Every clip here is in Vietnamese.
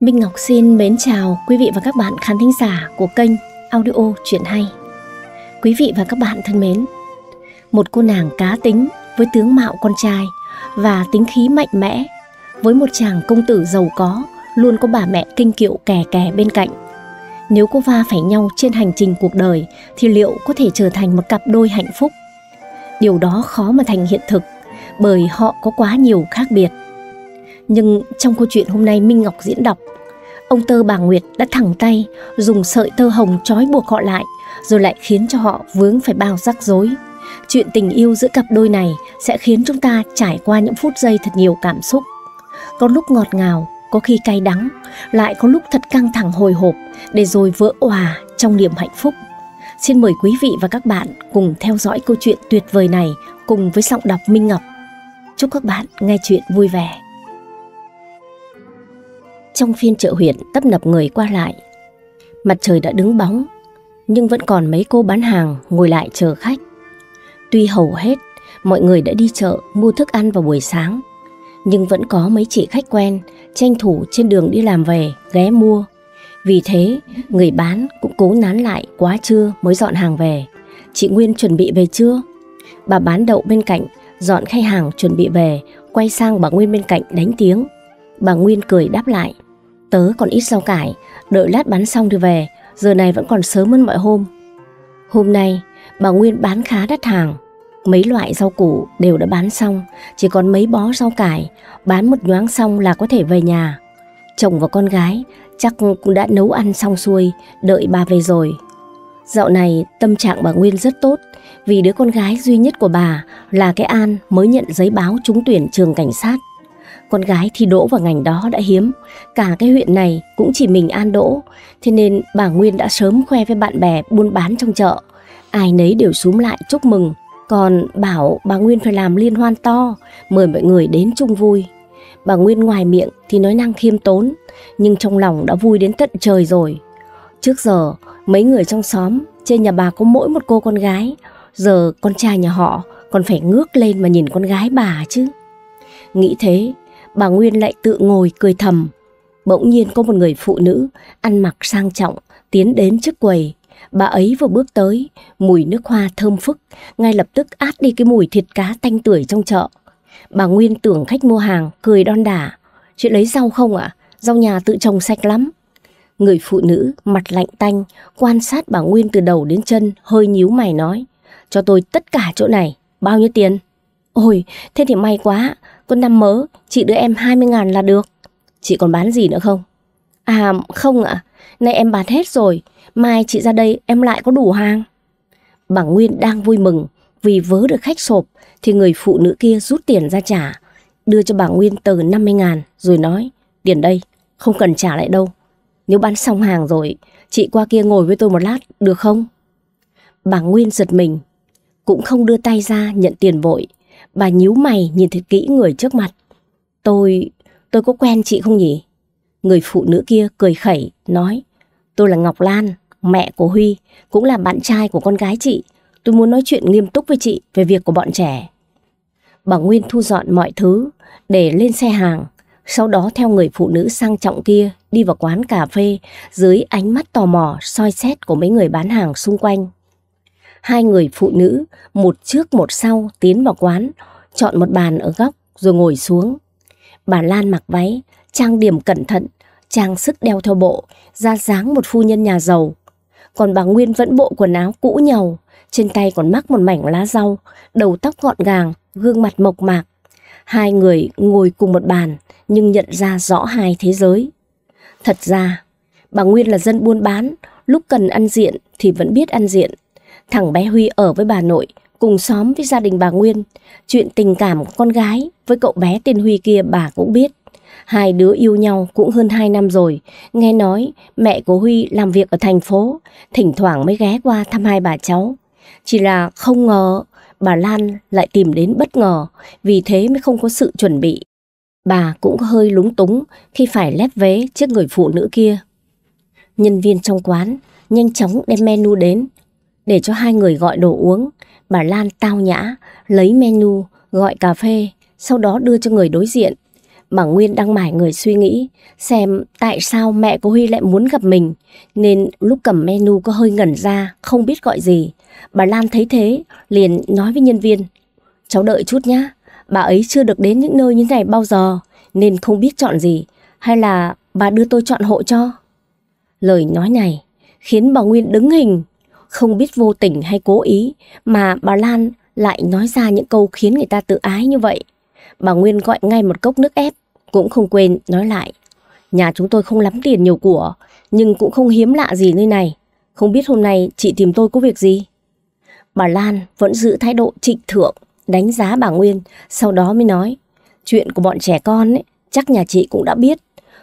Minh Ngọc xin mến chào quý vị và các bạn khán thính giả của kênh Audio Chuyện Hay. Quý vị và các bạn thân mến, một cô nàng cá tính với tướng mạo con trai và tính khí mạnh mẽ với một chàng công tử giàu có luôn có bà mẹ kinh kiệu kè kè bên cạnh. Nếu cô va phải nhau trên hành trình cuộc đời thì liệu có thể trở thành một cặp đôi hạnh phúc? Điều đó khó mà thành hiện thực bởi họ có quá nhiều khác biệt nhưng trong câu chuyện hôm nay Minh Ngọc diễn đọc, ông tơ bà Nguyệt đã thẳng tay dùng sợi tơ hồng trói buộc họ lại rồi lại khiến cho họ vướng phải bao rắc rối. Chuyện tình yêu giữa cặp đôi này sẽ khiến chúng ta trải qua những phút giây thật nhiều cảm xúc. Có lúc ngọt ngào, có khi cay đắng, lại có lúc thật căng thẳng hồi hộp để rồi vỡ òa trong niềm hạnh phúc. Xin mời quý vị và các bạn cùng theo dõi câu chuyện tuyệt vời này cùng với giọng đọc Minh Ngọc. Chúc các bạn nghe chuyện vui vẻ. Trong phiên chợ huyện tấp nập người qua lại. Mặt trời đã đứng bóng, nhưng vẫn còn mấy cô bán hàng ngồi lại chờ khách. Tuy hầu hết, mọi người đã đi chợ mua thức ăn vào buổi sáng, nhưng vẫn có mấy chị khách quen tranh thủ trên đường đi làm về ghé mua. Vì thế, người bán cũng cố nán lại quá trưa mới dọn hàng về. Chị Nguyên chuẩn bị về chưa? Bà bán đậu bên cạnh, dọn khay hàng chuẩn bị về, quay sang bà Nguyên bên cạnh đánh tiếng. Bà Nguyên cười đáp lại. Tớ còn ít rau cải, đợi lát bán xong thì về, giờ này vẫn còn sớm hơn mọi hôm. Hôm nay, bà Nguyên bán khá đắt hàng. Mấy loại rau củ đều đã bán xong, chỉ còn mấy bó rau cải, bán một nhoáng xong là có thể về nhà. Chồng và con gái chắc cũng đã nấu ăn xong xuôi, đợi bà về rồi. Dạo này tâm trạng bà Nguyên rất tốt vì đứa con gái duy nhất của bà là cái An mới nhận giấy báo trúng tuyển trường cảnh sát. Con gái thì đỗ vào ngành đó đã hiếm, cả cái huyện này cũng chỉ mình An đỗ, thế nên bà Nguyên đã sớm khoe với bạn bè buôn bán trong chợ. Ai nấy đều xúm lại chúc mừng, còn bảo bà Nguyên phải làm liên hoan to, mời mọi người đến chung vui. Bà Nguyên ngoài miệng thì nói năng khiêm tốn, nhưng trong lòng đã vui đến tận trời rồi. Trước giờ, mấy người trong xóm, trên nhà bà có mỗi một cô con gái, giờ con trai nhà họ còn phải ngước lên mà nhìn con gái bà chứ. Nghĩ thế, bà Nguyên lại tự ngồi cười thầm. Bỗng nhiên có một người phụ nữ ăn mặc sang trọng tiến đến trước quầy. Bà ấy vừa bước tới, mùi nước hoa thơm phức, ngay lập tức át đi cái mùi thịt cá tanh tuổi trong chợ. Bà Nguyên tưởng khách mua hàng, cười đon đả. Chị lấy rau không ạ? À? Rau nhà tự trồng sạch lắm. Người phụ nữ, mặt lạnh tanh, quan sát bà Nguyên từ đầu đến chân, hơi nhíu mày nói. Cho tôi tất cả chỗ này, bao nhiêu tiền? Ôi, thế thì may quá, con năm mớ, chị đưa em 20 ngàn là được. Chị còn bán gì nữa không? À không ạ, à, nay em bán hết rồi, mai chị ra đây em lại có đủ hàng. Bà Nguyên đang vui mừng vì vớ được khách sộp thì người phụ nữ kia rút tiền ra trả, đưa cho bà Nguyên tờ 50 ngàn rồi nói tiền đây, không cần trả lại đâu. Nếu bán xong hàng rồi, chị qua kia ngồi với tôi một lát được không? Bà Nguyên giật mình, cũng không đưa tay ra nhận tiền vội Bà nhíu mày nhìn thật kỹ người trước mặt. Tôi... tôi có quen chị không nhỉ? Người phụ nữ kia cười khẩy, nói. Tôi là Ngọc Lan, mẹ của Huy, cũng là bạn trai của con gái chị. Tôi muốn nói chuyện nghiêm túc với chị về việc của bọn trẻ. Bà Nguyên thu dọn mọi thứ, để lên xe hàng. Sau đó theo người phụ nữ sang trọng kia đi vào quán cà phê dưới ánh mắt tò mò soi xét của mấy người bán hàng xung quanh. Hai người phụ nữ, một trước một sau tiến vào quán, chọn một bàn ở góc rồi ngồi xuống. Bà Lan mặc váy, trang điểm cẩn thận, trang sức đeo theo bộ, ra dáng một phu nhân nhà giàu. Còn bà Nguyên vẫn bộ quần áo cũ nhầu, trên tay còn mắc một mảnh lá rau, đầu tóc gọn gàng, gương mặt mộc mạc. Hai người ngồi cùng một bàn nhưng nhận ra rõ hai thế giới. Thật ra, bà Nguyên là dân buôn bán, lúc cần ăn diện thì vẫn biết ăn diện. Thằng bé Huy ở với bà nội Cùng xóm với gia đình bà Nguyên, chuyện tình cảm con gái với cậu bé tên Huy kia bà cũng biết. Hai đứa yêu nhau cũng hơn 2 năm rồi, nghe nói mẹ của Huy làm việc ở thành phố, thỉnh thoảng mới ghé qua thăm hai bà cháu. Chỉ là không ngờ bà Lan lại tìm đến bất ngờ, vì thế mới không có sự chuẩn bị. Bà cũng hơi lúng túng khi phải lép vế trước người phụ nữ kia. Nhân viên trong quán nhanh chóng đem menu đến để cho hai người gọi đồ uống. Bà Lan tao nhã, lấy menu, gọi cà phê, sau đó đưa cho người đối diện. Bà Nguyên đang mải người suy nghĩ xem tại sao mẹ của Huy lại muốn gặp mình nên lúc cầm menu có hơi ngẩn ra, không biết gọi gì. Bà Lan thấy thế, liền nói với nhân viên Cháu đợi chút nhá, bà ấy chưa được đến những nơi như này bao giờ nên không biết chọn gì hay là bà đưa tôi chọn hộ cho. Lời nói này khiến bà Nguyên đứng hình không biết vô tình hay cố ý mà bà Lan lại nói ra những câu khiến người ta tự ái như vậy. Bà Nguyên gọi ngay một cốc nước ép, cũng không quên nói lại. Nhà chúng tôi không lắm tiền nhiều của, nhưng cũng không hiếm lạ gì nơi này. Không biết hôm nay chị tìm tôi có việc gì? Bà Lan vẫn giữ thái độ trịnh thượng, đánh giá bà Nguyên, sau đó mới nói. Chuyện của bọn trẻ con ấy, chắc nhà chị cũng đã biết.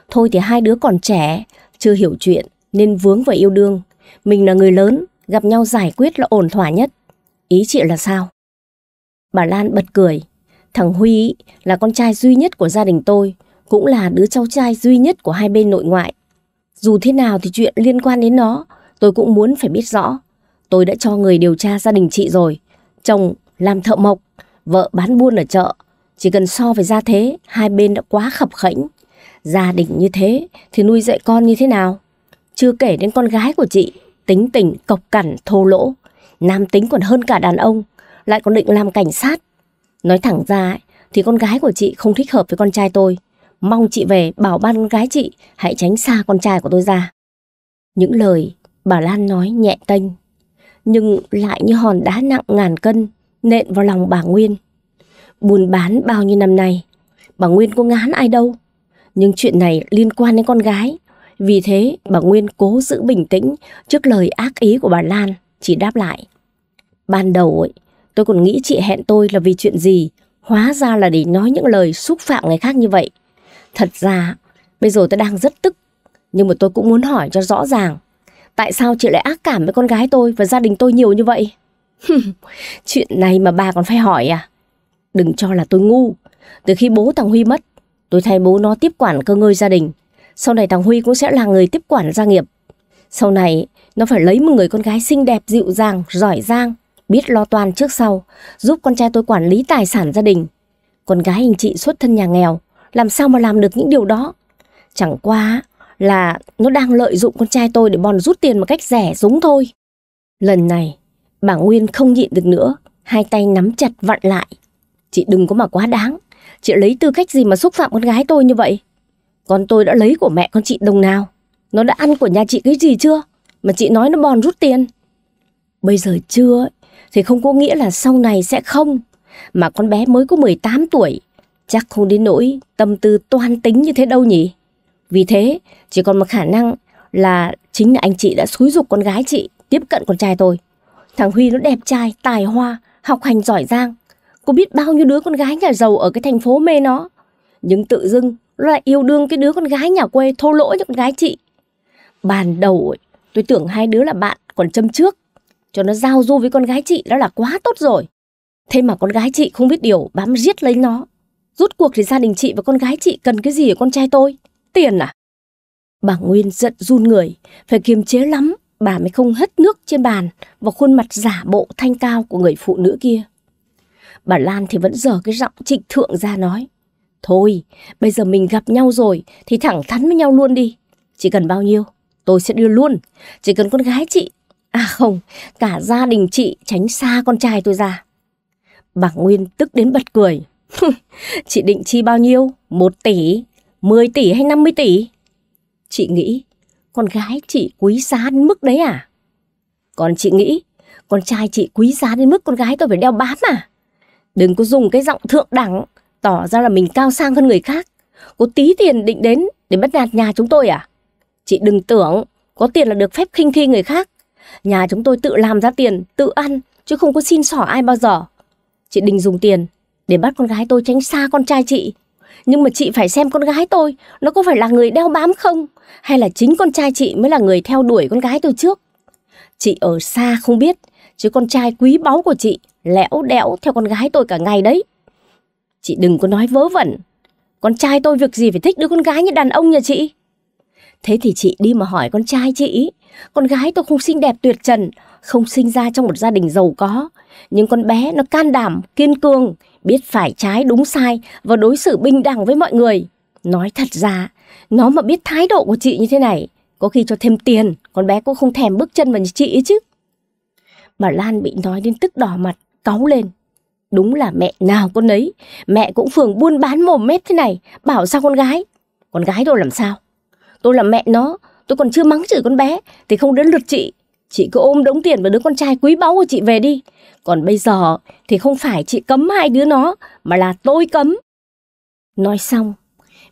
Thôi thì hai đứa còn trẻ, chưa hiểu chuyện nên vướng vào yêu đương. Mình là người lớn, gặp nhau giải quyết là ổn thỏa nhất. Ý chị là sao? Bà Lan bật cười. Thằng Huy là con trai duy nhất của gia đình tôi, cũng là đứa cháu trai duy nhất của hai bên nội ngoại. Dù thế nào thì chuyện liên quan đến nó, tôi cũng muốn phải biết rõ. Tôi đã cho người điều tra gia đình chị rồi. Chồng làm thợ mộc, vợ bán buôn ở chợ. Chỉ cần so với gia thế, hai bên đã quá khập khẽnh. Gia đình như thế thì nuôi dạy con như thế nào? Chưa kể đến con gái của chị tính tình cộc cằn thô lỗ, nam tính còn hơn cả đàn ông, lại còn định làm cảnh sát. Nói thẳng ra ấy, thì con gái của chị không thích hợp với con trai tôi. Mong chị về bảo ban con gái chị hãy tránh xa con trai của tôi ra. Những lời bà Lan nói nhẹ tênh, nhưng lại như hòn đá nặng ngàn cân nện vào lòng bà Nguyên. buồn bán bao nhiêu năm nay, bà Nguyên có ngán ai đâu. Nhưng chuyện này liên quan đến con gái, vì thế, bà Nguyên cố giữ bình tĩnh trước lời ác ý của bà Lan, chỉ đáp lại. Ban đầu ấy, tôi còn nghĩ chị hẹn tôi là vì chuyện gì, hóa ra là để nói những lời xúc phạm người khác như vậy. Thật ra, bây giờ tôi đang rất tức, nhưng mà tôi cũng muốn hỏi cho rõ ràng. Tại sao chị lại ác cảm với con gái tôi và gia đình tôi nhiều như vậy? chuyện này mà bà còn phải hỏi à? Đừng cho là tôi ngu. Từ khi bố thằng Huy mất, tôi thay bố nó tiếp quản cơ ngơi gia đình sau này thằng Huy cũng sẽ là người tiếp quản gia nghiệp. Sau này, nó phải lấy một người con gái xinh đẹp, dịu dàng, giỏi giang, biết lo toan trước sau, giúp con trai tôi quản lý tài sản gia đình. Con gái anh chị xuất thân nhà nghèo, làm sao mà làm được những điều đó? Chẳng qua là nó đang lợi dụng con trai tôi để bòn rút tiền một cách rẻ rúng thôi. Lần này, bà Nguyên không nhịn được nữa, hai tay nắm chặt vặn lại. Chị đừng có mà quá đáng, chị lấy tư cách gì mà xúc phạm con gái tôi như vậy? Con tôi đã lấy của mẹ con chị đồng nào? Nó đã ăn của nhà chị cái gì chưa? Mà chị nói nó bòn rút tiền. Bây giờ chưa thì không có nghĩa là sau này sẽ không. Mà con bé mới có 18 tuổi, chắc không đến nỗi tâm tư toan tính như thế đâu nhỉ? Vì thế, chỉ còn một khả năng là chính là anh chị đã xúi dục con gái chị tiếp cận con trai tôi. Thằng Huy nó đẹp trai, tài hoa, học hành giỏi giang. Cô biết bao nhiêu đứa con gái nhà giàu ở cái thành phố mê nó. Nhưng tự dưng nó lại yêu đương cái đứa con gái nhà quê thô lỗ cho con gái chị bàn đầu tôi tưởng hai đứa là bạn còn châm trước cho nó giao du với con gái chị đó là quá tốt rồi thế mà con gái chị không biết điều bám riết lấy nó rút cuộc thì gia đình chị và con gái chị cần cái gì ở con trai tôi tiền à bà nguyên giận run người phải kiềm chế lắm bà mới không hất nước trên bàn và khuôn mặt giả bộ thanh cao của người phụ nữ kia bà lan thì vẫn dở cái giọng trịnh thượng ra nói Thôi, bây giờ mình gặp nhau rồi thì thẳng thắn với nhau luôn đi. Chỉ cần bao nhiêu, tôi sẽ đưa luôn. Chỉ cần con gái chị, à không, cả gia đình chị tránh xa con trai tôi ra. Bà Nguyên tức đến bật cười. chị định chi bao nhiêu? Một tỷ, mười tỷ hay năm mươi tỷ? Chị nghĩ, con gái chị quý giá đến mức đấy à? Còn chị nghĩ, con trai chị quý giá đến mức con gái tôi phải đeo bám à? Đừng có dùng cái giọng thượng đẳng tỏ ra là mình cao sang hơn người khác. Có tí tiền định đến để bắt nạt nhà chúng tôi à? Chị đừng tưởng có tiền là được phép khinh khi người khác. Nhà chúng tôi tự làm ra tiền, tự ăn, chứ không có xin xỏ ai bao giờ. Chị định dùng tiền để bắt con gái tôi tránh xa con trai chị. Nhưng mà chị phải xem con gái tôi, nó có phải là người đeo bám không? Hay là chính con trai chị mới là người theo đuổi con gái tôi trước? Chị ở xa không biết, chứ con trai quý báu của chị lẽo đẽo theo con gái tôi cả ngày đấy. Chị đừng có nói vớ vẩn. Con trai tôi việc gì phải thích đứa con gái như đàn ông nhà chị. Thế thì chị đi mà hỏi con trai chị. Con gái tôi không xinh đẹp tuyệt trần, không sinh ra trong một gia đình giàu có. Nhưng con bé nó can đảm, kiên cường, biết phải trái đúng sai và đối xử bình đẳng với mọi người. Nói thật ra, nó mà biết thái độ của chị như thế này, có khi cho thêm tiền, con bé cũng không thèm bước chân vào nhà chị ấy chứ. Bà Lan bị nói đến tức đỏ mặt, cáu lên, Đúng là mẹ nào con nấy, mẹ cũng phường buôn bán mồm mép thế này, bảo sao con gái. Con gái đâu làm sao? Tôi là mẹ nó, tôi còn chưa mắng chửi con bé, thì không đến lượt chị. Chị cứ ôm đống tiền và đứa con trai quý báu của chị về đi. Còn bây giờ thì không phải chị cấm hai đứa nó, mà là tôi cấm. Nói xong,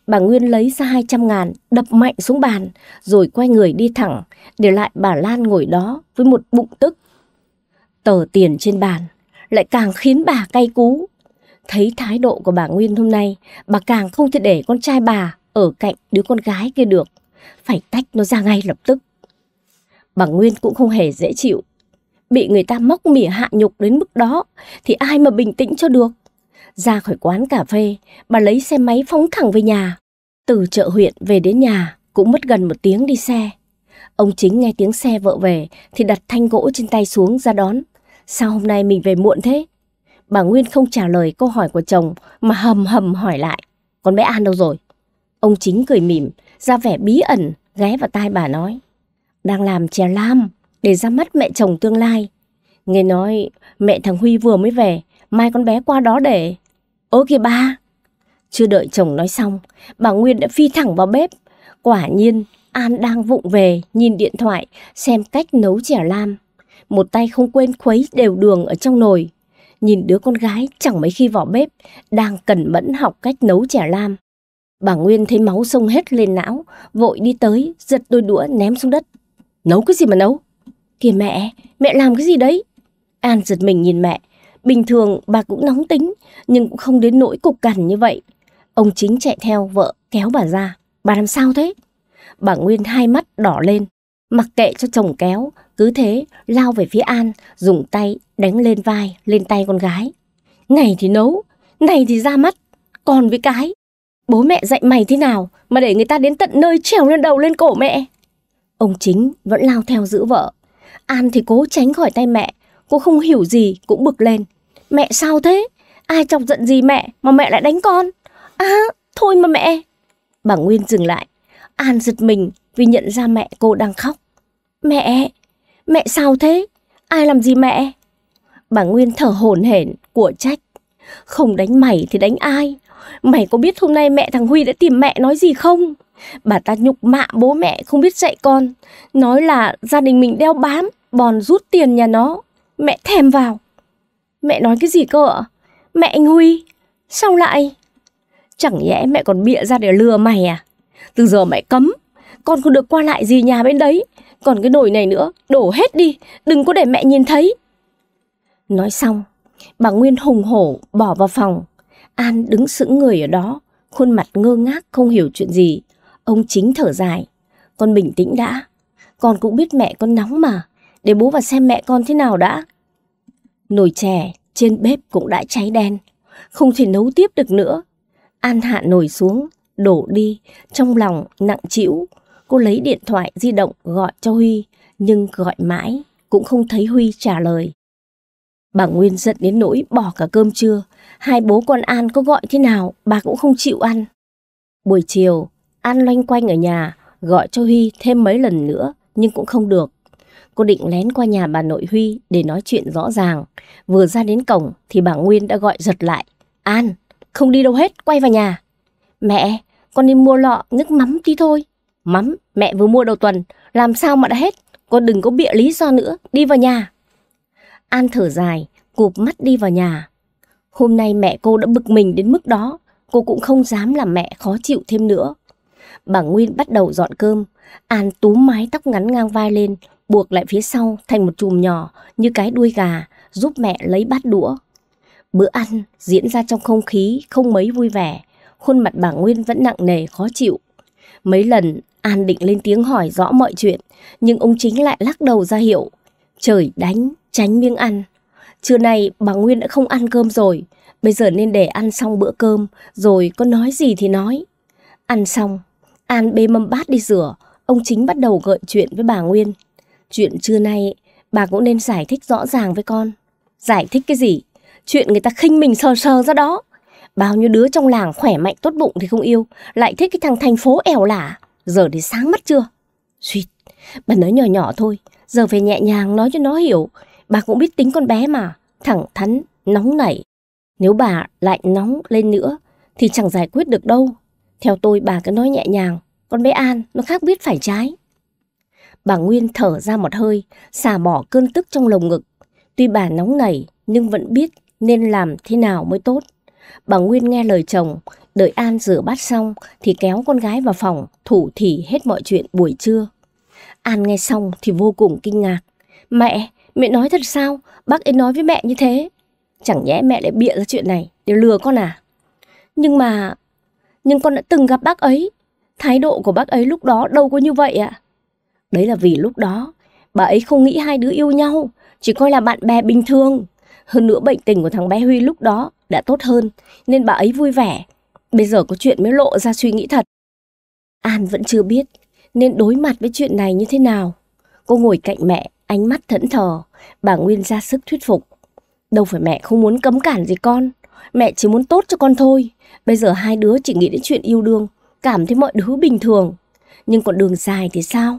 bà Nguyên lấy ra 200 ngàn, đập mạnh xuống bàn, rồi quay người đi thẳng, để lại bà Lan ngồi đó với một bụng tức. Tờ tiền trên bàn lại càng khiến bà cay cú. Thấy thái độ của bà Nguyên hôm nay, bà càng không thể để con trai bà ở cạnh đứa con gái kia được. Phải tách nó ra ngay lập tức. Bà Nguyên cũng không hề dễ chịu. Bị người ta móc mỉa hạ nhục đến mức đó thì ai mà bình tĩnh cho được. Ra khỏi quán cà phê, bà lấy xe máy phóng thẳng về nhà. Từ chợ huyện về đến nhà cũng mất gần một tiếng đi xe. Ông chính nghe tiếng xe vợ về thì đặt thanh gỗ trên tay xuống ra đón. Sao hôm nay mình về muộn thế? Bà Nguyên không trả lời câu hỏi của chồng mà hầm hầm hỏi lại. Con bé An đâu rồi? Ông chính cười mỉm, ra vẻ bí ẩn, ghé vào tai bà nói. Đang làm chè lam để ra mắt mẹ chồng tương lai. Nghe nói mẹ thằng Huy vừa mới về, mai con bé qua đó để... Ơ kìa ba! Chưa đợi chồng nói xong, bà Nguyên đã phi thẳng vào bếp. Quả nhiên, An đang vụng về, nhìn điện thoại, xem cách nấu chè lam một tay không quên khuấy đều đường ở trong nồi. Nhìn đứa con gái chẳng mấy khi vào bếp, đang cẩn mẫn học cách nấu chả lam. Bà Nguyên thấy máu sông hết lên não, vội đi tới, giật đôi đũa ném xuống đất. Nấu cái gì mà nấu? Kìa mẹ, mẹ làm cái gì đấy? An giật mình nhìn mẹ. Bình thường bà cũng nóng tính, nhưng cũng không đến nỗi cục cằn như vậy. Ông chính chạy theo vợ, kéo bà ra. Bà làm sao thế? Bà Nguyên hai mắt đỏ lên. Mặc kệ cho chồng kéo, cứ thế, lao về phía An, dùng tay đánh lên vai, lên tay con gái. Ngày thì nấu, ngày thì ra mắt, còn với cái. Bố mẹ dạy mày thế nào mà để người ta đến tận nơi trèo lên đầu lên cổ mẹ. Ông chính vẫn lao theo giữ vợ. An thì cố tránh khỏi tay mẹ, cô không hiểu gì cũng bực lên. Mẹ sao thế? Ai chọc giận gì mẹ mà mẹ lại đánh con? À, thôi mà mẹ. Bà Nguyên dừng lại. An giật mình vì nhận ra mẹ cô đang khóc. Mẹ, Mẹ sao thế? Ai làm gì mẹ? Bà Nguyên thở hổn hển, của trách. Không đánh mày thì đánh ai? Mày có biết hôm nay mẹ thằng Huy đã tìm mẹ nói gì không? Bà ta nhục mạ bố mẹ không biết dạy con. Nói là gia đình mình đeo bám, bòn rút tiền nhà nó. Mẹ thèm vào. Mẹ nói cái gì cơ ạ? Mẹ anh Huy, sao lại? Chẳng nhẽ mẹ còn bịa ra để lừa mày à? Từ giờ mẹ cấm con không được qua lại gì nhà bên đấy còn cái nồi này nữa đổ hết đi đừng có để mẹ nhìn thấy nói xong bà nguyên hùng hổ bỏ vào phòng an đứng sững người ở đó khuôn mặt ngơ ngác không hiểu chuyện gì ông chính thở dài con bình tĩnh đã con cũng biết mẹ con nóng mà để bố vào xem mẹ con thế nào đã nồi chè trên bếp cũng đã cháy đen không thể nấu tiếp được nữa an hạ nồi xuống đổ đi trong lòng nặng chịu. Cô lấy điện thoại di động gọi cho Huy, nhưng gọi mãi cũng không thấy Huy trả lời. Bà Nguyên giận đến nỗi bỏ cả cơm trưa, hai bố con An có gọi thế nào bà cũng không chịu ăn. Buổi chiều, An loanh quanh ở nhà, gọi cho Huy thêm mấy lần nữa nhưng cũng không được. Cô định lén qua nhà bà nội Huy để nói chuyện rõ ràng. Vừa ra đến cổng thì bà Nguyên đã gọi giật lại. An, không đi đâu hết, quay vào nhà. Mẹ, con đi mua lọ nước mắm tí thôi. Mắm, mẹ vừa mua đầu tuần, làm sao mà đã hết, con đừng có bịa lý do nữa, đi vào nhà. An thở dài, cụp mắt đi vào nhà. Hôm nay mẹ cô đã bực mình đến mức đó, cô cũng không dám làm mẹ khó chịu thêm nữa. Bà Nguyên bắt đầu dọn cơm, An túm mái tóc ngắn ngang vai lên, buộc lại phía sau thành một chùm nhỏ như cái đuôi gà, giúp mẹ lấy bát đũa. Bữa ăn diễn ra trong không khí không mấy vui vẻ, khuôn mặt bà Nguyên vẫn nặng nề khó chịu. Mấy lần An định lên tiếng hỏi rõ mọi chuyện, nhưng ông chính lại lắc đầu ra hiệu. Trời đánh, tránh miếng ăn. Trưa nay bà Nguyên đã không ăn cơm rồi, bây giờ nên để ăn xong bữa cơm, rồi có nói gì thì nói. Ăn xong, An bê mâm bát đi rửa, ông chính bắt đầu gợi chuyện với bà Nguyên. Chuyện trưa nay, bà cũng nên giải thích rõ ràng với con. Giải thích cái gì? Chuyện người ta khinh mình sờ sờ ra đó. Bao nhiêu đứa trong làng khỏe mạnh tốt bụng thì không yêu, lại thích cái thằng thành phố ẻo lả giờ đến sáng mất chưa? Xuyệt, bà nói nhỏ nhỏ thôi, giờ phải nhẹ nhàng nói cho nó hiểu. Bà cũng biết tính con bé mà, thẳng thắn, nóng nảy. Nếu bà lại nóng lên nữa thì chẳng giải quyết được đâu. Theo tôi bà cứ nói nhẹ nhàng, con bé An nó khác biết phải trái. Bà Nguyên thở ra một hơi, xả bỏ cơn tức trong lồng ngực. Tuy bà nóng nảy nhưng vẫn biết nên làm thế nào mới tốt. Bà Nguyên nghe lời chồng, Đợi An rửa bát xong thì kéo con gái vào phòng thủ thỉ hết mọi chuyện buổi trưa. An nghe xong thì vô cùng kinh ngạc. Mẹ, mẹ nói thật sao? Bác ấy nói với mẹ như thế. Chẳng nhẽ mẹ lại bịa ra chuyện này để lừa con à? Nhưng mà... Nhưng con đã từng gặp bác ấy. Thái độ của bác ấy lúc đó đâu có như vậy ạ. Đấy là vì lúc đó bà ấy không nghĩ hai đứa yêu nhau, chỉ coi là bạn bè bình thường. Hơn nữa bệnh tình của thằng bé Huy lúc đó đã tốt hơn nên bà ấy vui vẻ Bây giờ có chuyện mới lộ ra suy nghĩ thật. An vẫn chưa biết nên đối mặt với chuyện này như thế nào. Cô ngồi cạnh mẹ, ánh mắt thẫn thờ, bà Nguyên ra sức thuyết phục. Đâu phải mẹ không muốn cấm cản gì con, mẹ chỉ muốn tốt cho con thôi. Bây giờ hai đứa chỉ nghĩ đến chuyện yêu đương, cảm thấy mọi thứ bình thường. Nhưng còn đường dài thì sao?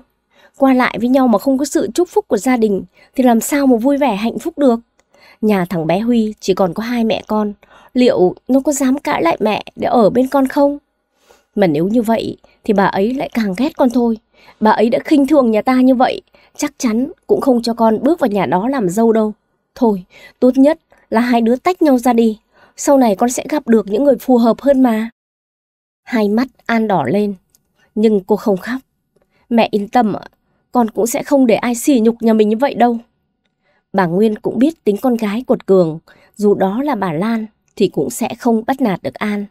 Qua lại với nhau mà không có sự chúc phúc của gia đình thì làm sao mà vui vẻ hạnh phúc được? Nhà thằng bé Huy chỉ còn có hai mẹ con, liệu nó có dám cãi lại mẹ để ở bên con không? Mà nếu như vậy thì bà ấy lại càng ghét con thôi. Bà ấy đã khinh thường nhà ta như vậy, chắc chắn cũng không cho con bước vào nhà đó làm dâu đâu. Thôi, tốt nhất là hai đứa tách nhau ra đi, sau này con sẽ gặp được những người phù hợp hơn mà. Hai mắt An đỏ lên, nhưng cô không khóc. Mẹ yên tâm ạ, con cũng sẽ không để ai xỉ nhục nhà mình như vậy đâu. Bà Nguyên cũng biết tính con gái cuột cường, dù đó là bà Lan, thì cũng sẽ không bắt nạt được An,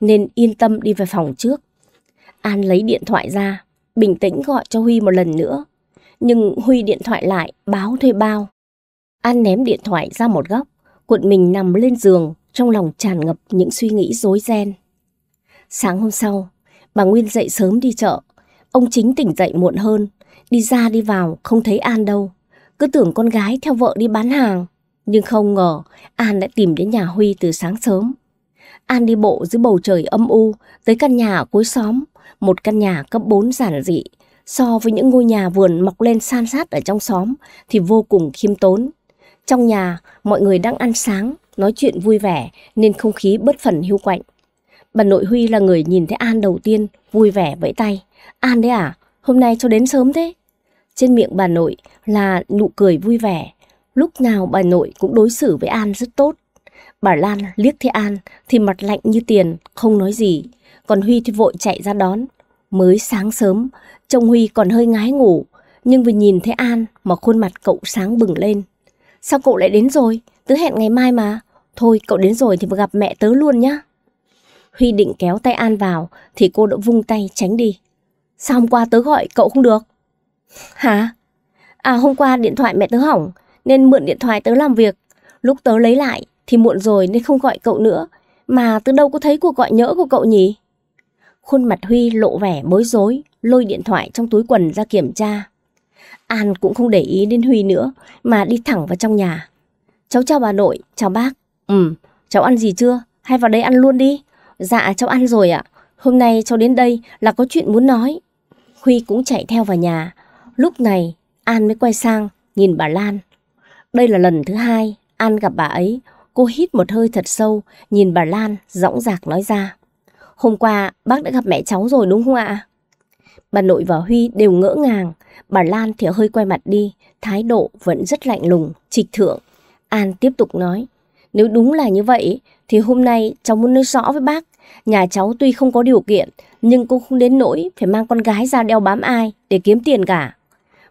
nên yên tâm đi về phòng trước. An lấy điện thoại ra, bình tĩnh gọi cho Huy một lần nữa. Nhưng Huy điện thoại lại báo thuê bao. An ném điện thoại ra một góc, cuộn mình nằm lên giường, trong lòng tràn ngập những suy nghĩ rối ren. Sáng hôm sau, bà Nguyên dậy sớm đi chợ. Ông chính tỉnh dậy muộn hơn, đi ra đi vào không thấy An đâu. Cứ tưởng con gái theo vợ đi bán hàng. Nhưng không ngờ An đã tìm đến nhà Huy từ sáng sớm. An đi bộ dưới bầu trời âm u tới căn nhà ở cuối xóm, một căn nhà cấp 4 giản dị. So với những ngôi nhà vườn mọc lên san sát ở trong xóm thì vô cùng khiêm tốn. Trong nhà, mọi người đang ăn sáng, nói chuyện vui vẻ nên không khí bất phần hiu quạnh. Bà nội Huy là người nhìn thấy An đầu tiên, vui vẻ vẫy tay. An đấy à, hôm nay cho đến sớm thế. Trên miệng bà nội là nụ cười vui vẻ, Lúc nào bà nội cũng đối xử với An rất tốt. Bà Lan liếc thấy An thì mặt lạnh như tiền, không nói gì. Còn Huy thì vội chạy ra đón. Mới sáng sớm, trông Huy còn hơi ngái ngủ. Nhưng vừa nhìn thấy An mà khuôn mặt cậu sáng bừng lên. Sao cậu lại đến rồi? Tớ hẹn ngày mai mà. Thôi cậu đến rồi thì gặp mẹ tớ luôn nhá. Huy định kéo tay An vào thì cô đã vung tay tránh đi. Sao hôm qua tớ gọi cậu không được? Hả? À hôm qua điện thoại mẹ tớ hỏng nên mượn điện thoại tớ làm việc. Lúc tớ lấy lại thì muộn rồi nên không gọi cậu nữa. Mà tớ đâu có thấy cuộc gọi nhỡ của cậu nhỉ? Khuôn mặt Huy lộ vẻ bối rối, lôi điện thoại trong túi quần ra kiểm tra. An cũng không để ý đến Huy nữa mà đi thẳng vào trong nhà. Cháu chào bà nội, chào bác. Ừ, cháu ăn gì chưa? Hay vào đây ăn luôn đi. Dạ, cháu ăn rồi ạ. Hôm nay cháu đến đây là có chuyện muốn nói. Huy cũng chạy theo vào nhà. Lúc này, An mới quay sang, nhìn bà Lan. Đây là lần thứ hai An gặp bà ấy. Cô hít một hơi thật sâu, nhìn bà Lan, dõng dạc nói ra. Hôm qua bác đã gặp mẹ cháu rồi đúng không ạ? Bà nội và Huy đều ngỡ ngàng, bà Lan thì hơi quay mặt đi, thái độ vẫn rất lạnh lùng, trịch thượng. An tiếp tục nói, nếu đúng là như vậy thì hôm nay cháu muốn nói rõ với bác, nhà cháu tuy không có điều kiện nhưng cũng không đến nỗi phải mang con gái ra đeo bám ai để kiếm tiền cả.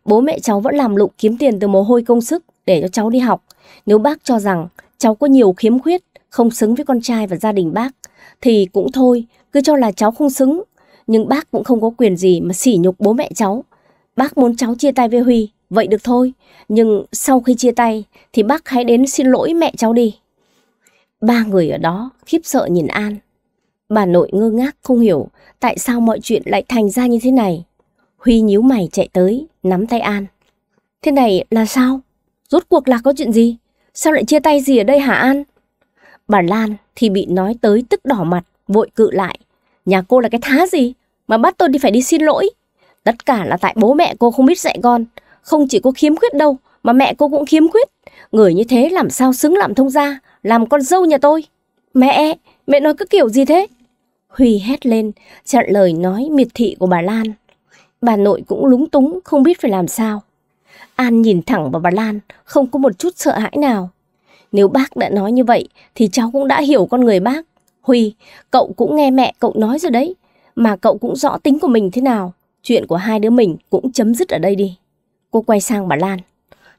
Bố mẹ cháu vẫn làm lụng kiếm tiền từ mồ hôi công sức, để cho cháu đi học. Nếu bác cho rằng cháu có nhiều khiếm khuyết, không xứng với con trai và gia đình bác, thì cũng thôi, cứ cho là cháu không xứng. Nhưng bác cũng không có quyền gì mà sỉ nhục bố mẹ cháu. Bác muốn cháu chia tay với Huy, vậy được thôi. Nhưng sau khi chia tay thì bác hãy đến xin lỗi mẹ cháu đi. Ba người ở đó khiếp sợ nhìn An. Bà nội ngơ ngác không hiểu tại sao mọi chuyện lại thành ra như thế này. Huy nhíu mày chạy tới, nắm tay An. Thế này là sao? Rốt cuộc là có chuyện gì? Sao lại chia tay gì ở đây hả An? Bà Lan thì bị nói tới tức đỏ mặt, vội cự lại. Nhà cô là cái thá gì mà bắt tôi đi phải đi xin lỗi? Tất cả là tại bố mẹ cô không biết dạy con. Không chỉ cô khiếm khuyết đâu mà mẹ cô cũng khiếm khuyết. Người như thế làm sao xứng làm thông gia, làm con dâu nhà tôi. Mẹ, mẹ nói cứ kiểu gì thế? Huy hét lên, chặn lời nói miệt thị của bà Lan. Bà nội cũng lúng túng, không biết phải làm sao. An nhìn thẳng vào bà Lan, không có một chút sợ hãi nào. Nếu bác đã nói như vậy thì cháu cũng đã hiểu con người bác. Huy, cậu cũng nghe mẹ cậu nói rồi đấy, mà cậu cũng rõ tính của mình thế nào. Chuyện của hai đứa mình cũng chấm dứt ở đây đi. Cô quay sang bà Lan.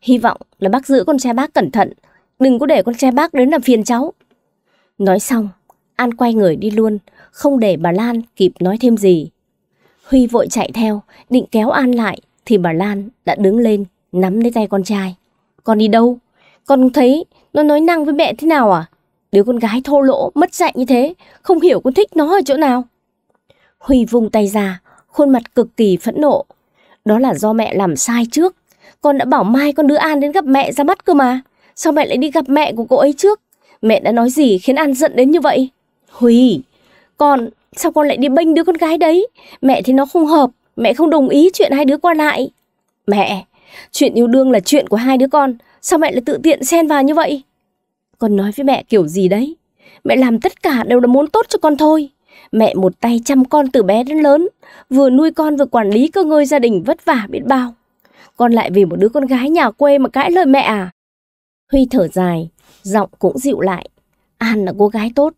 Hy vọng là bác giữ con trai bác cẩn thận, đừng có để con trai bác đến làm phiền cháu. Nói xong, An quay người đi luôn, không để bà Lan kịp nói thêm gì. Huy vội chạy theo, định kéo An lại thì bà Lan đã đứng lên nắm lấy tay con trai. Con đi đâu? Con thấy nó nói năng với mẹ thế nào à? Đứa con gái thô lỗ, mất dạy như thế, không hiểu con thích nó ở chỗ nào. Huy vùng tay ra, khuôn mặt cực kỳ phẫn nộ. Đó là do mẹ làm sai trước. Con đã bảo mai con đưa An đến gặp mẹ ra mắt cơ mà. Sao mẹ lại đi gặp mẹ của cô ấy trước? Mẹ đã nói gì khiến An giận đến như vậy? Huy, con, sao con lại đi bênh đứa con gái đấy? Mẹ thì nó không hợp, mẹ không đồng ý chuyện hai đứa qua lại. Mẹ, Chuyện yêu đương là chuyện của hai đứa con, sao mẹ lại tự tiện xen vào như vậy? Con nói với mẹ kiểu gì đấy? Mẹ làm tất cả đều là muốn tốt cho con thôi. Mẹ một tay chăm con từ bé đến lớn, vừa nuôi con vừa quản lý cơ ngơi gia đình vất vả biết bao. Con lại vì một đứa con gái nhà quê mà cãi lời mẹ à? Huy thở dài, giọng cũng dịu lại. An là cô gái tốt.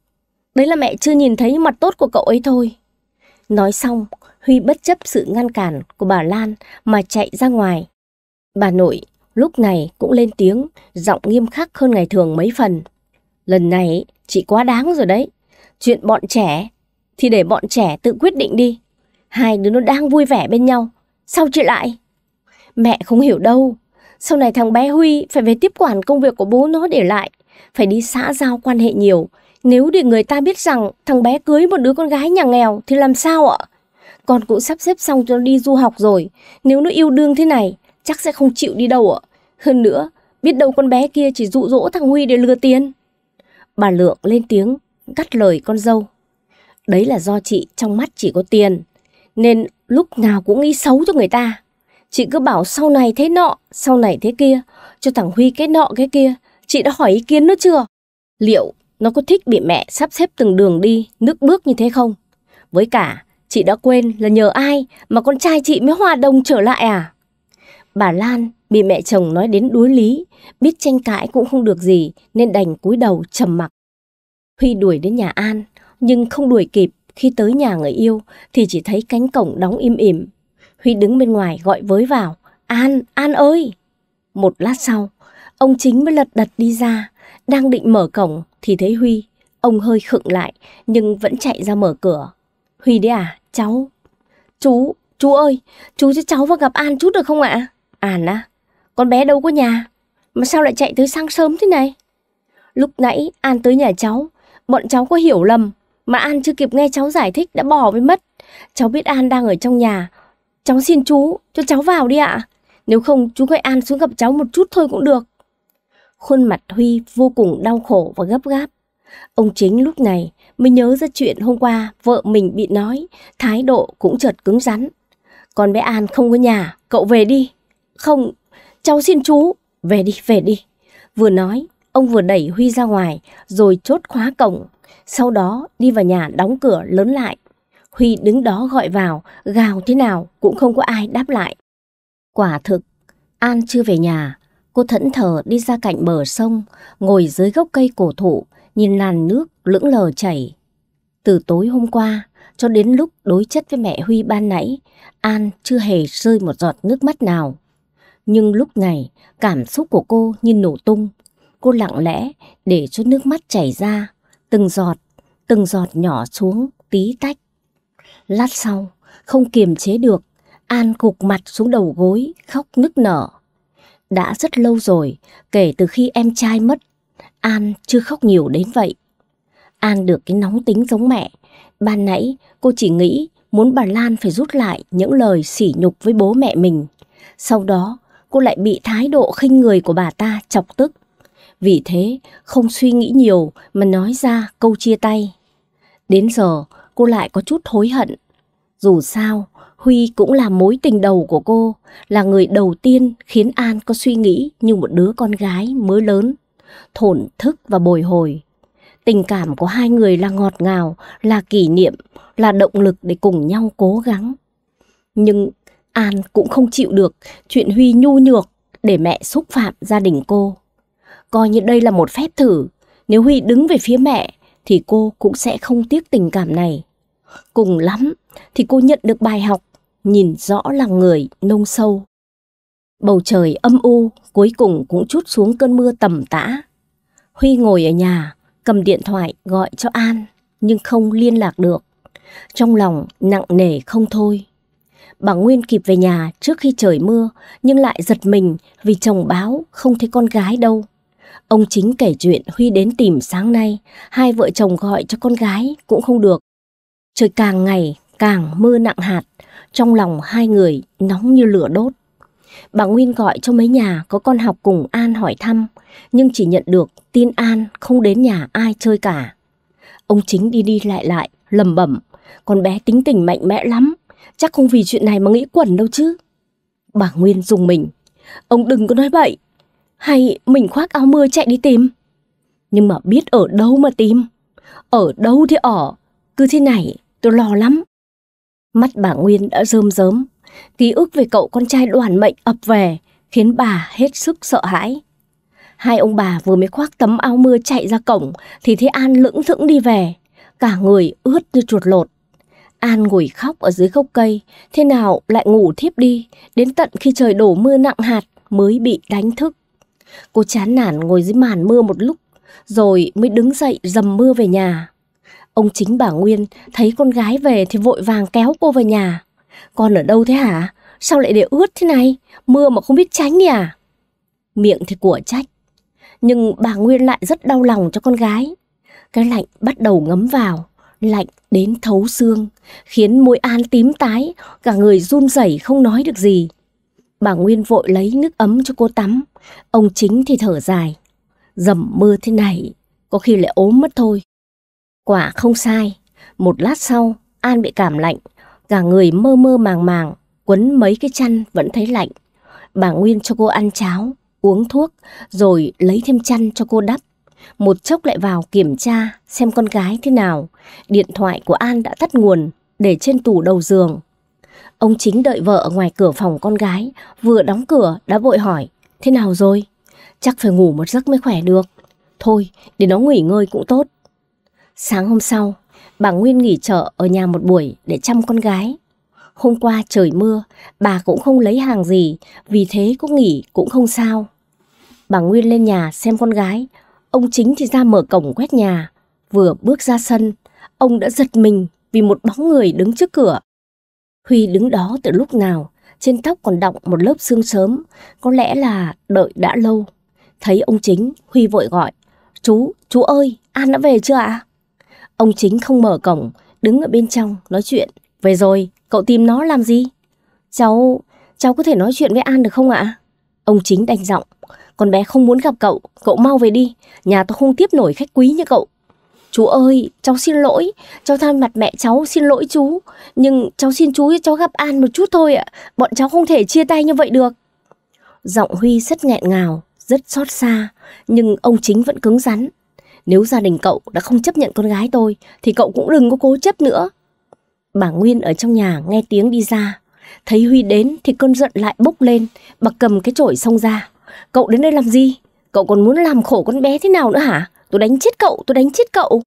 Đấy là mẹ chưa nhìn thấy mặt tốt của cậu ấy thôi. Nói xong, Huy bất chấp sự ngăn cản của bà Lan mà chạy ra ngoài, Bà nội lúc này cũng lên tiếng, giọng nghiêm khắc hơn ngày thường mấy phần. Lần này chị quá đáng rồi đấy. Chuyện bọn trẻ thì để bọn trẻ tự quyết định đi. Hai đứa nó đang vui vẻ bên nhau. Sao chị lại? Mẹ không hiểu đâu. Sau này thằng bé Huy phải về tiếp quản công việc của bố nó để lại. Phải đi xã giao quan hệ nhiều. Nếu để người ta biết rằng thằng bé cưới một đứa con gái nhà nghèo thì làm sao ạ? Con cũng sắp xếp xong cho nó đi du học rồi. Nếu nó yêu đương thế này, chắc sẽ không chịu đi đâu ạ. Hơn nữa, biết đâu con bé kia chỉ dụ dỗ thằng Huy để lừa tiền. Bà Lượng lên tiếng, cắt lời con dâu. Đấy là do chị trong mắt chỉ có tiền, nên lúc nào cũng nghĩ xấu cho người ta. Chị cứ bảo sau này thế nọ, sau này thế kia, cho thằng Huy cái nọ cái kia. Chị đã hỏi ý kiến nó chưa? Liệu nó có thích bị mẹ sắp xếp từng đường đi, nước bước như thế không? Với cả, chị đã quên là nhờ ai mà con trai chị mới hòa đồng trở lại à? Bà Lan bị mẹ chồng nói đến đuối lý, biết tranh cãi cũng không được gì nên đành cúi đầu trầm mặc. Huy đuổi đến nhà An, nhưng không đuổi kịp khi tới nhà người yêu thì chỉ thấy cánh cổng đóng im ỉm. Huy đứng bên ngoài gọi với vào, An, An ơi! Một lát sau, ông chính mới lật đật đi ra, đang định mở cổng thì thấy Huy. Ông hơi khựng lại nhưng vẫn chạy ra mở cửa. Huy đấy à, cháu. Chú, chú ơi, chú cho cháu vào gặp An chút được không ạ? À? An á, con bé đâu có nhà, mà sao lại chạy tới sáng sớm thế này? Lúc nãy An tới nhà cháu, bọn cháu có hiểu lầm, mà An chưa kịp nghe cháu giải thích đã bỏ với mất. Cháu biết An đang ở trong nhà, cháu xin chú, cho cháu vào đi ạ. Nếu không chú gọi An xuống gặp cháu một chút thôi cũng được. Khuôn mặt Huy vô cùng đau khổ và gấp gáp. Ông chính lúc này mới nhớ ra chuyện hôm qua vợ mình bị nói, thái độ cũng chợt cứng rắn. Con bé An không có nhà, cậu về đi. Không, cháu xin chú, về đi, về đi. Vừa nói, ông vừa đẩy Huy ra ngoài rồi chốt khóa cổng. Sau đó đi vào nhà đóng cửa lớn lại. Huy đứng đó gọi vào, gào thế nào cũng không có ai đáp lại. Quả thực, An chưa về nhà. Cô thẫn thờ đi ra cạnh bờ sông, ngồi dưới gốc cây cổ thụ, nhìn làn nước lững lờ chảy. Từ tối hôm qua cho đến lúc đối chất với mẹ Huy ban nãy, An chưa hề rơi một giọt nước mắt nào. Nhưng lúc này, cảm xúc của cô như nổ tung. Cô lặng lẽ để cho nước mắt chảy ra, từng giọt, từng giọt nhỏ xuống tí tách. Lát sau, không kiềm chế được, An cục mặt xuống đầu gối, khóc nức nở. Đã rất lâu rồi, kể từ khi em trai mất, An chưa khóc nhiều đến vậy. An được cái nóng tính giống mẹ. Ban nãy cô chỉ nghĩ muốn bà Lan phải rút lại những lời sỉ nhục với bố mẹ mình. Sau đó cô lại bị thái độ khinh người của bà ta chọc tức. Vì thế, không suy nghĩ nhiều mà nói ra câu chia tay. Đến giờ, cô lại có chút hối hận. Dù sao, Huy cũng là mối tình đầu của cô, là người đầu tiên khiến An có suy nghĩ như một đứa con gái mới lớn, thổn thức và bồi hồi. Tình cảm của hai người là ngọt ngào, là kỷ niệm, là động lực để cùng nhau cố gắng. Nhưng An cũng không chịu được chuyện Huy nhu nhược để mẹ xúc phạm gia đình cô. Coi như đây là một phép thử, nếu Huy đứng về phía mẹ thì cô cũng sẽ không tiếc tình cảm này. Cùng lắm thì cô nhận được bài học, nhìn rõ là người nông sâu. Bầu trời âm u cuối cùng cũng chút xuống cơn mưa tầm tã. Huy ngồi ở nhà, cầm điện thoại gọi cho An, nhưng không liên lạc được. Trong lòng nặng nề không thôi. Bà Nguyên kịp về nhà trước khi trời mưa, nhưng lại giật mình vì chồng báo không thấy con gái đâu. Ông chính kể chuyện Huy đến tìm sáng nay, hai vợ chồng gọi cho con gái cũng không được. Trời càng ngày càng mưa nặng hạt, trong lòng hai người nóng như lửa đốt. Bà Nguyên gọi cho mấy nhà có con học cùng An hỏi thăm, nhưng chỉ nhận được tin An không đến nhà ai chơi cả. Ông chính đi đi lại lại, lầm bẩm, con bé tính tình mạnh mẽ lắm, Chắc không vì chuyện này mà nghĩ quẩn đâu chứ. Bà Nguyên dùng mình. Ông đừng có nói vậy. Hay mình khoác áo mưa chạy đi tìm. Nhưng mà biết ở đâu mà tìm. Ở đâu thì ở. Cứ thế này tôi lo lắm. Mắt bà Nguyên đã rơm rớm. Ký ức về cậu con trai đoàn mệnh ập về khiến bà hết sức sợ hãi. Hai ông bà vừa mới khoác tấm áo mưa chạy ra cổng thì thấy An lững thững đi về, cả người ướt như chuột lột. An ngồi khóc ở dưới gốc cây, thế nào lại ngủ thiếp đi, đến tận khi trời đổ mưa nặng hạt mới bị đánh thức. Cô chán nản ngồi dưới màn mưa một lúc, rồi mới đứng dậy dầm mưa về nhà. Ông chính bà Nguyên thấy con gái về thì vội vàng kéo cô về nhà. Con ở đâu thế hả? Sao lại để ướt thế này? Mưa mà không biết tránh nhỉ? à? Miệng thì của trách. Nhưng bà Nguyên lại rất đau lòng cho con gái. Cái lạnh bắt đầu ngấm vào lạnh đến thấu xương, khiến mũi An tím tái, cả người run rẩy không nói được gì. Bà Nguyên vội lấy nước ấm cho cô tắm, ông chính thì thở dài. Dầm mưa thế này, có khi lại ốm mất thôi. Quả không sai, một lát sau An bị cảm lạnh, cả người mơ mơ màng màng, quấn mấy cái chăn vẫn thấy lạnh. Bà Nguyên cho cô ăn cháo, uống thuốc, rồi lấy thêm chăn cho cô đắp một chốc lại vào kiểm tra xem con gái thế nào. Điện thoại của An đã tắt nguồn, để trên tủ đầu giường. Ông chính đợi vợ ở ngoài cửa phòng con gái, vừa đóng cửa đã vội hỏi, thế nào rồi? Chắc phải ngủ một giấc mới khỏe được. Thôi, để nó nghỉ ngơi cũng tốt. Sáng hôm sau, bà Nguyên nghỉ chợ ở nhà một buổi để chăm con gái. Hôm qua trời mưa, bà cũng không lấy hàng gì, vì thế cũng nghỉ cũng không sao. Bà Nguyên lên nhà xem con gái, Ông chính thì ra mở cổng quét nhà. Vừa bước ra sân, ông đã giật mình vì một bóng người đứng trước cửa. Huy đứng đó từ lúc nào, trên tóc còn đọng một lớp sương sớm, có lẽ là đợi đã lâu. Thấy ông chính, Huy vội gọi, Chú, chú ơi, An đã về chưa ạ? Ông chính không mở cổng, đứng ở bên trong nói chuyện. Về rồi, cậu tìm nó làm gì? Cháu, cháu có thể nói chuyện với An được không ạ? Ông chính đành giọng. Con bé không muốn gặp cậu, cậu mau về đi, nhà tôi không tiếp nổi khách quý như cậu. Chú ơi, cháu xin lỗi, cháu thay mặt mẹ cháu xin lỗi chú, nhưng cháu xin chú cho cháu gặp An một chút thôi ạ, bọn cháu không thể chia tay như vậy được. Giọng Huy rất nghẹn ngào, rất xót xa, nhưng ông chính vẫn cứng rắn. Nếu gia đình cậu đã không chấp nhận con gái tôi, thì cậu cũng đừng có cố chấp nữa. Bà Nguyên ở trong nhà nghe tiếng đi ra, thấy Huy đến thì cơn giận lại bốc lên, bà cầm cái chổi xông ra cậu đến đây làm gì? Cậu còn muốn làm khổ con bé thế nào nữa hả? Tôi đánh chết cậu, tôi đánh chết cậu.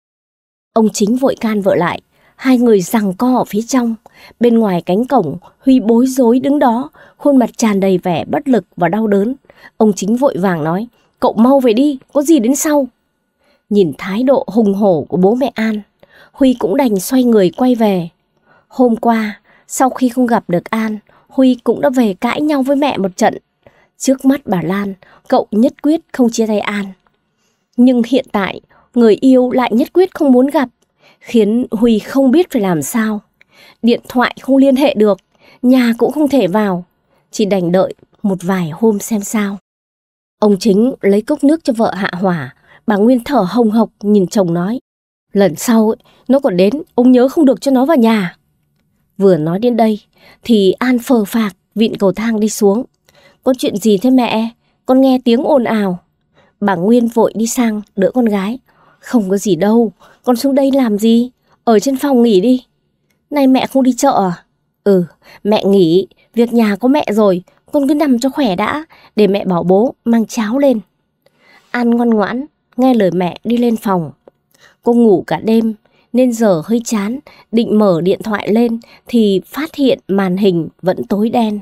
Ông chính vội can vợ lại, hai người giằng co ở phía trong. Bên ngoài cánh cổng, Huy bối rối đứng đó, khuôn mặt tràn đầy vẻ bất lực và đau đớn. Ông chính vội vàng nói, cậu mau về đi, có gì đến sau. Nhìn thái độ hùng hổ của bố mẹ An, Huy cũng đành xoay người quay về. Hôm qua, sau khi không gặp được An, Huy cũng đã về cãi nhau với mẹ một trận Trước mắt bà Lan, cậu nhất quyết không chia tay An. Nhưng hiện tại, người yêu lại nhất quyết không muốn gặp, khiến Huy không biết phải làm sao. Điện thoại không liên hệ được, nhà cũng không thể vào, chỉ đành đợi một vài hôm xem sao. Ông chính lấy cốc nước cho vợ hạ hỏa, bà Nguyên thở hồng hộc nhìn chồng nói. Lần sau nó còn đến, ông nhớ không được cho nó vào nhà. Vừa nói đến đây, thì An phờ phạc vịn cầu thang đi xuống. Có chuyện gì thế mẹ? Con nghe tiếng ồn ào. Bà Nguyên vội đi sang đỡ con gái. Không có gì đâu, con xuống đây làm gì? Ở trên phòng nghỉ đi. nay mẹ không đi chợ à? Ừ, mẹ nghỉ, việc nhà có mẹ rồi, con cứ nằm cho khỏe đã, để mẹ bảo bố mang cháo lên. An ngoan ngoãn, nghe lời mẹ đi lên phòng. Cô ngủ cả đêm, nên giờ hơi chán, định mở điện thoại lên thì phát hiện màn hình vẫn tối đen.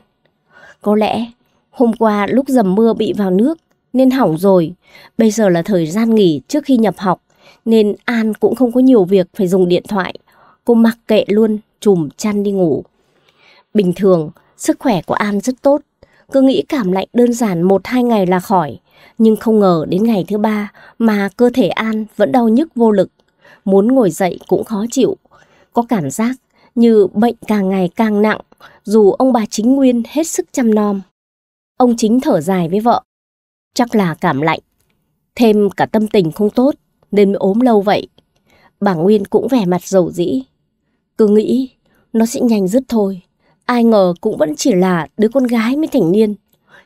Có lẽ Hôm qua lúc dầm mưa bị vào nước nên hỏng rồi. Bây giờ là thời gian nghỉ trước khi nhập học nên An cũng không có nhiều việc phải dùng điện thoại. Cô mặc kệ luôn, chùm chăn đi ngủ. Bình thường, sức khỏe của An rất tốt. Cứ nghĩ cảm lạnh đơn giản một hai ngày là khỏi. Nhưng không ngờ đến ngày thứ ba mà cơ thể An vẫn đau nhức vô lực. Muốn ngồi dậy cũng khó chịu. Có cảm giác như bệnh càng ngày càng nặng dù ông bà chính nguyên hết sức chăm nom. Ông chính thở dài với vợ. Chắc là cảm lạnh. Thêm cả tâm tình không tốt nên mới ốm lâu vậy. Bà Nguyên cũng vẻ mặt dầu dĩ. Cứ nghĩ nó sẽ nhanh dứt thôi. Ai ngờ cũng vẫn chỉ là đứa con gái mới thành niên.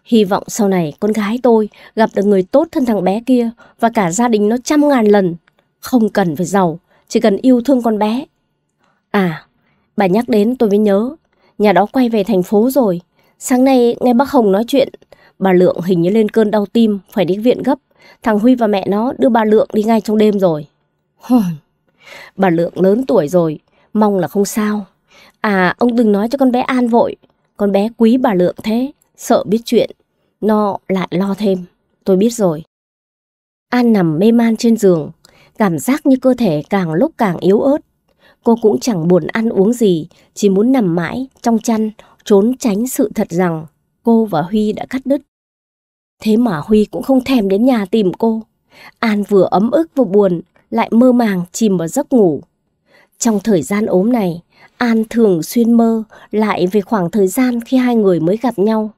Hy vọng sau này con gái tôi gặp được người tốt thân thằng bé kia và cả gia đình nó trăm ngàn lần. Không cần phải giàu, chỉ cần yêu thương con bé. À, bà nhắc đến tôi mới nhớ, nhà đó quay về thành phố rồi, Sáng nay nghe bác Hồng nói chuyện, bà Lượng hình như lên cơn đau tim, phải đi viện gấp. Thằng Huy và mẹ nó đưa bà Lượng đi ngay trong đêm rồi. bà Lượng lớn tuổi rồi, mong là không sao. À, ông đừng nói cho con bé An vội. Con bé quý bà Lượng thế, sợ biết chuyện. Nó lại lo thêm, tôi biết rồi. An nằm mê man trên giường, cảm giác như cơ thể càng lúc càng yếu ớt. Cô cũng chẳng buồn ăn uống gì, chỉ muốn nằm mãi trong chăn trốn tránh sự thật rằng cô và Huy đã cắt đứt. Thế mà Huy cũng không thèm đến nhà tìm cô. An vừa ấm ức vừa buồn, lại mơ màng chìm vào giấc ngủ. Trong thời gian ốm này, An thường xuyên mơ lại về khoảng thời gian khi hai người mới gặp nhau.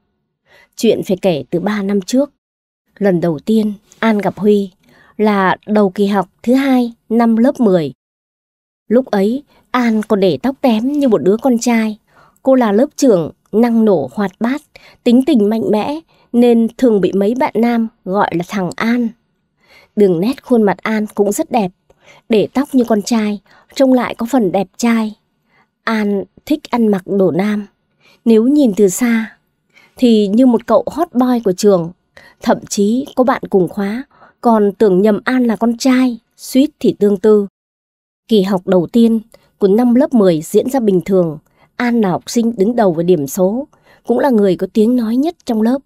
Chuyện phải kể từ 3 năm trước. Lần đầu tiên An gặp Huy là đầu kỳ học thứ hai năm lớp 10. Lúc ấy, An còn để tóc tém như một đứa con trai. Cô là lớp trưởng, năng nổ hoạt bát, tính tình mạnh mẽ nên thường bị mấy bạn nam gọi là thằng An. Đường nét khuôn mặt An cũng rất đẹp, để tóc như con trai, trông lại có phần đẹp trai. An thích ăn mặc đồ nam. Nếu nhìn từ xa thì như một cậu hot boy của trường, thậm chí có bạn cùng khóa còn tưởng nhầm An là con trai, suýt thì tương tư. Kỳ học đầu tiên của năm lớp 10 diễn ra bình thường, An là học sinh đứng đầu về điểm số, cũng là người có tiếng nói nhất trong lớp.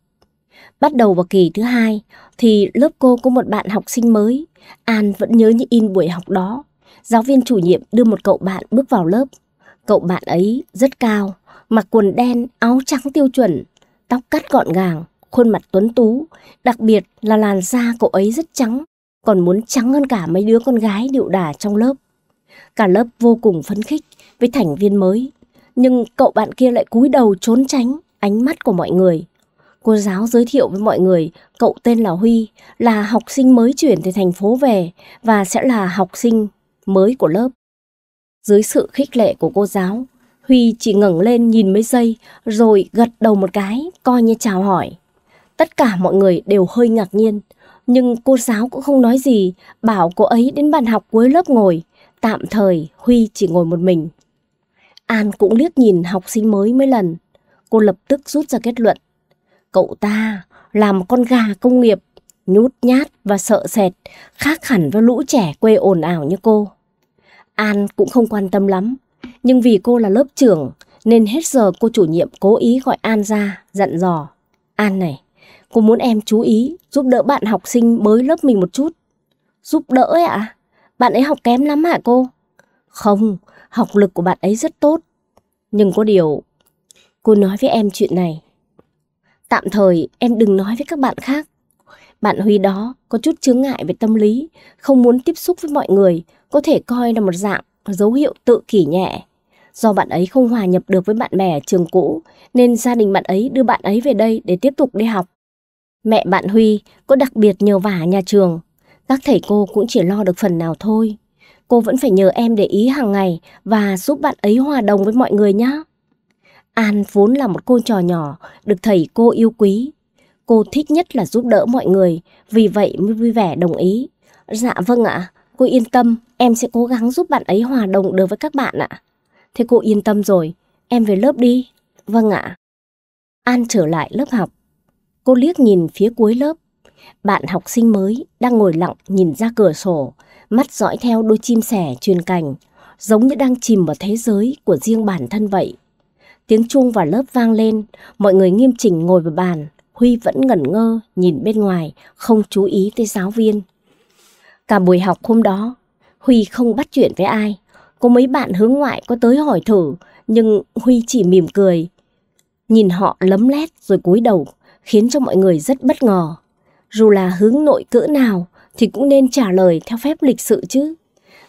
Bắt đầu vào kỳ thứ hai thì lớp cô có một bạn học sinh mới. An vẫn nhớ như in buổi học đó. Giáo viên chủ nhiệm đưa một cậu bạn bước vào lớp. Cậu bạn ấy rất cao, mặc quần đen, áo trắng tiêu chuẩn, tóc cắt gọn gàng, khuôn mặt tuấn tú, đặc biệt là làn da cậu ấy rất trắng, còn muốn trắng hơn cả mấy đứa con gái điệu đà trong lớp. Cả lớp vô cùng phấn khích với thành viên mới nhưng cậu bạn kia lại cúi đầu trốn tránh ánh mắt của mọi người. Cô giáo giới thiệu với mọi người cậu tên là Huy, là học sinh mới chuyển từ thành phố về và sẽ là học sinh mới của lớp. Dưới sự khích lệ của cô giáo, Huy chỉ ngẩng lên nhìn mấy giây rồi gật đầu một cái, coi như chào hỏi. Tất cả mọi người đều hơi ngạc nhiên, nhưng cô giáo cũng không nói gì, bảo cô ấy đến bàn học cuối lớp ngồi. Tạm thời Huy chỉ ngồi một mình. An cũng liếc nhìn học sinh mới mấy lần. Cô lập tức rút ra kết luận. Cậu ta là một con gà công nghiệp, nhút nhát và sợ sệt, khác hẳn với lũ trẻ quê ồn ào như cô. An cũng không quan tâm lắm, nhưng vì cô là lớp trưởng nên hết giờ cô chủ nhiệm cố ý gọi An ra, dặn dò. An này, cô muốn em chú ý giúp đỡ bạn học sinh mới lớp mình một chút. Giúp đỡ ấy ạ? À? Bạn ấy học kém lắm hả cô? Không, học lực của bạn ấy rất tốt. Nhưng có điều, cô nói với em chuyện này. Tạm thời em đừng nói với các bạn khác. Bạn Huy đó có chút chướng ngại về tâm lý, không muốn tiếp xúc với mọi người, có thể coi là một dạng dấu hiệu tự kỷ nhẹ. Do bạn ấy không hòa nhập được với bạn bè ở trường cũ, nên gia đình bạn ấy đưa bạn ấy về đây để tiếp tục đi học. Mẹ bạn Huy có đặc biệt nhờ vả nhà trường, các thầy cô cũng chỉ lo được phần nào thôi cô vẫn phải nhờ em để ý hàng ngày và giúp bạn ấy hòa đồng với mọi người nhé. An vốn là một cô trò nhỏ, được thầy cô yêu quý. Cô thích nhất là giúp đỡ mọi người, vì vậy mới vui vẻ đồng ý. Dạ vâng ạ, cô yên tâm, em sẽ cố gắng giúp bạn ấy hòa đồng được với các bạn ạ. Thế cô yên tâm rồi, em về lớp đi. Vâng ạ. An trở lại lớp học. Cô liếc nhìn phía cuối lớp. Bạn học sinh mới đang ngồi lặng nhìn ra cửa sổ, mắt dõi theo đôi chim sẻ truyền cảnh, giống như đang chìm vào thế giới của riêng bản thân vậy. Tiếng chuông vào lớp vang lên, mọi người nghiêm chỉnh ngồi vào bàn, Huy vẫn ngẩn ngơ nhìn bên ngoài, không chú ý tới giáo viên. Cả buổi học hôm đó, Huy không bắt chuyện với ai. Có mấy bạn hướng ngoại có tới hỏi thử, nhưng Huy chỉ mỉm cười. Nhìn họ lấm lét rồi cúi đầu, khiến cho mọi người rất bất ngờ. Dù là hướng nội cỡ nào, thì cũng nên trả lời theo phép lịch sự chứ.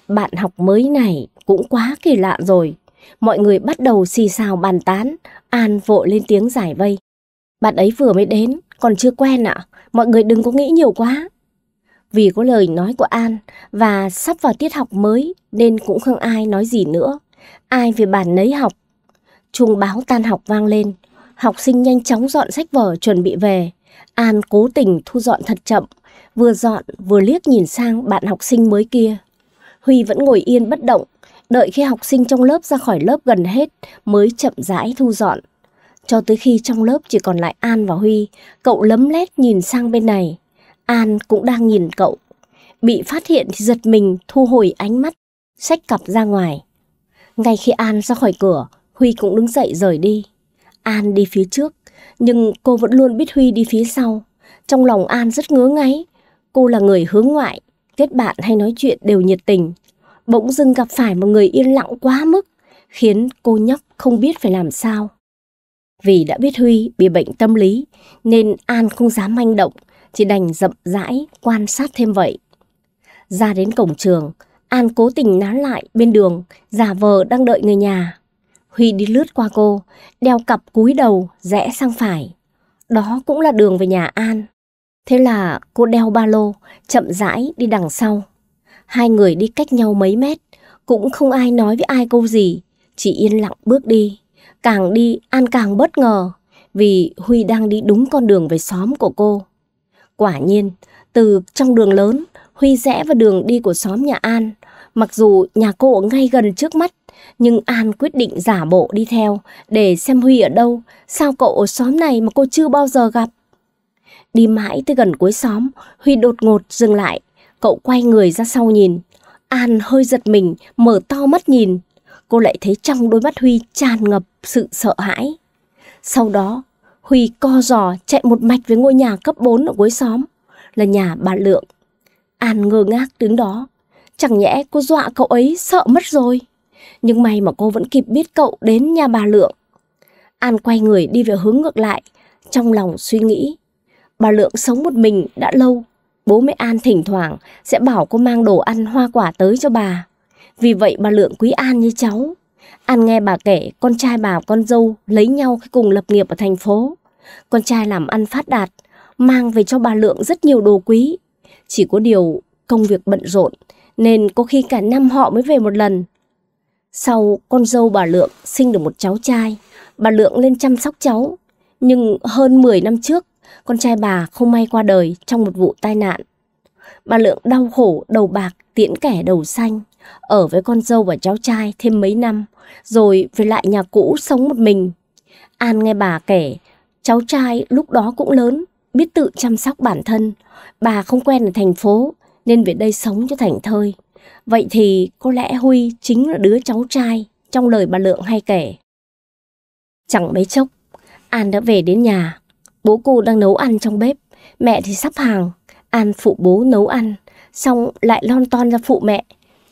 Bạn học mới này cũng quá kỳ lạ rồi. Mọi người bắt đầu xì xào bàn tán, An vội lên tiếng giải vây. Bạn ấy vừa mới đến, còn chưa quen ạ, à? mọi người đừng có nghĩ nhiều quá. Vì có lời nói của An và sắp vào tiết học mới nên cũng không ai nói gì nữa. Ai về bàn nấy học. Chuông báo tan học vang lên, học sinh nhanh chóng dọn sách vở chuẩn bị về. An cố tình thu dọn thật chậm vừa dọn vừa liếc nhìn sang bạn học sinh mới kia. Huy vẫn ngồi yên bất động, đợi khi học sinh trong lớp ra khỏi lớp gần hết mới chậm rãi thu dọn. Cho tới khi trong lớp chỉ còn lại An và Huy, cậu lấm lét nhìn sang bên này. An cũng đang nhìn cậu. Bị phát hiện thì giật mình thu hồi ánh mắt, xách cặp ra ngoài. Ngay khi An ra khỏi cửa, Huy cũng đứng dậy rời đi. An đi phía trước, nhưng cô vẫn luôn biết Huy đi phía sau. Trong lòng An rất ngứa ngáy. Cô là người hướng ngoại, kết bạn hay nói chuyện đều nhiệt tình. Bỗng dưng gặp phải một người yên lặng quá mức, khiến cô nhóc không biết phải làm sao. Vì đã biết Huy bị bệnh tâm lý, nên An không dám manh động, chỉ đành rậm rãi quan sát thêm vậy. Ra đến cổng trường, An cố tình nán lại bên đường, giả vờ đang đợi người nhà. Huy đi lướt qua cô, đeo cặp cúi đầu, rẽ sang phải. Đó cũng là đường về nhà An. Thế là cô đeo ba lô, chậm rãi đi đằng sau. Hai người đi cách nhau mấy mét, cũng không ai nói với ai câu gì, chỉ yên lặng bước đi. Càng đi, An càng bất ngờ, vì Huy đang đi đúng con đường về xóm của cô. Quả nhiên, từ trong đường lớn, Huy rẽ vào đường đi của xóm nhà An. Mặc dù nhà cô ở ngay gần trước mắt, nhưng An quyết định giả bộ đi theo để xem Huy ở đâu, sao cậu ở xóm này mà cô chưa bao giờ gặp. Đi mãi tới gần cuối xóm, Huy đột ngột dừng lại. Cậu quay người ra sau nhìn. An hơi giật mình, mở to mắt nhìn. Cô lại thấy trong đôi mắt Huy tràn ngập sự sợ hãi. Sau đó, Huy co giò chạy một mạch với ngôi nhà cấp 4 ở cuối xóm, là nhà bà Lượng. An ngơ ngác đứng đó, chẳng nhẽ cô dọa cậu ấy sợ mất rồi. Nhưng may mà cô vẫn kịp biết cậu đến nhà bà Lượng. An quay người đi về hướng ngược lại, trong lòng suy nghĩ, Bà Lượng sống một mình đã lâu, bố mẹ An thỉnh thoảng sẽ bảo cô mang đồ ăn hoa quả tới cho bà. Vì vậy bà Lượng quý An như cháu. An nghe bà kể con trai bà con dâu lấy nhau khi cùng lập nghiệp ở thành phố. Con trai làm ăn phát đạt, mang về cho bà Lượng rất nhiều đồ quý. Chỉ có điều công việc bận rộn nên có khi cả năm họ mới về một lần. Sau con dâu bà Lượng sinh được một cháu trai, bà Lượng lên chăm sóc cháu. Nhưng hơn 10 năm trước, con trai bà không may qua đời trong một vụ tai nạn. Bà Lượng đau khổ đầu bạc tiễn kẻ đầu xanh, ở với con dâu và cháu trai thêm mấy năm, rồi về lại nhà cũ sống một mình. An nghe bà kể, cháu trai lúc đó cũng lớn, biết tự chăm sóc bản thân. Bà không quen ở thành phố, nên về đây sống cho thành thơi. Vậy thì có lẽ Huy chính là đứa cháu trai trong lời bà Lượng hay kể. Chẳng mấy chốc, An đã về đến nhà. Bố cô đang nấu ăn trong bếp, mẹ thì sắp hàng. An phụ bố nấu ăn, xong lại lon ton ra phụ mẹ.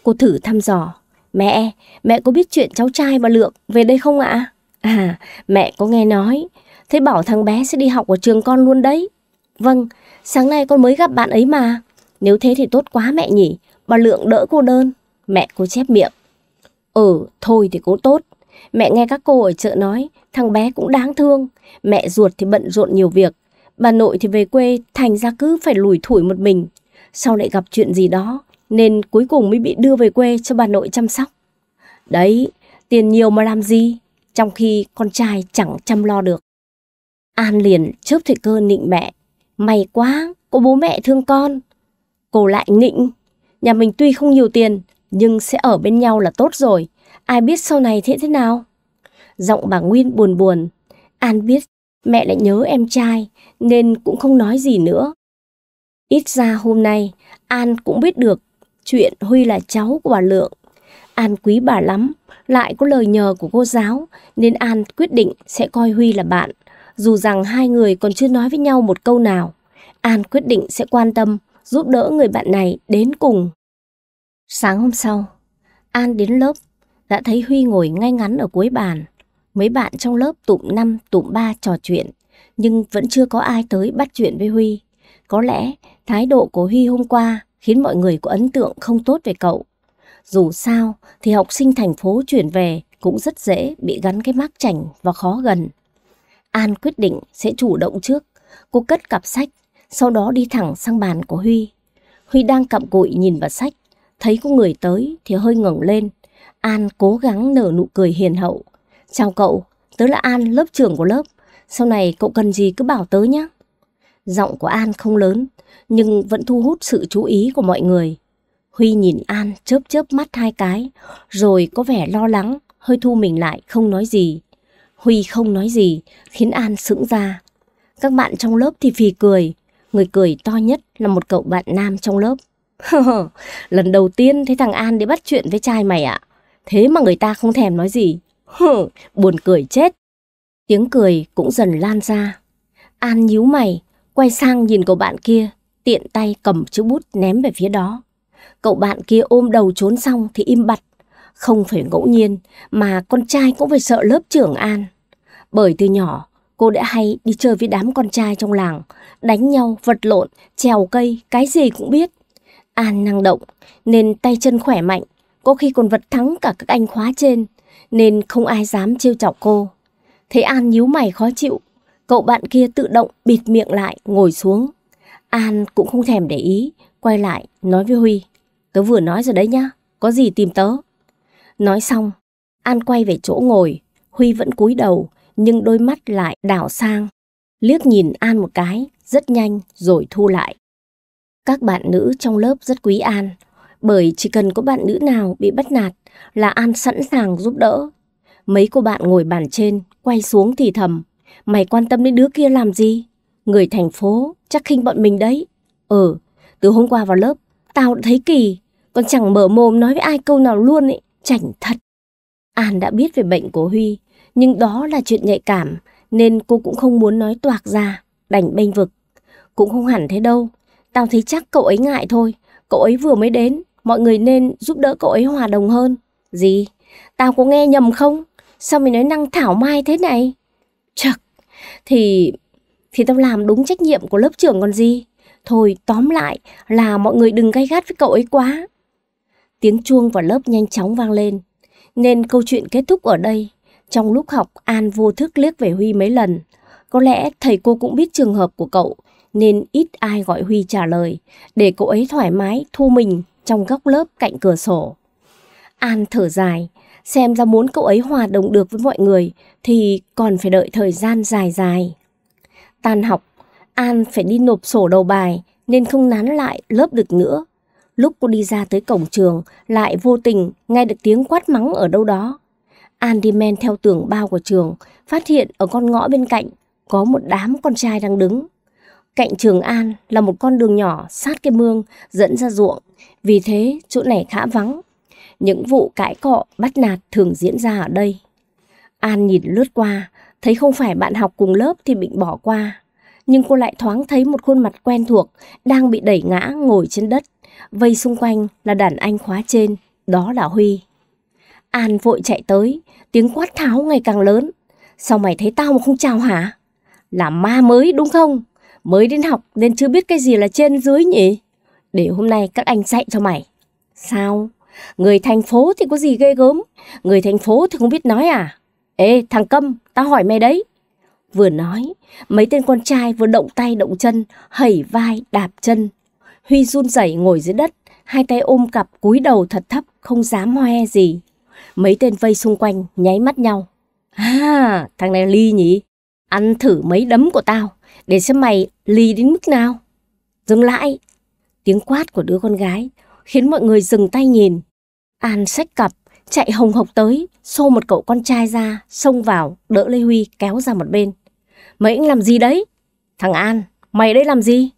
Cô thử thăm dò. Mẹ, mẹ có biết chuyện cháu trai và Lượng về đây không ạ? À? à, mẹ có nghe nói. Thế bảo thằng bé sẽ đi học ở trường con luôn đấy. Vâng, sáng nay con mới gặp bạn ấy mà. Nếu thế thì tốt quá mẹ nhỉ, bà Lượng đỡ cô đơn. Mẹ cô chép miệng. Ừ, thôi thì cũng tốt. Mẹ nghe các cô ở chợ nói, thằng bé cũng đáng thương. Mẹ ruột thì bận rộn nhiều việc. Bà nội thì về quê, thành ra cứ phải lủi thủi một mình. Sau lại gặp chuyện gì đó, nên cuối cùng mới bị đưa về quê cho bà nội chăm sóc. Đấy, tiền nhiều mà làm gì, trong khi con trai chẳng chăm lo được. An liền chớp thời cơ nịnh mẹ. May quá, có bố mẹ thương con. Cô lại nịnh. Nhà mình tuy không nhiều tiền, nhưng sẽ ở bên nhau là tốt rồi ai biết sau này thế thế nào? Giọng bà Nguyên buồn buồn. An biết mẹ lại nhớ em trai nên cũng không nói gì nữa. Ít ra hôm nay An cũng biết được chuyện Huy là cháu của bà Lượng. An quý bà lắm, lại có lời nhờ của cô giáo nên An quyết định sẽ coi Huy là bạn. Dù rằng hai người còn chưa nói với nhau một câu nào, An quyết định sẽ quan tâm, giúp đỡ người bạn này đến cùng. Sáng hôm sau, An đến lớp đã thấy Huy ngồi ngay ngắn ở cuối bàn. Mấy bạn trong lớp tụm năm tụm ba trò chuyện, nhưng vẫn chưa có ai tới bắt chuyện với Huy. Có lẽ thái độ của Huy hôm qua khiến mọi người có ấn tượng không tốt về cậu. Dù sao thì học sinh thành phố chuyển về cũng rất dễ bị gắn cái mác chảnh và khó gần. An quyết định sẽ chủ động trước. Cô cất cặp sách, sau đó đi thẳng sang bàn của Huy. Huy đang cặm cụi nhìn vào sách, thấy có người tới thì hơi ngẩng lên, An cố gắng nở nụ cười hiền hậu. Chào cậu, tớ là An, lớp trưởng của lớp. Sau này cậu cần gì cứ bảo tớ nhé. Giọng của An không lớn, nhưng vẫn thu hút sự chú ý của mọi người. Huy nhìn An chớp chớp mắt hai cái, rồi có vẻ lo lắng, hơi thu mình lại không nói gì. Huy không nói gì, khiến An sững ra. Các bạn trong lớp thì phì cười, người cười to nhất là một cậu bạn nam trong lớp. Lần đầu tiên thấy thằng An đi bắt chuyện với trai mày ạ. À? thế mà người ta không thèm nói gì. Hừ, buồn cười chết. Tiếng cười cũng dần lan ra. An nhíu mày, quay sang nhìn cậu bạn kia, tiện tay cầm chữ bút ném về phía đó. Cậu bạn kia ôm đầu trốn xong thì im bặt. Không phải ngẫu nhiên mà con trai cũng phải sợ lớp trưởng An. Bởi từ nhỏ, cô đã hay đi chơi với đám con trai trong làng, đánh nhau, vật lộn, trèo cây, cái gì cũng biết. An năng động, nên tay chân khỏe mạnh, có khi còn vật thắng cả các anh khóa trên, nên không ai dám trêu chọc cô. Thế An nhíu mày khó chịu, cậu bạn kia tự động bịt miệng lại ngồi xuống. An cũng không thèm để ý, quay lại nói với Huy. Tớ vừa nói rồi đấy nhá, có gì tìm tớ. Nói xong, An quay về chỗ ngồi, Huy vẫn cúi đầu nhưng đôi mắt lại đảo sang. Liếc nhìn An một cái, rất nhanh rồi thu lại. Các bạn nữ trong lớp rất quý An, bởi chỉ cần có bạn nữ nào bị bắt nạt là An sẵn sàng giúp đỡ. Mấy cô bạn ngồi bàn trên, quay xuống thì thầm. Mày quan tâm đến đứa kia làm gì? Người thành phố chắc khinh bọn mình đấy. Ừ, từ hôm qua vào lớp, tao thấy kỳ. Còn chẳng mở mồm nói với ai câu nào luôn ấy, chảnh thật. An đã biết về bệnh của Huy, nhưng đó là chuyện nhạy cảm nên cô cũng không muốn nói toạc ra, đành bênh vực. Cũng không hẳn thế đâu, tao thấy chắc cậu ấy ngại thôi, cậu ấy vừa mới đến, mọi người nên giúp đỡ cậu ấy hòa đồng hơn. Gì? Tao có nghe nhầm không? Sao mày nói năng thảo mai thế này? Chật, thì... Thì tao làm đúng trách nhiệm của lớp trưởng còn gì? Thôi tóm lại là mọi người đừng gay gắt với cậu ấy quá. Tiếng chuông vào lớp nhanh chóng vang lên. Nên câu chuyện kết thúc ở đây. Trong lúc học, An vô thức liếc về Huy mấy lần. Có lẽ thầy cô cũng biết trường hợp của cậu, nên ít ai gọi Huy trả lời, để cậu ấy thoải mái thu mình trong góc lớp cạnh cửa sổ. An thở dài, xem ra muốn cậu ấy hòa đồng được với mọi người thì còn phải đợi thời gian dài dài. Tan học, An phải đi nộp sổ đầu bài nên không nán lại lớp được nữa. Lúc cô đi ra tới cổng trường lại vô tình nghe được tiếng quát mắng ở đâu đó. An đi men theo tường bao của trường, phát hiện ở con ngõ bên cạnh có một đám con trai đang đứng. Cạnh trường An là một con đường nhỏ sát cái mương dẫn ra ruộng. Vì thế, chỗ này khá vắng. Những vụ cãi cọ, bắt nạt thường diễn ra ở đây. An nhìn lướt qua, thấy không phải bạn học cùng lớp thì bị bỏ qua. Nhưng cô lại thoáng thấy một khuôn mặt quen thuộc đang bị đẩy ngã ngồi trên đất. Vây xung quanh là đàn anh khóa trên, đó là Huy. An vội chạy tới, tiếng quát tháo ngày càng lớn. Sao mày thấy tao mà không chào hả? Là ma mới đúng không? Mới đến học nên chưa biết cái gì là trên dưới nhỉ? để hôm nay các anh dạy cho mày. Sao? Người thành phố thì có gì ghê gớm, người thành phố thì không biết nói à? Ê, thằng Câm, tao hỏi mày đấy. Vừa nói, mấy tên con trai vừa động tay động chân, hẩy vai, đạp chân. Huy run rẩy ngồi dưới đất, hai tay ôm cặp cúi đầu thật thấp, không dám hoe gì. Mấy tên vây xung quanh nháy mắt nhau. À, thằng này ly nhỉ? Ăn thử mấy đấm của tao, để xem mày ly đến mức nào. Dừng lại, Tiếng quát của đứa con gái khiến mọi người dừng tay nhìn. An xách cặp, chạy hồng hộc tới, xô một cậu con trai ra, xông vào, đỡ Lê Huy kéo ra một bên. Mấy anh làm gì đấy? Thằng An, mày đấy làm gì?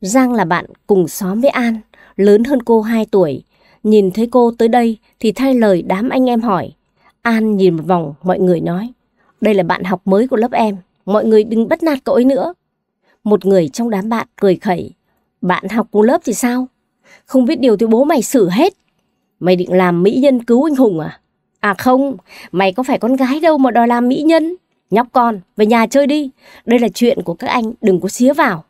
Giang là bạn cùng xóm với An, lớn hơn cô 2 tuổi. Nhìn thấy cô tới đây thì thay lời đám anh em hỏi. An nhìn một vòng, mọi người nói. Đây là bạn học mới của lớp em, mọi người đừng bắt nạt cậu ấy nữa. Một người trong đám bạn cười khẩy, bạn học cùng lớp thì sao? Không biết điều thì bố mày xử hết. Mày định làm mỹ nhân cứu anh Hùng à? À không, mày có phải con gái đâu mà đòi làm mỹ nhân. Nhóc con, về nhà chơi đi. Đây là chuyện của các anh, đừng có xía vào.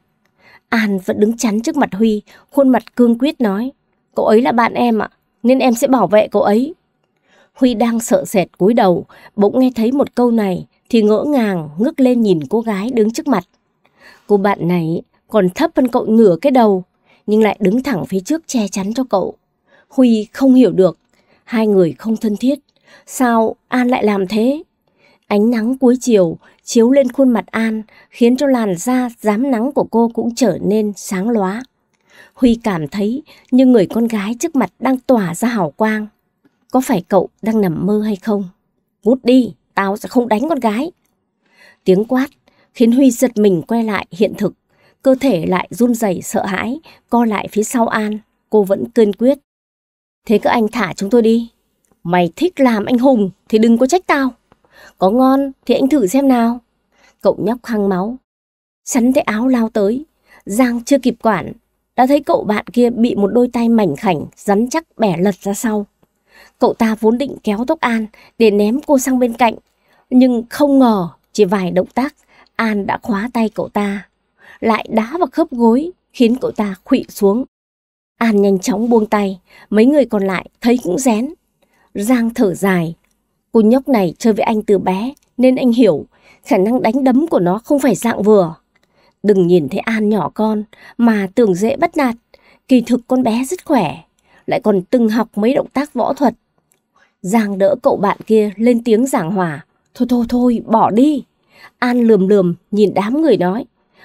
An vẫn đứng chắn trước mặt Huy, khuôn mặt cương quyết nói. Cậu ấy là bạn em ạ, nên em sẽ bảo vệ cậu ấy. Huy đang sợ sệt cúi đầu, bỗng nghe thấy một câu này thì ngỡ ngàng ngước lên nhìn cô gái đứng trước mặt. Cô bạn này còn thấp hơn cậu nửa cái đầu, nhưng lại đứng thẳng phía trước che chắn cho cậu. Huy không hiểu được, hai người không thân thiết, sao An lại làm thế? Ánh nắng cuối chiều chiếu lên khuôn mặt An khiến cho làn da dám nắng của cô cũng trở nên sáng lóa. Huy cảm thấy như người con gái trước mặt đang tỏa ra hào quang. Có phải cậu đang nằm mơ hay không? Ngút đi, tao sẽ không đánh con gái. Tiếng quát khiến Huy giật mình quay lại hiện thực cơ thể lại run rẩy sợ hãi, co lại phía sau An, cô vẫn kiên quyết. Thế các anh thả chúng tôi đi. Mày thích làm anh hùng thì đừng có trách tao. Có ngon thì anh thử xem nào. Cậu nhóc hăng máu. Sắn tay áo lao tới. Giang chưa kịp quản. Đã thấy cậu bạn kia bị một đôi tay mảnh khảnh rắn chắc bẻ lật ra sau. Cậu ta vốn định kéo tóc An để ném cô sang bên cạnh. Nhưng không ngờ chỉ vài động tác An đã khóa tay cậu ta lại đá vào khớp gối, khiến cậu ta khụy xuống. An nhanh chóng buông tay, mấy người còn lại thấy cũng rén. Giang thở dài. Cô nhóc này chơi với anh từ bé, nên anh hiểu khả năng đánh đấm của nó không phải dạng vừa. Đừng nhìn thấy An nhỏ con, mà tưởng dễ bắt nạt. Kỳ thực con bé rất khỏe, lại còn từng học mấy động tác võ thuật. Giang đỡ cậu bạn kia lên tiếng giảng hòa. Thôi thôi thôi, bỏ đi. An lườm lườm nhìn đám người nói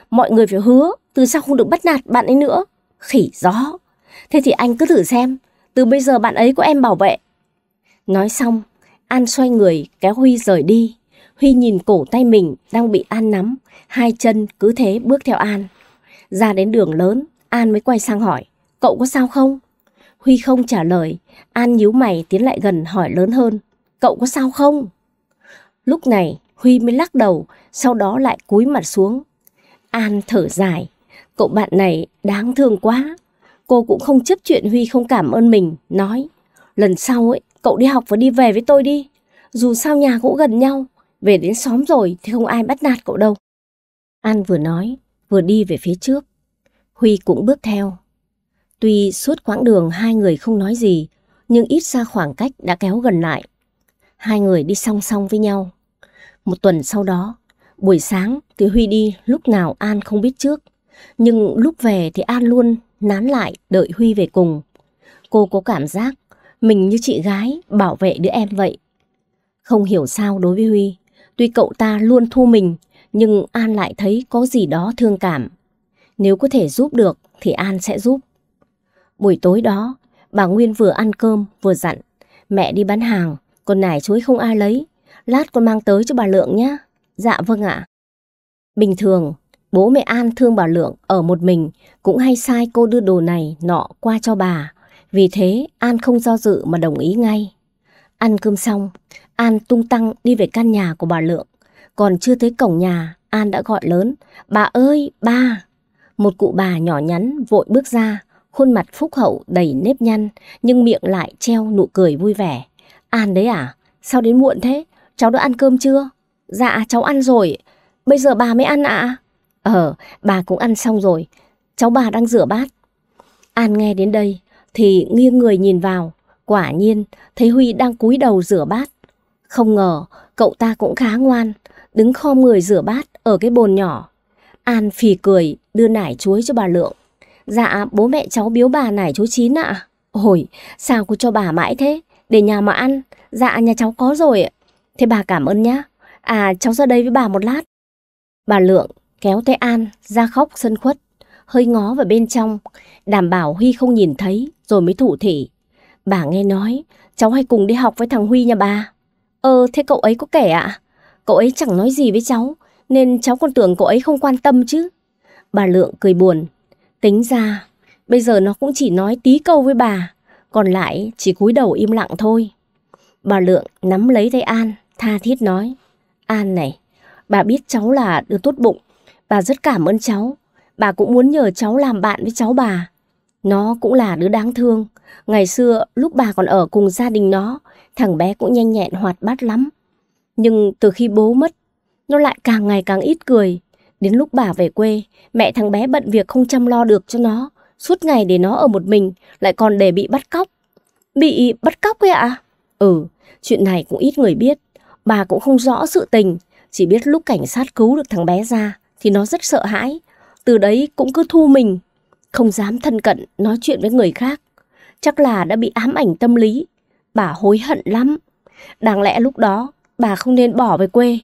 mọi người phải hứa từ sau không được bắt nạt bạn ấy nữa khỉ gió thế thì anh cứ thử xem từ bây giờ bạn ấy có em bảo vệ nói xong an xoay người kéo huy rời đi huy nhìn cổ tay mình đang bị an nắm hai chân cứ thế bước theo an ra đến đường lớn an mới quay sang hỏi cậu có sao không huy không trả lời an nhíu mày tiến lại gần hỏi lớn hơn cậu có sao không lúc này huy mới lắc đầu sau đó lại cúi mặt xuống An thở dài. Cậu bạn này đáng thương quá. Cô cũng không chấp chuyện Huy không cảm ơn mình, nói. Lần sau ấy, cậu đi học và đi về với tôi đi. Dù sao nhà cũng gần nhau, về đến xóm rồi thì không ai bắt nạt cậu đâu. An vừa nói, vừa đi về phía trước. Huy cũng bước theo. Tuy suốt quãng đường hai người không nói gì, nhưng ít ra khoảng cách đã kéo gần lại. Hai người đi song song với nhau. Một tuần sau đó, Buổi sáng thì Huy đi lúc nào An không biết trước. Nhưng lúc về thì An luôn nán lại đợi Huy về cùng. Cô có cảm giác mình như chị gái bảo vệ đứa em vậy. Không hiểu sao đối với Huy, tuy cậu ta luôn thu mình, nhưng An lại thấy có gì đó thương cảm. Nếu có thể giúp được thì An sẽ giúp. Buổi tối đó, bà Nguyên vừa ăn cơm vừa dặn, mẹ đi bán hàng, con nải chuối không ai lấy, lát con mang tới cho bà Lượng nhé. Dạ vâng ạ. Bình thường, bố mẹ An thương bà Lượng ở một mình cũng hay sai cô đưa đồ này nọ qua cho bà. Vì thế An không do dự mà đồng ý ngay. Ăn cơm xong, An tung tăng đi về căn nhà của bà Lượng. Còn chưa tới cổng nhà, An đã gọi lớn, bà ơi, ba. Một cụ bà nhỏ nhắn vội bước ra, khuôn mặt phúc hậu đầy nếp nhăn, nhưng miệng lại treo nụ cười vui vẻ. An đấy à, sao đến muộn thế, cháu đã ăn cơm chưa? Dạ cháu ăn rồi, bây giờ bà mới ăn ạ. Ờ, bà cũng ăn xong rồi, cháu bà đang rửa bát. An nghe đến đây thì nghiêng người nhìn vào, quả nhiên thấy Huy đang cúi đầu rửa bát. Không ngờ cậu ta cũng khá ngoan, đứng khom người rửa bát ở cái bồn nhỏ. An phì cười đưa nải chuối cho bà Lượng. Dạ bố mẹ cháu biếu bà nải chuối chín ạ. Ôi, sao cô cho bà mãi thế, để nhà mà ăn. Dạ nhà cháu có rồi, thế bà cảm ơn nhá. À cháu ra đây với bà một lát. Bà Lượng kéo tay An ra khóc sân khuất, hơi ngó vào bên trong, đảm bảo Huy không nhìn thấy rồi mới thủ thị. Bà nghe nói, cháu hay cùng đi học với thằng Huy nhà bà. Ờ, thế cậu ấy có kể ạ? À? Cậu ấy chẳng nói gì với cháu, nên cháu còn tưởng cậu ấy không quan tâm chứ. Bà Lượng cười buồn. Tính ra, bây giờ nó cũng chỉ nói tí câu với bà, còn lại chỉ cúi đầu im lặng thôi. Bà Lượng nắm lấy tay An, tha thiết nói. An này, bà biết cháu là đứa tốt bụng, bà rất cảm ơn cháu, bà cũng muốn nhờ cháu làm bạn với cháu bà. Nó cũng là đứa đáng thương, ngày xưa lúc bà còn ở cùng gia đình nó, thằng bé cũng nhanh nhẹn hoạt bát lắm. Nhưng từ khi bố mất, nó lại càng ngày càng ít cười. Đến lúc bà về quê, mẹ thằng bé bận việc không chăm lo được cho nó, suốt ngày để nó ở một mình, lại còn để bị bắt cóc. Bị bắt cóc ấy ạ? À? Ừ, chuyện này cũng ít người biết. Bà cũng không rõ sự tình, chỉ biết lúc cảnh sát cứu được thằng bé ra thì nó rất sợ hãi. Từ đấy cũng cứ thu mình, không dám thân cận nói chuyện với người khác. Chắc là đã bị ám ảnh tâm lý, bà hối hận lắm. Đáng lẽ lúc đó bà không nên bỏ về quê.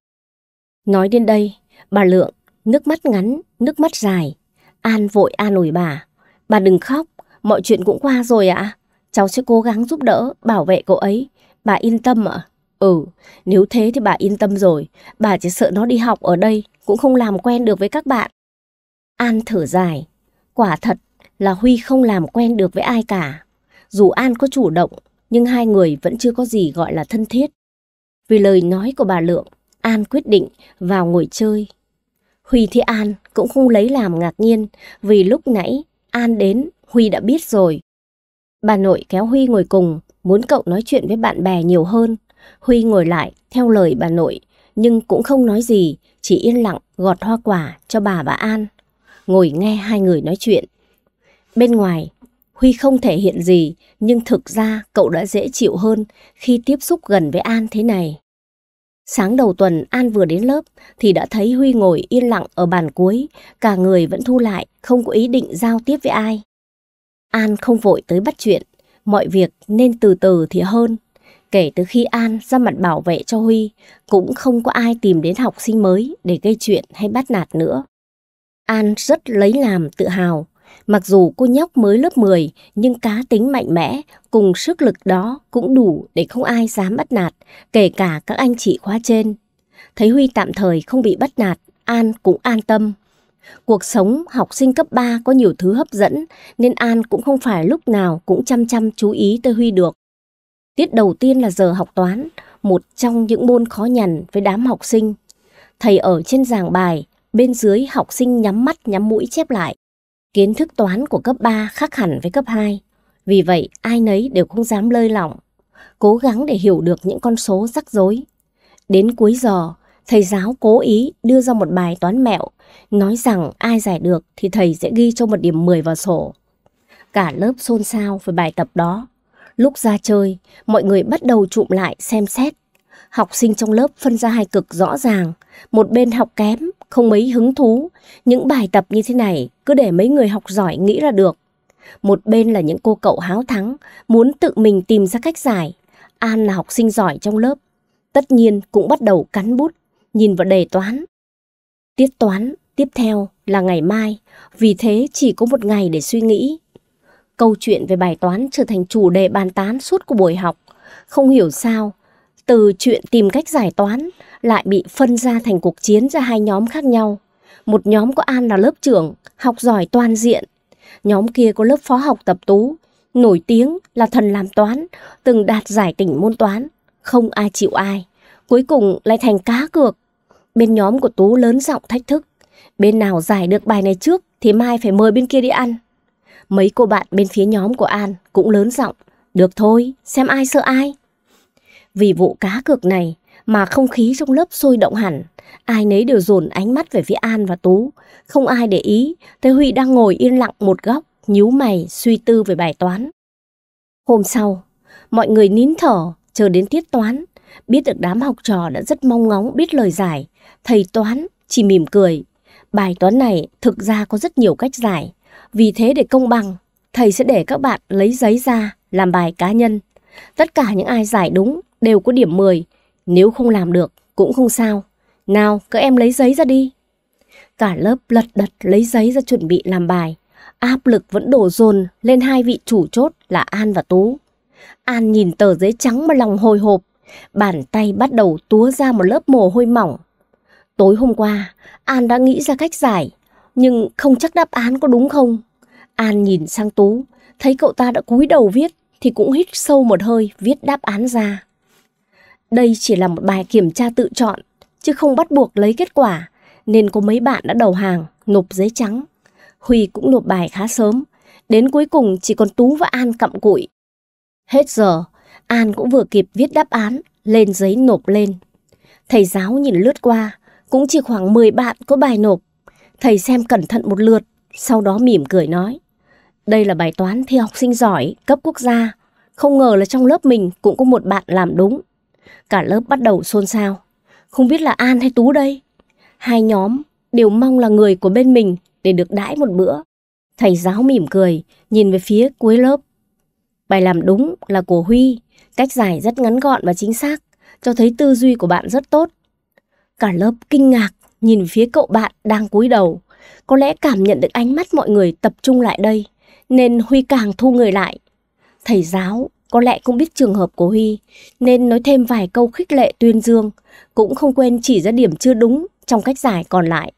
Nói đến đây, bà Lượng, nước mắt ngắn, nước mắt dài. An vội an ủi bà. Bà đừng khóc, mọi chuyện cũng qua rồi ạ. Cháu sẽ cố gắng giúp đỡ, bảo vệ cô ấy. Bà yên tâm ạ. À. Ừ, nếu thế thì bà yên tâm rồi, bà chỉ sợ nó đi học ở đây, cũng không làm quen được với các bạn. An thở dài, quả thật là Huy không làm quen được với ai cả. Dù An có chủ động, nhưng hai người vẫn chưa có gì gọi là thân thiết. Vì lời nói của bà Lượng, An quyết định vào ngồi chơi. Huy thì An cũng không lấy làm ngạc nhiên vì lúc nãy An đến Huy đã biết rồi. Bà nội kéo Huy ngồi cùng, muốn cậu nói chuyện với bạn bè nhiều hơn. Huy ngồi lại theo lời bà nội, nhưng cũng không nói gì, chỉ yên lặng gọt hoa quả cho bà và An. Ngồi nghe hai người nói chuyện. Bên ngoài, Huy không thể hiện gì, nhưng thực ra cậu đã dễ chịu hơn khi tiếp xúc gần với An thế này. Sáng đầu tuần An vừa đến lớp thì đã thấy Huy ngồi yên lặng ở bàn cuối, cả người vẫn thu lại, không có ý định giao tiếp với ai. An không vội tới bắt chuyện, mọi việc nên từ từ thì hơn. Kể từ khi An ra mặt bảo vệ cho Huy, cũng không có ai tìm đến học sinh mới để gây chuyện hay bắt nạt nữa. An rất lấy làm tự hào. Mặc dù cô nhóc mới lớp 10 nhưng cá tính mạnh mẽ cùng sức lực đó cũng đủ để không ai dám bắt nạt, kể cả các anh chị khóa trên. Thấy Huy tạm thời không bị bắt nạt, An cũng an tâm. Cuộc sống học sinh cấp 3 có nhiều thứ hấp dẫn nên An cũng không phải lúc nào cũng chăm chăm chú ý tới Huy được. Tiết đầu tiên là giờ học toán, một trong những môn khó nhằn với đám học sinh. Thầy ở trên giảng bài, bên dưới học sinh nhắm mắt nhắm mũi chép lại. Kiến thức toán của cấp 3 khác hẳn với cấp 2, vì vậy ai nấy đều không dám lơi lỏng, cố gắng để hiểu được những con số rắc rối. Đến cuối giờ, thầy giáo cố ý đưa ra một bài toán mẹo, nói rằng ai giải được thì thầy sẽ ghi cho một điểm 10 vào sổ. Cả lớp xôn xao với bài tập đó. Lúc ra chơi, mọi người bắt đầu trụm lại xem xét. Học sinh trong lớp phân ra hai cực rõ ràng. Một bên học kém, không mấy hứng thú. Những bài tập như thế này cứ để mấy người học giỏi nghĩ ra được. Một bên là những cô cậu háo thắng, muốn tự mình tìm ra cách giải. An là học sinh giỏi trong lớp. Tất nhiên cũng bắt đầu cắn bút, nhìn vào đề toán. Tiết toán tiếp theo là ngày mai, vì thế chỉ có một ngày để suy nghĩ. Câu chuyện về bài toán trở thành chủ đề bàn tán suốt của buổi học. Không hiểu sao, từ chuyện tìm cách giải toán lại bị phân ra thành cuộc chiến ra hai nhóm khác nhau. Một nhóm có An là lớp trưởng, học giỏi toàn diện. Nhóm kia có lớp phó học tập tú, nổi tiếng là thần làm toán, từng đạt giải tỉnh môn toán. Không ai chịu ai, cuối cùng lại thành cá cược. Bên nhóm của tú lớn giọng thách thức. Bên nào giải được bài này trước thì mai phải mời bên kia đi ăn. Mấy cô bạn bên phía nhóm của An cũng lớn giọng, được thôi, xem ai sợ ai. Vì vụ cá cược này mà không khí trong lớp sôi động hẳn, ai nấy đều dồn ánh mắt về phía An và Tú, không ai để ý tới Huy đang ngồi yên lặng một góc, nhíu mày suy tư về bài toán. Hôm sau, mọi người nín thở chờ đến tiết toán, biết được đám học trò đã rất mong ngóng biết lời giải, thầy toán chỉ mỉm cười. Bài toán này thực ra có rất nhiều cách giải, vì thế để công bằng, thầy sẽ để các bạn lấy giấy ra làm bài cá nhân. Tất cả những ai giải đúng đều có điểm 10. Nếu không làm được cũng không sao. Nào các em lấy giấy ra đi. Cả lớp lật đật lấy giấy ra chuẩn bị làm bài. Áp lực vẫn đổ dồn lên hai vị chủ chốt là An và Tú. An nhìn tờ giấy trắng mà lòng hồi hộp. Bàn tay bắt đầu túa ra một lớp mồ hôi mỏng. Tối hôm qua, An đã nghĩ ra cách giải nhưng không chắc đáp án có đúng không. An nhìn sang Tú, thấy cậu ta đã cúi đầu viết thì cũng hít sâu một hơi viết đáp án ra. Đây chỉ là một bài kiểm tra tự chọn, chứ không bắt buộc lấy kết quả, nên có mấy bạn đã đầu hàng, nộp giấy trắng. Huy cũng nộp bài khá sớm, đến cuối cùng chỉ còn Tú và An cặm cụi. Hết giờ, An cũng vừa kịp viết đáp án, lên giấy nộp lên. Thầy giáo nhìn lướt qua, cũng chỉ khoảng 10 bạn có bài nộp, Thầy xem cẩn thận một lượt, sau đó mỉm cười nói. Đây là bài toán thi học sinh giỏi, cấp quốc gia. Không ngờ là trong lớp mình cũng có một bạn làm đúng. Cả lớp bắt đầu xôn xao. Không biết là An hay Tú đây? Hai nhóm đều mong là người của bên mình để được đãi một bữa. Thầy giáo mỉm cười, nhìn về phía cuối lớp. Bài làm đúng là của Huy, cách giải rất ngắn gọn và chính xác, cho thấy tư duy của bạn rất tốt. Cả lớp kinh ngạc nhìn phía cậu bạn đang cúi đầu. Có lẽ cảm nhận được ánh mắt mọi người tập trung lại đây, nên Huy càng thu người lại. Thầy giáo có lẽ cũng biết trường hợp của Huy, nên nói thêm vài câu khích lệ tuyên dương, cũng không quên chỉ ra điểm chưa đúng trong cách giải còn lại.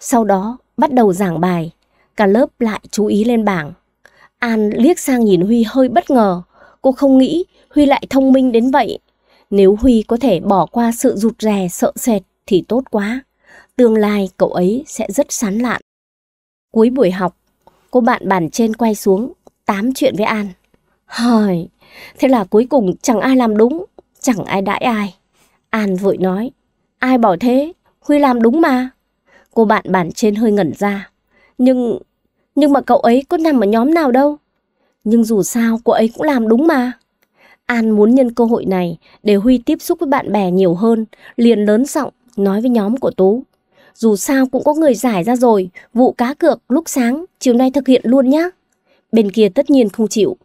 Sau đó, bắt đầu giảng bài, cả lớp lại chú ý lên bảng. An liếc sang nhìn Huy hơi bất ngờ, cô không nghĩ Huy lại thông minh đến vậy. Nếu Huy có thể bỏ qua sự rụt rè sợ sệt thì tốt quá tương lai cậu ấy sẽ rất sán lạn. Cuối buổi học, cô bạn bàn trên quay xuống, tám chuyện với An. Hời, thế là cuối cùng chẳng ai làm đúng, chẳng ai đãi ai. An vội nói, ai bảo thế, Huy làm đúng mà. Cô bạn bàn trên hơi ngẩn ra. Nhưng, nhưng mà cậu ấy có nằm ở nhóm nào đâu. Nhưng dù sao cô ấy cũng làm đúng mà. An muốn nhân cơ hội này để Huy tiếp xúc với bạn bè nhiều hơn, liền lớn giọng nói với nhóm của Tú dù sao cũng có người giải ra rồi, vụ cá cược lúc sáng, chiều nay thực hiện luôn nhá. Bên kia tất nhiên không chịu,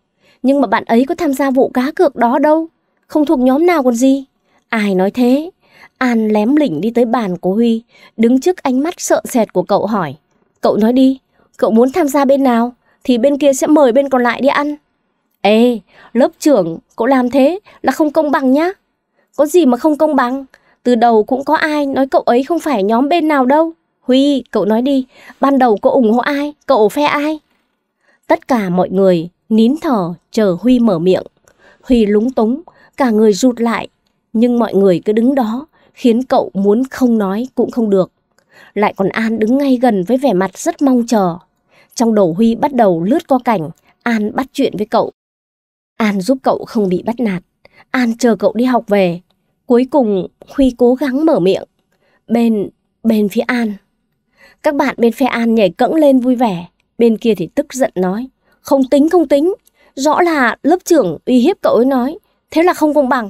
nhưng mà bạn ấy có tham gia vụ cá cược đó đâu, không thuộc nhóm nào còn gì. Ai nói thế? An lém lỉnh đi tới bàn của Huy, đứng trước ánh mắt sợ sệt của cậu hỏi. Cậu nói đi, cậu muốn tham gia bên nào, thì bên kia sẽ mời bên còn lại đi ăn. Ê, lớp trưởng, cậu làm thế là không công bằng nhá. Có gì mà không công bằng, từ đầu cũng có ai nói cậu ấy không phải nhóm bên nào đâu. Huy, cậu nói đi, ban đầu cậu ủng hộ ai, cậu phe ai? Tất cả mọi người nín thở chờ Huy mở miệng. Huy lúng túng, cả người rụt lại, nhưng mọi người cứ đứng đó, khiến cậu muốn không nói cũng không được. Lại còn An đứng ngay gần với vẻ mặt rất mong chờ. Trong đầu Huy bắt đầu lướt qua cảnh, An bắt chuyện với cậu. An giúp cậu không bị bắt nạt. An chờ cậu đi học về, Cuối cùng, Huy cố gắng mở miệng. Bên, bên phía An. Các bạn bên phía An nhảy cẫng lên vui vẻ. Bên kia thì tức giận nói. Không tính, không tính. Rõ là lớp trưởng uy hiếp cậu ấy nói. Thế là không công bằng.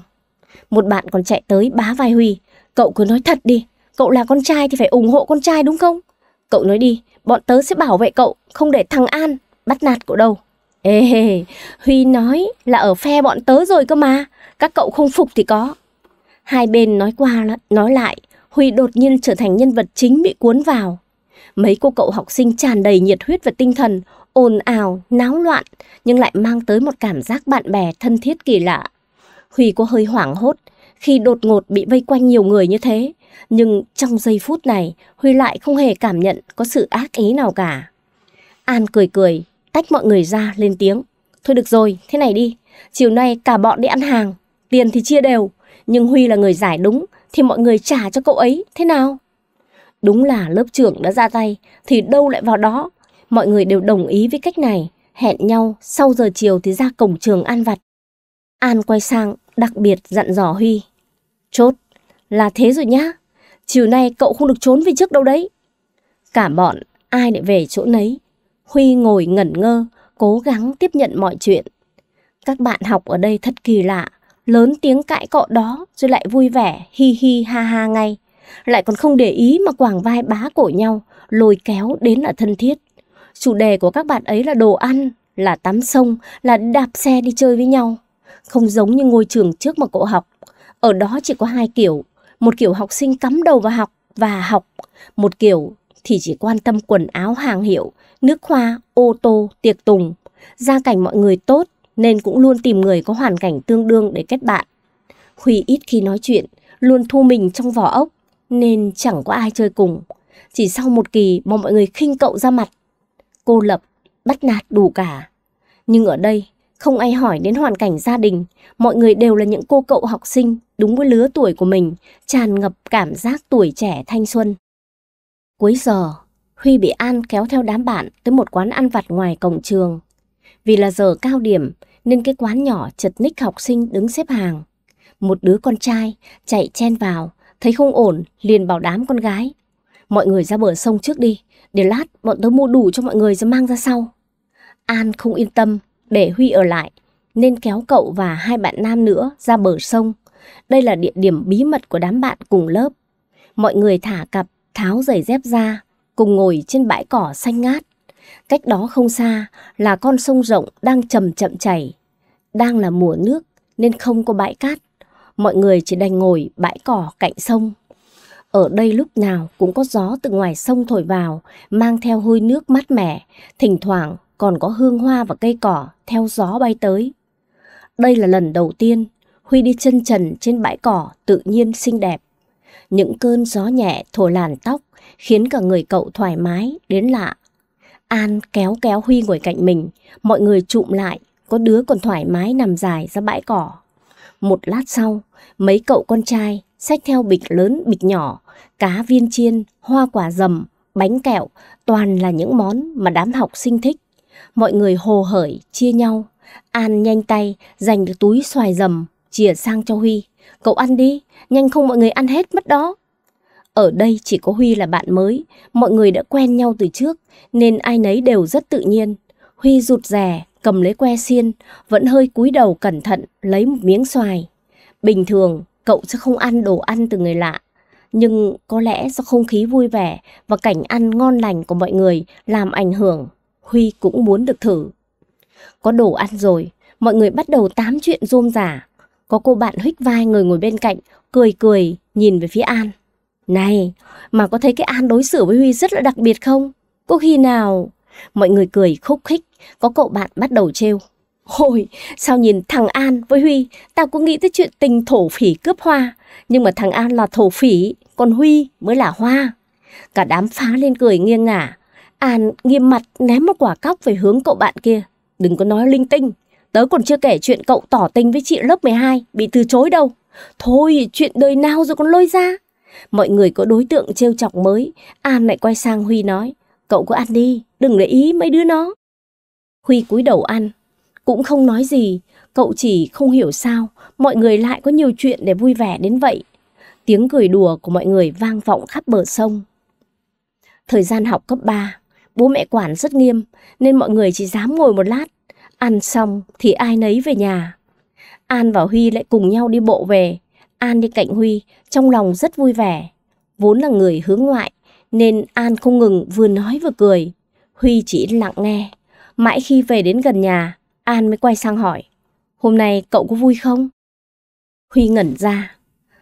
Một bạn còn chạy tới bá vai Huy. Cậu cứ nói thật đi. Cậu là con trai thì phải ủng hộ con trai đúng không? Cậu nói đi, bọn tớ sẽ bảo vệ cậu, không để thằng An bắt nạt cậu đâu. Ê, Huy nói là ở phe bọn tớ rồi cơ mà, các cậu không phục thì có. Hai bên nói qua nói lại, Huy đột nhiên trở thành nhân vật chính bị cuốn vào. Mấy cô cậu học sinh tràn đầy nhiệt huyết và tinh thần, ồn ào, náo loạn, nhưng lại mang tới một cảm giác bạn bè thân thiết kỳ lạ. Huy có hơi hoảng hốt khi đột ngột bị vây quanh nhiều người như thế, nhưng trong giây phút này, Huy lại không hề cảm nhận có sự ác ý nào cả. An cười cười, tách mọi người ra lên tiếng. Thôi được rồi, thế này đi, chiều nay cả bọn đi ăn hàng, tiền thì chia đều nhưng Huy là người giải đúng thì mọi người trả cho cậu ấy thế nào? Đúng là lớp trưởng đã ra tay thì đâu lại vào đó. Mọi người đều đồng ý với cách này, hẹn nhau sau giờ chiều thì ra cổng trường ăn vặt. An quay sang đặc biệt dặn dò Huy. Chốt, là thế rồi nhá. Chiều nay cậu không được trốn về trước đâu đấy. Cả bọn ai lại về chỗ nấy. Huy ngồi ngẩn ngơ, cố gắng tiếp nhận mọi chuyện. Các bạn học ở đây thật kỳ lạ lớn tiếng cãi cọ đó rồi lại vui vẻ, hi hi ha ha ngay. Lại còn không để ý mà quảng vai bá cổ nhau, lôi kéo đến là thân thiết. Chủ đề của các bạn ấy là đồ ăn, là tắm sông, là đạp xe đi chơi với nhau. Không giống như ngôi trường trước mà cậu học. Ở đó chỉ có hai kiểu, một kiểu học sinh cắm đầu vào học và học, một kiểu thì chỉ quan tâm quần áo hàng hiệu, nước hoa, ô tô, tiệc tùng. Gia cảnh mọi người tốt, nên cũng luôn tìm người có hoàn cảnh tương đương để kết bạn. Huy ít khi nói chuyện, luôn thu mình trong vỏ ốc, nên chẳng có ai chơi cùng. Chỉ sau một kỳ mà mọi người khinh cậu ra mặt. Cô lập, bắt nạt đủ cả. Nhưng ở đây, không ai hỏi đến hoàn cảnh gia đình, mọi người đều là những cô cậu học sinh đúng với lứa tuổi của mình, tràn ngập cảm giác tuổi trẻ thanh xuân. Cuối giờ, Huy bị An kéo theo đám bạn tới một quán ăn vặt ngoài cổng trường. Vì là giờ cao điểm, nên cái quán nhỏ chật ních học sinh đứng xếp hàng. Một đứa con trai chạy chen vào, thấy không ổn liền bảo đám con gái. Mọi người ra bờ sông trước đi, để lát bọn tớ mua đủ cho mọi người rồi mang ra sau. An không yên tâm để Huy ở lại nên kéo cậu và hai bạn nam nữa ra bờ sông. Đây là địa điểm bí mật của đám bạn cùng lớp. Mọi người thả cặp, tháo giày dép ra, cùng ngồi trên bãi cỏ xanh ngát. Cách đó không xa là con sông rộng đang chậm chậm chảy. Đang là mùa nước nên không có bãi cát. Mọi người chỉ đành ngồi bãi cỏ cạnh sông. Ở đây lúc nào cũng có gió từ ngoài sông thổi vào, mang theo hơi nước mát mẻ. Thỉnh thoảng còn có hương hoa và cây cỏ theo gió bay tới. Đây là lần đầu tiên Huy đi chân trần trên bãi cỏ tự nhiên xinh đẹp. Những cơn gió nhẹ thổi làn tóc khiến cả người cậu thoải mái đến lạ An kéo kéo Huy ngồi cạnh mình, mọi người trụm lại, có đứa còn thoải mái nằm dài ra bãi cỏ. Một lát sau, mấy cậu con trai xách theo bịch lớn bịch nhỏ, cá viên chiên, hoa quả dầm, bánh kẹo, toàn là những món mà đám học sinh thích. Mọi người hồ hởi, chia nhau. An nhanh tay, giành được túi xoài dầm, chìa sang cho Huy. Cậu ăn đi, nhanh không mọi người ăn hết mất đó. Ở đây chỉ có Huy là bạn mới, mọi người đã quen nhau từ trước, nên ai nấy đều rất tự nhiên. Huy rụt rè, cầm lấy que xiên, vẫn hơi cúi đầu cẩn thận lấy một miếng xoài. Bình thường, cậu sẽ không ăn đồ ăn từ người lạ, nhưng có lẽ do không khí vui vẻ và cảnh ăn ngon lành của mọi người làm ảnh hưởng, Huy cũng muốn được thử. Có đồ ăn rồi, mọi người bắt đầu tám chuyện rôm rả. Có cô bạn hích vai người ngồi bên cạnh, cười cười, nhìn về phía An. Này, mà có thấy cái An đối xử với Huy rất là đặc biệt không? Có khi nào... Mọi người cười khúc khích, có cậu bạn bắt đầu trêu. Hồi, sao nhìn thằng An với Huy, tao cũng nghĩ tới chuyện tình thổ phỉ cướp hoa. Nhưng mà thằng An là thổ phỉ, còn Huy mới là hoa. Cả đám phá lên cười nghiêng ngả. An nghiêm mặt ném một quả cóc về hướng cậu bạn kia. Đừng có nói linh tinh, tớ còn chưa kể chuyện cậu tỏ tình với chị lớp 12 bị từ chối đâu. Thôi, chuyện đời nào rồi còn lôi ra. Mọi người có đối tượng trêu chọc mới, An lại quay sang Huy nói, cậu cứ ăn đi, đừng để ý mấy đứa nó. Huy cúi đầu ăn, cũng không nói gì, cậu chỉ không hiểu sao mọi người lại có nhiều chuyện để vui vẻ đến vậy. Tiếng cười đùa của mọi người vang vọng khắp bờ sông. Thời gian học cấp 3, bố mẹ quản rất nghiêm nên mọi người chỉ dám ngồi một lát. Ăn xong thì ai nấy về nhà. An và Huy lại cùng nhau đi bộ về. An đi cạnh Huy, trong lòng rất vui vẻ. Vốn là người hướng ngoại, nên An không ngừng vừa nói vừa cười. Huy chỉ lặng nghe. Mãi khi về đến gần nhà, An mới quay sang hỏi. Hôm nay cậu có vui không? Huy ngẩn ra,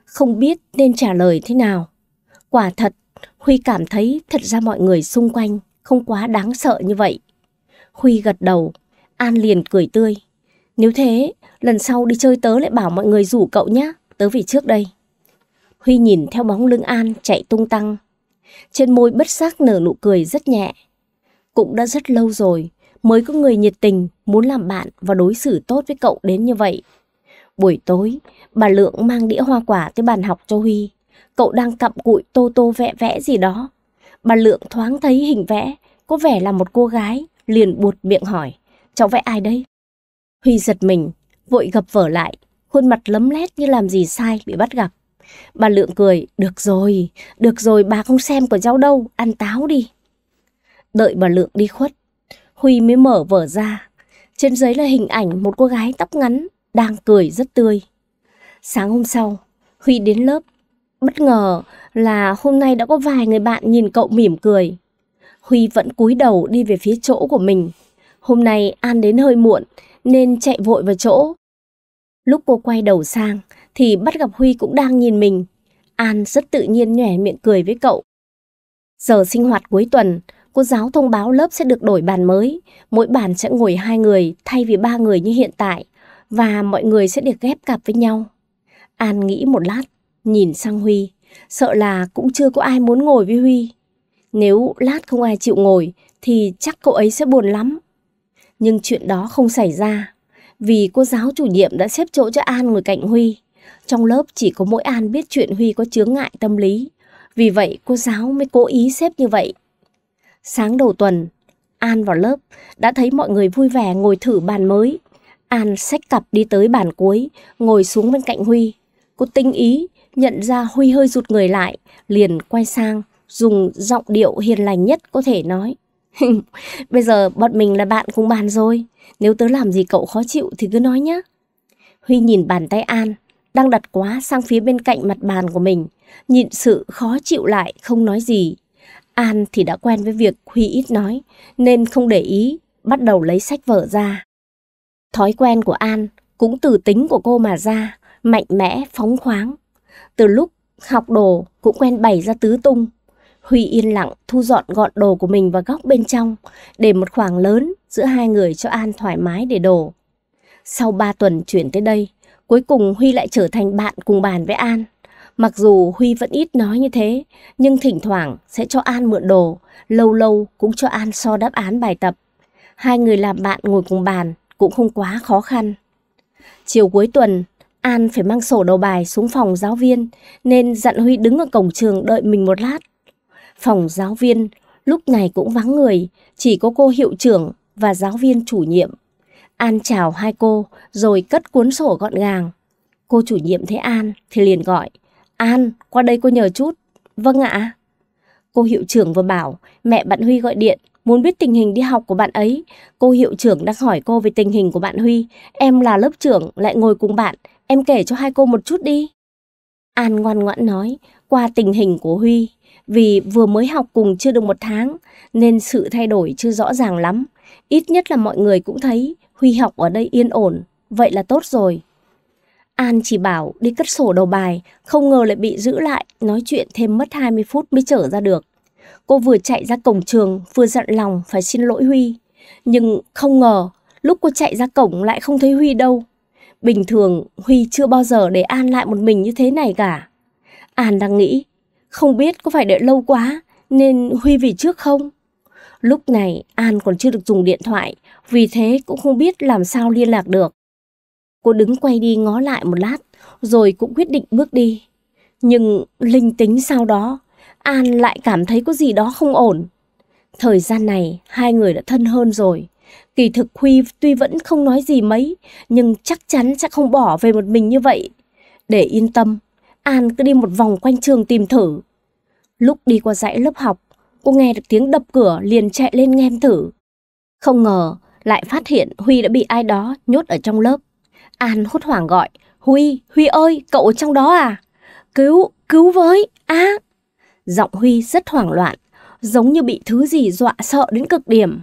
không biết nên trả lời thế nào. Quả thật, Huy cảm thấy thật ra mọi người xung quanh không quá đáng sợ như vậy. Huy gật đầu, An liền cười tươi. Nếu thế, lần sau đi chơi tớ lại bảo mọi người rủ cậu nhé tớ về trước đây. Huy nhìn theo bóng lưng An chạy tung tăng. Trên môi bất giác nở nụ cười rất nhẹ. Cũng đã rất lâu rồi mới có người nhiệt tình muốn làm bạn và đối xử tốt với cậu đến như vậy. Buổi tối, bà Lượng mang đĩa hoa quả tới bàn học cho Huy. Cậu đang cặm cụi tô tô vẽ vẽ gì đó. Bà Lượng thoáng thấy hình vẽ, có vẻ là một cô gái, liền buột miệng hỏi, cháu vẽ ai đây Huy giật mình, vội gập vở lại, khuôn mặt lấm lét như làm gì sai bị bắt gặp. Bà Lượng cười, được rồi, được rồi bà không xem của cháu đâu, ăn táo đi. Đợi bà Lượng đi khuất, Huy mới mở vở ra. Trên giấy là hình ảnh một cô gái tóc ngắn, đang cười rất tươi. Sáng hôm sau, Huy đến lớp. Bất ngờ là hôm nay đã có vài người bạn nhìn cậu mỉm cười. Huy vẫn cúi đầu đi về phía chỗ của mình. Hôm nay An đến hơi muộn nên chạy vội vào chỗ Lúc cô quay đầu sang thì bắt gặp Huy cũng đang nhìn mình. An rất tự nhiên nhỏe miệng cười với cậu. Giờ sinh hoạt cuối tuần, cô giáo thông báo lớp sẽ được đổi bàn mới. Mỗi bàn sẽ ngồi hai người thay vì ba người như hiện tại và mọi người sẽ được ghép cặp với nhau. An nghĩ một lát, nhìn sang Huy, sợ là cũng chưa có ai muốn ngồi với Huy. Nếu lát không ai chịu ngồi thì chắc cậu ấy sẽ buồn lắm. Nhưng chuyện đó không xảy ra vì cô giáo chủ nhiệm đã xếp chỗ cho An ngồi cạnh Huy. Trong lớp chỉ có mỗi An biết chuyện Huy có chướng ngại tâm lý, vì vậy cô giáo mới cố ý xếp như vậy. Sáng đầu tuần, An vào lớp đã thấy mọi người vui vẻ ngồi thử bàn mới. An xách cặp đi tới bàn cuối, ngồi xuống bên cạnh Huy. Cô tinh ý, nhận ra Huy hơi rụt người lại, liền quay sang, dùng giọng điệu hiền lành nhất có thể nói. Bây giờ bọn mình là bạn cùng bàn rồi. Nếu tớ làm gì cậu khó chịu thì cứ nói nhé. Huy nhìn bàn tay An, đang đặt quá sang phía bên cạnh mặt bàn của mình. Nhịn sự khó chịu lại không nói gì. An thì đã quen với việc Huy ít nói, nên không để ý, bắt đầu lấy sách vở ra. Thói quen của An cũng từ tính của cô mà ra, mạnh mẽ, phóng khoáng. Từ lúc học đồ cũng quen bày ra tứ tung, Huy yên lặng thu dọn gọn đồ của mình vào góc bên trong, để một khoảng lớn giữa hai người cho An thoải mái để đồ. Sau ba tuần chuyển tới đây, cuối cùng Huy lại trở thành bạn cùng bàn với An. Mặc dù Huy vẫn ít nói như thế, nhưng thỉnh thoảng sẽ cho An mượn đồ, lâu lâu cũng cho An so đáp án bài tập. Hai người làm bạn ngồi cùng bàn cũng không quá khó khăn. Chiều cuối tuần, An phải mang sổ đầu bài xuống phòng giáo viên nên dặn Huy đứng ở cổng trường đợi mình một lát Phòng giáo viên lúc này cũng vắng người, chỉ có cô hiệu trưởng và giáo viên chủ nhiệm. An chào hai cô rồi cất cuốn sổ gọn gàng. Cô chủ nhiệm thấy An thì liền gọi. An, qua đây cô nhờ chút. Vâng ạ. Cô hiệu trưởng vừa bảo mẹ bạn Huy gọi điện muốn biết tình hình đi học của bạn ấy. Cô hiệu trưởng đang hỏi cô về tình hình của bạn Huy. Em là lớp trưởng lại ngồi cùng bạn. Em kể cho hai cô một chút đi. An ngoan ngoãn nói qua tình hình của Huy. Vì vừa mới học cùng chưa được một tháng nên sự thay đổi chưa rõ ràng lắm. Ít nhất là mọi người cũng thấy Huy học ở đây yên ổn, vậy là tốt rồi. An chỉ bảo đi cất sổ đầu bài, không ngờ lại bị giữ lại, nói chuyện thêm mất 20 phút mới trở ra được. Cô vừa chạy ra cổng trường, vừa dặn lòng phải xin lỗi Huy. Nhưng không ngờ, lúc cô chạy ra cổng lại không thấy Huy đâu. Bình thường, Huy chưa bao giờ để An lại một mình như thế này cả. An đang nghĩ, không biết có phải đợi lâu quá nên Huy về trước không? Lúc này An còn chưa được dùng điện thoại, vì thế cũng không biết làm sao liên lạc được. Cô đứng quay đi ngó lại một lát, rồi cũng quyết định bước đi. Nhưng linh tính sau đó, An lại cảm thấy có gì đó không ổn. Thời gian này, hai người đã thân hơn rồi. Kỳ thực Huy tuy vẫn không nói gì mấy, nhưng chắc chắn sẽ không bỏ về một mình như vậy. Để yên tâm, An cứ đi một vòng quanh trường tìm thử. Lúc đi qua dãy lớp học, cô nghe được tiếng đập cửa liền chạy lên nghe thử. Không ngờ, lại phát hiện Huy đã bị ai đó nhốt ở trong lớp. An hốt hoảng gọi, Huy, Huy ơi, cậu ở trong đó à? Cứu, cứu với, á. À. Giọng Huy rất hoảng loạn, giống như bị thứ gì dọa sợ đến cực điểm.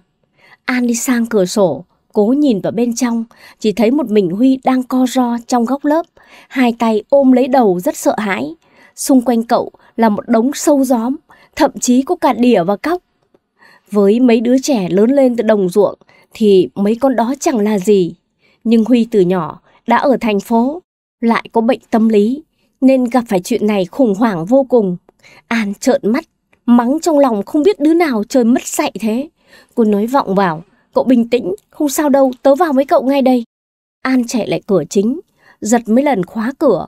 An đi sang cửa sổ, Cố nhìn vào bên trong, chỉ thấy một mình Huy đang co ro trong góc lớp, hai tay ôm lấy đầu rất sợ hãi. Xung quanh cậu là một đống sâu gióm, thậm chí có cả đỉa và cóc. Với mấy đứa trẻ lớn lên từ đồng ruộng thì mấy con đó chẳng là gì. Nhưng Huy từ nhỏ đã ở thành phố, lại có bệnh tâm lý, nên gặp phải chuyện này khủng hoảng vô cùng. An trợn mắt, mắng trong lòng không biết đứa nào trời mất dạy thế. Cô nói vọng vào, Cậu bình tĩnh, không sao đâu, tớ vào với cậu ngay đây. An chạy lại cửa chính, giật mấy lần khóa cửa.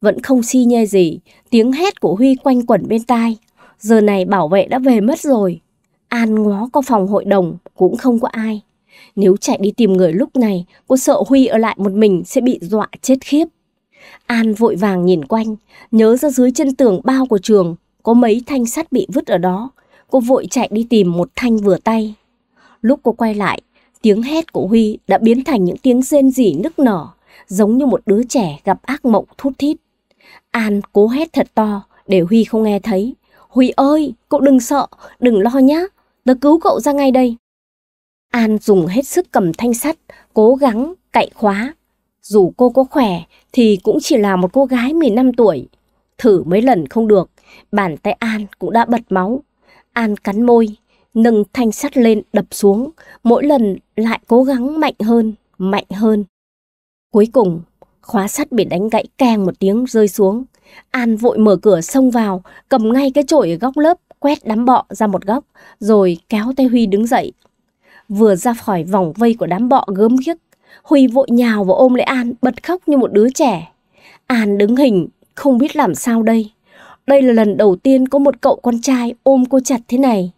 Vẫn không si nhê gì, tiếng hét của Huy quanh quẩn bên tai. Giờ này bảo vệ đã về mất rồi. An ngó qua phòng hội đồng, cũng không có ai. Nếu chạy đi tìm người lúc này, cô sợ Huy ở lại một mình sẽ bị dọa chết khiếp. An vội vàng nhìn quanh, nhớ ra dưới chân tường bao của trường, có mấy thanh sắt bị vứt ở đó. Cô vội chạy đi tìm một thanh vừa tay. Lúc cô quay lại, tiếng hét của Huy đã biến thành những tiếng rên rỉ nức nở, giống như một đứa trẻ gặp ác mộng thút thít. An cố hét thật to để Huy không nghe thấy. Huy ơi, cậu đừng sợ, đừng lo nhá, tớ cứu cậu ra ngay đây. An dùng hết sức cầm thanh sắt, cố gắng cậy khóa. Dù cô có khỏe thì cũng chỉ là một cô gái 15 tuổi. Thử mấy lần không được, bàn tay An cũng đã bật máu. An cắn môi, nâng thanh sắt lên đập xuống, mỗi lần lại cố gắng mạnh hơn, mạnh hơn. Cuối cùng, khóa sắt bị đánh gãy keng một tiếng rơi xuống. An vội mở cửa xông vào, cầm ngay cái chổi ở góc lớp, quét đám bọ ra một góc, rồi kéo tay Huy đứng dậy. Vừa ra khỏi vòng vây của đám bọ gớm ghiếc, Huy vội nhào vào ôm lấy An, bật khóc như một đứa trẻ. An đứng hình, không biết làm sao đây. Đây là lần đầu tiên có một cậu con trai ôm cô chặt thế này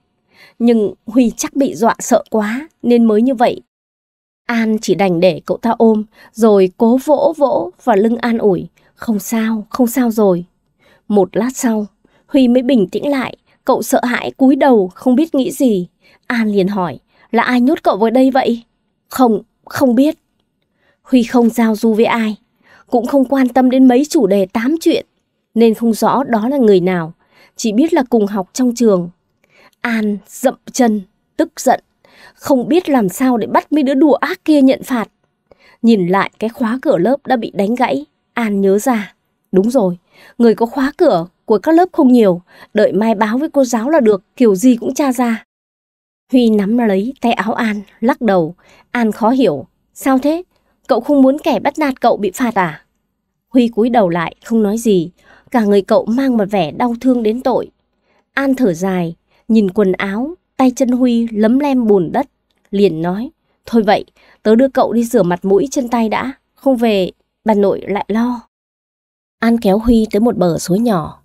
nhưng Huy chắc bị dọa sợ quá nên mới như vậy. An chỉ đành để cậu ta ôm, rồi cố vỗ vỗ vào lưng An ủi. Không sao, không sao rồi. Một lát sau, Huy mới bình tĩnh lại, cậu sợ hãi cúi đầu không biết nghĩ gì. An liền hỏi, là ai nhốt cậu vào đây vậy? Không, không biết. Huy không giao du với ai, cũng không quan tâm đến mấy chủ đề tám chuyện, nên không rõ đó là người nào, chỉ biết là cùng học trong trường An dậm chân, tức giận, không biết làm sao để bắt mấy đứa đùa ác kia nhận phạt. Nhìn lại cái khóa cửa lớp đã bị đánh gãy, An nhớ ra. Đúng rồi, người có khóa cửa của các lớp không nhiều, đợi mai báo với cô giáo là được, kiểu gì cũng tra ra. Huy nắm lấy tay áo An, lắc đầu. An khó hiểu. Sao thế? Cậu không muốn kẻ bắt nạt cậu bị phạt à? Huy cúi đầu lại, không nói gì. Cả người cậu mang một vẻ đau thương đến tội. An thở dài, nhìn quần áo, tay chân Huy lấm lem bùn đất, liền nói, thôi vậy, tớ đưa cậu đi rửa mặt mũi chân tay đã, không về, bà nội lại lo. An kéo Huy tới một bờ suối nhỏ.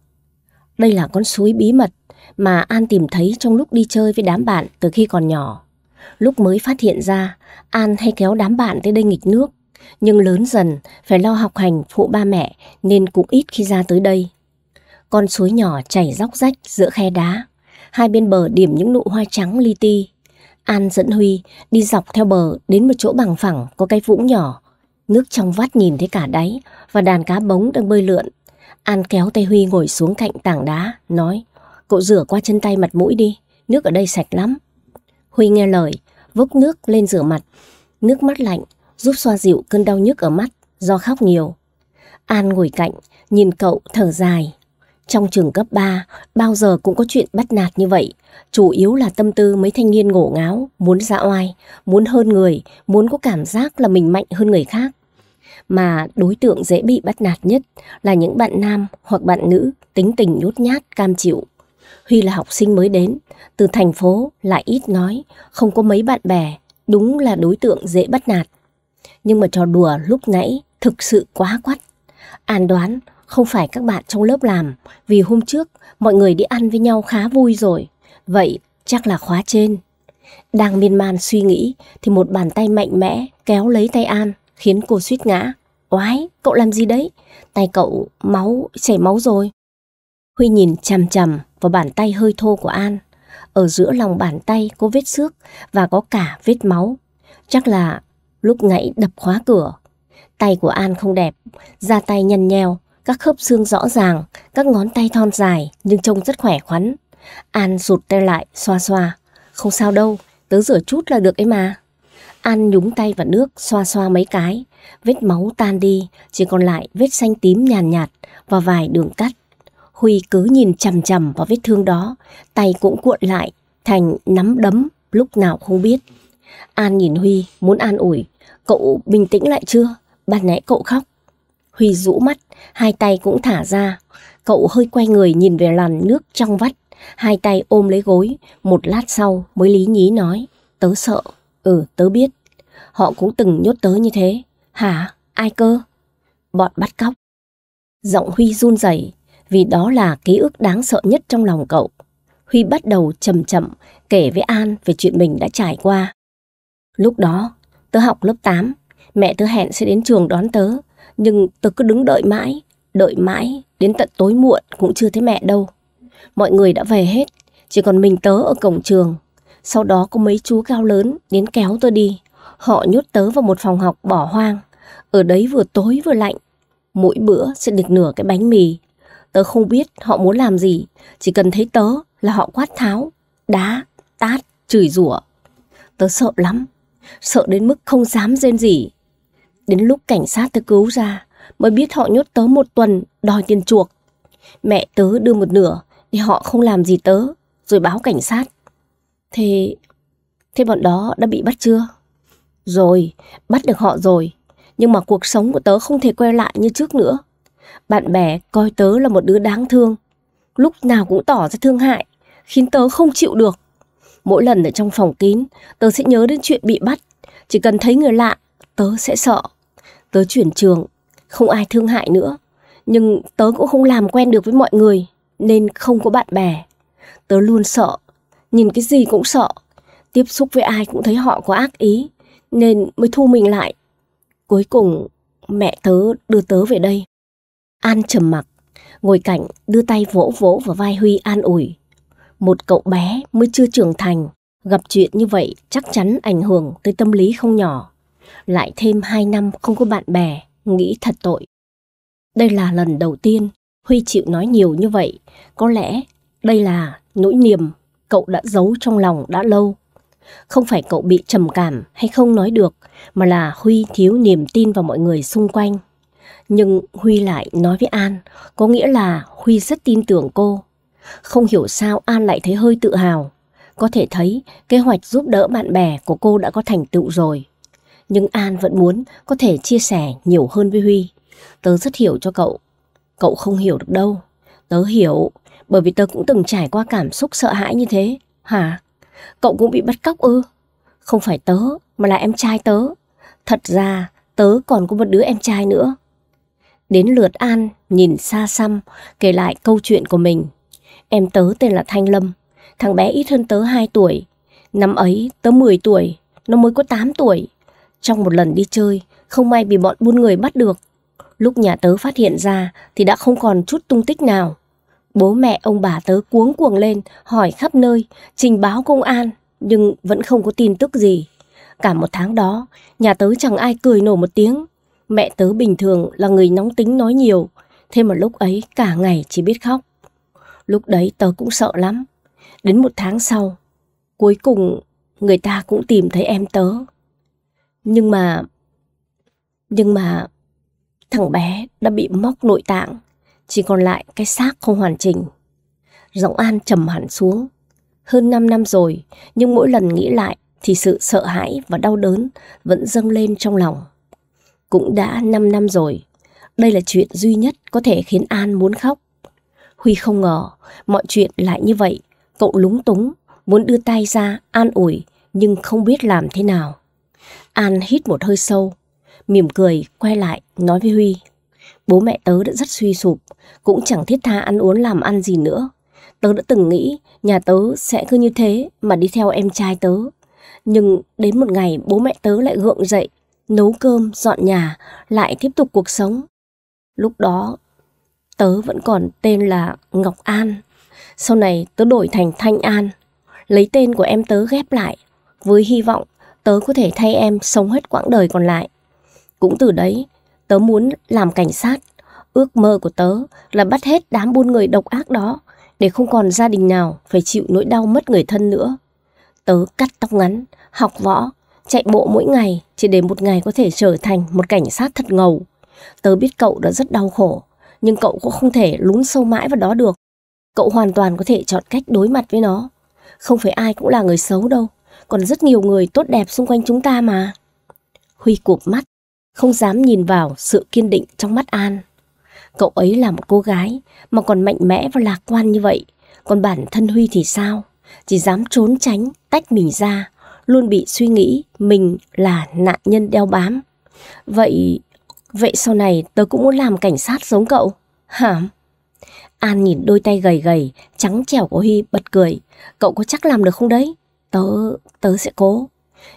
Đây là con suối bí mật mà An tìm thấy trong lúc đi chơi với đám bạn từ khi còn nhỏ. Lúc mới phát hiện ra, An hay kéo đám bạn tới đây nghịch nước. Nhưng lớn dần, phải lo học hành phụ ba mẹ nên cũng ít khi ra tới đây. Con suối nhỏ chảy róc rách giữa khe đá, hai bên bờ điểm những nụ hoa trắng li ti. An dẫn Huy đi dọc theo bờ đến một chỗ bằng phẳng có cái vũng nhỏ. Nước trong vắt nhìn thấy cả đáy và đàn cá bống đang bơi lượn. An kéo tay Huy ngồi xuống cạnh tảng đá, nói Cậu rửa qua chân tay mặt mũi đi, nước ở đây sạch lắm. Huy nghe lời, vốc nước lên rửa mặt. Nước mắt lạnh, giúp xoa dịu cơn đau nhức ở mắt do khóc nhiều. An ngồi cạnh, nhìn cậu thở dài, trong trường cấp 3, bao giờ cũng có chuyện bắt nạt như vậy. Chủ yếu là tâm tư mấy thanh niên ngổ ngáo, muốn ra oai, muốn hơn người, muốn có cảm giác là mình mạnh hơn người khác. Mà đối tượng dễ bị bắt nạt nhất là những bạn nam hoặc bạn nữ tính tình nhút nhát, cam chịu. Huy là học sinh mới đến, từ thành phố lại ít nói, không có mấy bạn bè, đúng là đối tượng dễ bắt nạt. Nhưng mà trò đùa lúc nãy thực sự quá quắt. An đoán không phải các bạn trong lớp làm, vì hôm trước mọi người đi ăn với nhau khá vui rồi. Vậy chắc là khóa trên. Đang miên man suy nghĩ thì một bàn tay mạnh mẽ kéo lấy tay An khiến cô suýt ngã. Oái, cậu làm gì đấy? Tay cậu máu, chảy máu rồi. Huy nhìn chằm chằm vào bàn tay hơi thô của An. Ở giữa lòng bàn tay có vết xước và có cả vết máu. Chắc là lúc nãy đập khóa cửa. Tay của An không đẹp, da tay nhăn nheo, các khớp xương rõ ràng, các ngón tay thon dài nhưng trông rất khỏe khoắn. An rụt tay lại, xoa xoa. Không sao đâu, tớ rửa chút là được ấy mà. An nhúng tay vào nước, xoa xoa mấy cái. Vết máu tan đi, chỉ còn lại vết xanh tím nhàn nhạt, nhạt và vài đường cắt. Huy cứ nhìn chằm chằm vào vết thương đó, tay cũng cuộn lại, thành nắm đấm lúc nào không biết. An nhìn Huy, muốn an ủi. Cậu bình tĩnh lại chưa? Ban nãy cậu khóc, Huy rũ mắt, hai tay cũng thả ra. Cậu hơi quay người nhìn về làn nước trong vắt, hai tay ôm lấy gối, một lát sau mới lý nhí nói. Tớ sợ, ừ tớ biết. Họ cũng từng nhốt tớ như thế. Hả, ai cơ? Bọn bắt cóc. Giọng Huy run rẩy vì đó là ký ức đáng sợ nhất trong lòng cậu. Huy bắt đầu chậm chậm kể với An về chuyện mình đã trải qua. Lúc đó, tớ học lớp 8, mẹ tớ hẹn sẽ đến trường đón tớ. Nhưng tôi cứ đứng đợi mãi, đợi mãi, đến tận tối muộn cũng chưa thấy mẹ đâu. Mọi người đã về hết, chỉ còn mình tớ ở cổng trường. Sau đó có mấy chú cao lớn đến kéo tôi đi. Họ nhốt tớ vào một phòng học bỏ hoang. Ở đấy vừa tối vừa lạnh. Mỗi bữa sẽ được nửa cái bánh mì. Tớ không biết họ muốn làm gì. Chỉ cần thấy tớ là họ quát tháo, đá, tát, chửi rủa. Tớ sợ lắm. Sợ đến mức không dám rên gì. Đến lúc cảnh sát tớ cứu ra, mới biết họ nhốt tớ một tuần, đòi tiền chuộc. Mẹ tớ đưa một nửa, thì họ không làm gì tớ, rồi báo cảnh sát. Thế... thế bọn đó đã bị bắt chưa? Rồi, bắt được họ rồi. Nhưng mà cuộc sống của tớ không thể quay lại như trước nữa. Bạn bè coi tớ là một đứa đáng thương. Lúc nào cũng tỏ ra thương hại, khiến tớ không chịu được. Mỗi lần ở trong phòng kín, tớ sẽ nhớ đến chuyện bị bắt. Chỉ cần thấy người lạ, tớ sẽ sợ. Tớ chuyển trường, không ai thương hại nữa. Nhưng tớ cũng không làm quen được với mọi người, nên không có bạn bè. Tớ luôn sợ, nhìn cái gì cũng sợ. Tiếp xúc với ai cũng thấy họ có ác ý, nên mới thu mình lại. Cuối cùng, mẹ tớ đưa tớ về đây. An trầm mặc, ngồi cạnh đưa tay vỗ vỗ vào vai Huy an ủi. Một cậu bé mới chưa trưởng thành, gặp chuyện như vậy chắc chắn ảnh hưởng tới tâm lý không nhỏ lại thêm 2 năm không có bạn bè, nghĩ thật tội. Đây là lần đầu tiên Huy chịu nói nhiều như vậy, có lẽ đây là nỗi niềm cậu đã giấu trong lòng đã lâu. Không phải cậu bị trầm cảm hay không nói được, mà là Huy thiếu niềm tin vào mọi người xung quanh. Nhưng Huy lại nói với An, có nghĩa là Huy rất tin tưởng cô. Không hiểu sao An lại thấy hơi tự hào. Có thể thấy kế hoạch giúp đỡ bạn bè của cô đã có thành tựu rồi nhưng An vẫn muốn có thể chia sẻ nhiều hơn với Huy. Tớ rất hiểu cho cậu. Cậu không hiểu được đâu. Tớ hiểu, bởi vì tớ cũng từng trải qua cảm xúc sợ hãi như thế. Hả? Cậu cũng bị bắt cóc ư? Không phải tớ, mà là em trai tớ. Thật ra, tớ còn có một đứa em trai nữa. Đến lượt An, nhìn xa xăm, kể lại câu chuyện của mình. Em tớ tên là Thanh Lâm, thằng bé ít hơn tớ 2 tuổi. Năm ấy, tớ 10 tuổi, nó mới có 8 tuổi. Trong một lần đi chơi, không may bị bọn buôn người bắt được. Lúc nhà tớ phát hiện ra thì đã không còn chút tung tích nào. Bố mẹ ông bà tớ cuống cuồng lên, hỏi khắp nơi, trình báo công an, nhưng vẫn không có tin tức gì. Cả một tháng đó, nhà tớ chẳng ai cười nổ một tiếng. Mẹ tớ bình thường là người nóng tính nói nhiều, thêm mà lúc ấy cả ngày chỉ biết khóc. Lúc đấy tớ cũng sợ lắm. Đến một tháng sau, cuối cùng người ta cũng tìm thấy em tớ. Nhưng mà... Nhưng mà... Thằng bé đã bị móc nội tạng, chỉ còn lại cái xác không hoàn chỉnh. Giọng An trầm hẳn xuống. Hơn 5 năm rồi, nhưng mỗi lần nghĩ lại thì sự sợ hãi và đau đớn vẫn dâng lên trong lòng. Cũng đã 5 năm rồi, đây là chuyện duy nhất có thể khiến An muốn khóc. Huy không ngờ, mọi chuyện lại như vậy, cậu lúng túng, muốn đưa tay ra an ủi nhưng không biết làm thế nào. An hít một hơi sâu, mỉm cười, quay lại, nói với Huy. Bố mẹ tớ đã rất suy sụp, cũng chẳng thiết tha ăn uống làm ăn gì nữa. Tớ đã từng nghĩ nhà tớ sẽ cứ như thế mà đi theo em trai tớ. Nhưng đến một ngày bố mẹ tớ lại gượng dậy, nấu cơm, dọn nhà, lại tiếp tục cuộc sống. Lúc đó, tớ vẫn còn tên là Ngọc An. Sau này tớ đổi thành Thanh An, lấy tên của em tớ ghép lại với hy vọng tớ có thể thay em sống hết quãng đời còn lại. Cũng từ đấy, tớ muốn làm cảnh sát. Ước mơ của tớ là bắt hết đám buôn người độc ác đó để không còn gia đình nào phải chịu nỗi đau mất người thân nữa. Tớ cắt tóc ngắn, học võ, chạy bộ mỗi ngày chỉ để một ngày có thể trở thành một cảnh sát thật ngầu. Tớ biết cậu đã rất đau khổ, nhưng cậu cũng không thể lún sâu mãi vào đó được. Cậu hoàn toàn có thể chọn cách đối mặt với nó. Không phải ai cũng là người xấu đâu còn rất nhiều người tốt đẹp xung quanh chúng ta mà. Huy cụp mắt, không dám nhìn vào sự kiên định trong mắt An. Cậu ấy là một cô gái mà còn mạnh mẽ và lạc quan như vậy, còn bản thân Huy thì sao? Chỉ dám trốn tránh, tách mình ra, luôn bị suy nghĩ mình là nạn nhân đeo bám. Vậy, vậy sau này tớ cũng muốn làm cảnh sát giống cậu, hả? An nhìn đôi tay gầy gầy, trắng trẻo của Huy bật cười. Cậu có chắc làm được không đấy? Tớ, Tớ sẽ cố.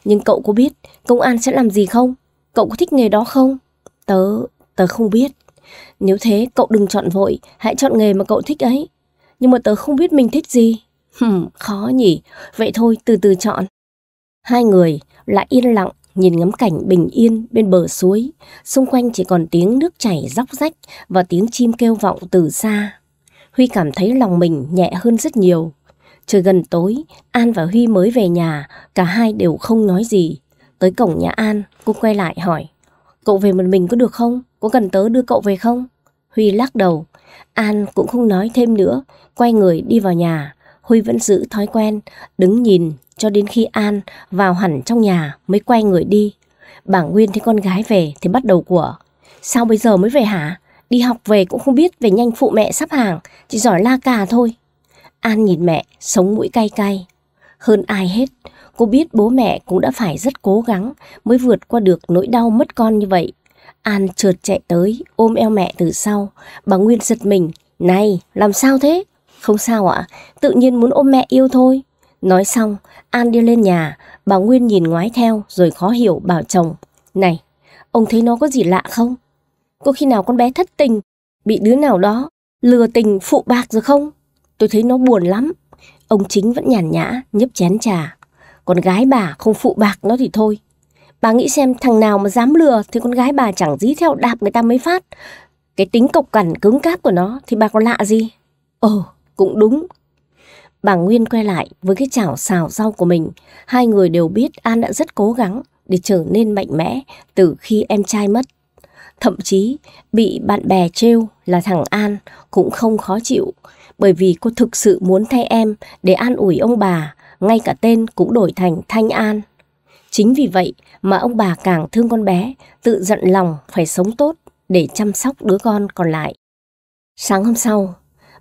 Nhưng cậu có biết công an sẽ làm gì không? Cậu có thích nghề đó không? Tớ, tớ không biết. Nếu thế cậu đừng chọn vội, hãy chọn nghề mà cậu thích ấy. Nhưng mà tớ không biết mình thích gì. Hừm, khó nhỉ. Vậy thôi, từ từ chọn. Hai người lại yên lặng nhìn ngắm cảnh bình yên bên bờ suối, xung quanh chỉ còn tiếng nước chảy róc rách và tiếng chim kêu vọng từ xa. Huy cảm thấy lòng mình nhẹ hơn rất nhiều. Trời gần tối, An và Huy mới về nhà, cả hai đều không nói gì. Tới cổng nhà An, cô quay lại hỏi. Cậu về một mình có được không? Có cần tớ đưa cậu về không? Huy lắc đầu. An cũng không nói thêm nữa, quay người đi vào nhà. Huy vẫn giữ thói quen, đứng nhìn cho đến khi An vào hẳn trong nhà mới quay người đi. Bảng Nguyên thấy con gái về thì bắt đầu của. Sao bây giờ mới về hả? Đi học về cũng không biết về nhanh phụ mẹ sắp hàng, chỉ giỏi la cà thôi. An nhìn mẹ, sống mũi cay cay. Hơn ai hết, cô biết bố mẹ cũng đã phải rất cố gắng mới vượt qua được nỗi đau mất con như vậy. An trượt chạy tới, ôm eo mẹ từ sau. Bà Nguyên giật mình, này, làm sao thế? Không sao ạ, tự nhiên muốn ôm mẹ yêu thôi. Nói xong, An đi lên nhà, bà Nguyên nhìn ngoái theo rồi khó hiểu bảo chồng. Này, ông thấy nó có gì lạ không? Có khi nào con bé thất tình, bị đứa nào đó lừa tình phụ bạc rồi không? Tôi thấy nó buồn lắm. Ông chính vẫn nhàn nhã, nhấp chén trà. Con gái bà không phụ bạc nó thì thôi. Bà nghĩ xem thằng nào mà dám lừa thì con gái bà chẳng dí theo đạp người ta mới phát. Cái tính cộc cằn cứng cáp của nó thì bà còn lạ gì? Ờ, cũng đúng. Bà Nguyên quay lại với cái chảo xào rau của mình. Hai người đều biết An đã rất cố gắng để trở nên mạnh mẽ từ khi em trai mất. Thậm chí bị bạn bè trêu là thằng An cũng không khó chịu bởi vì cô thực sự muốn thay em để an ủi ông bà, ngay cả tên cũng đổi thành Thanh An. Chính vì vậy mà ông bà càng thương con bé, tự giận lòng phải sống tốt để chăm sóc đứa con còn lại. Sáng hôm sau,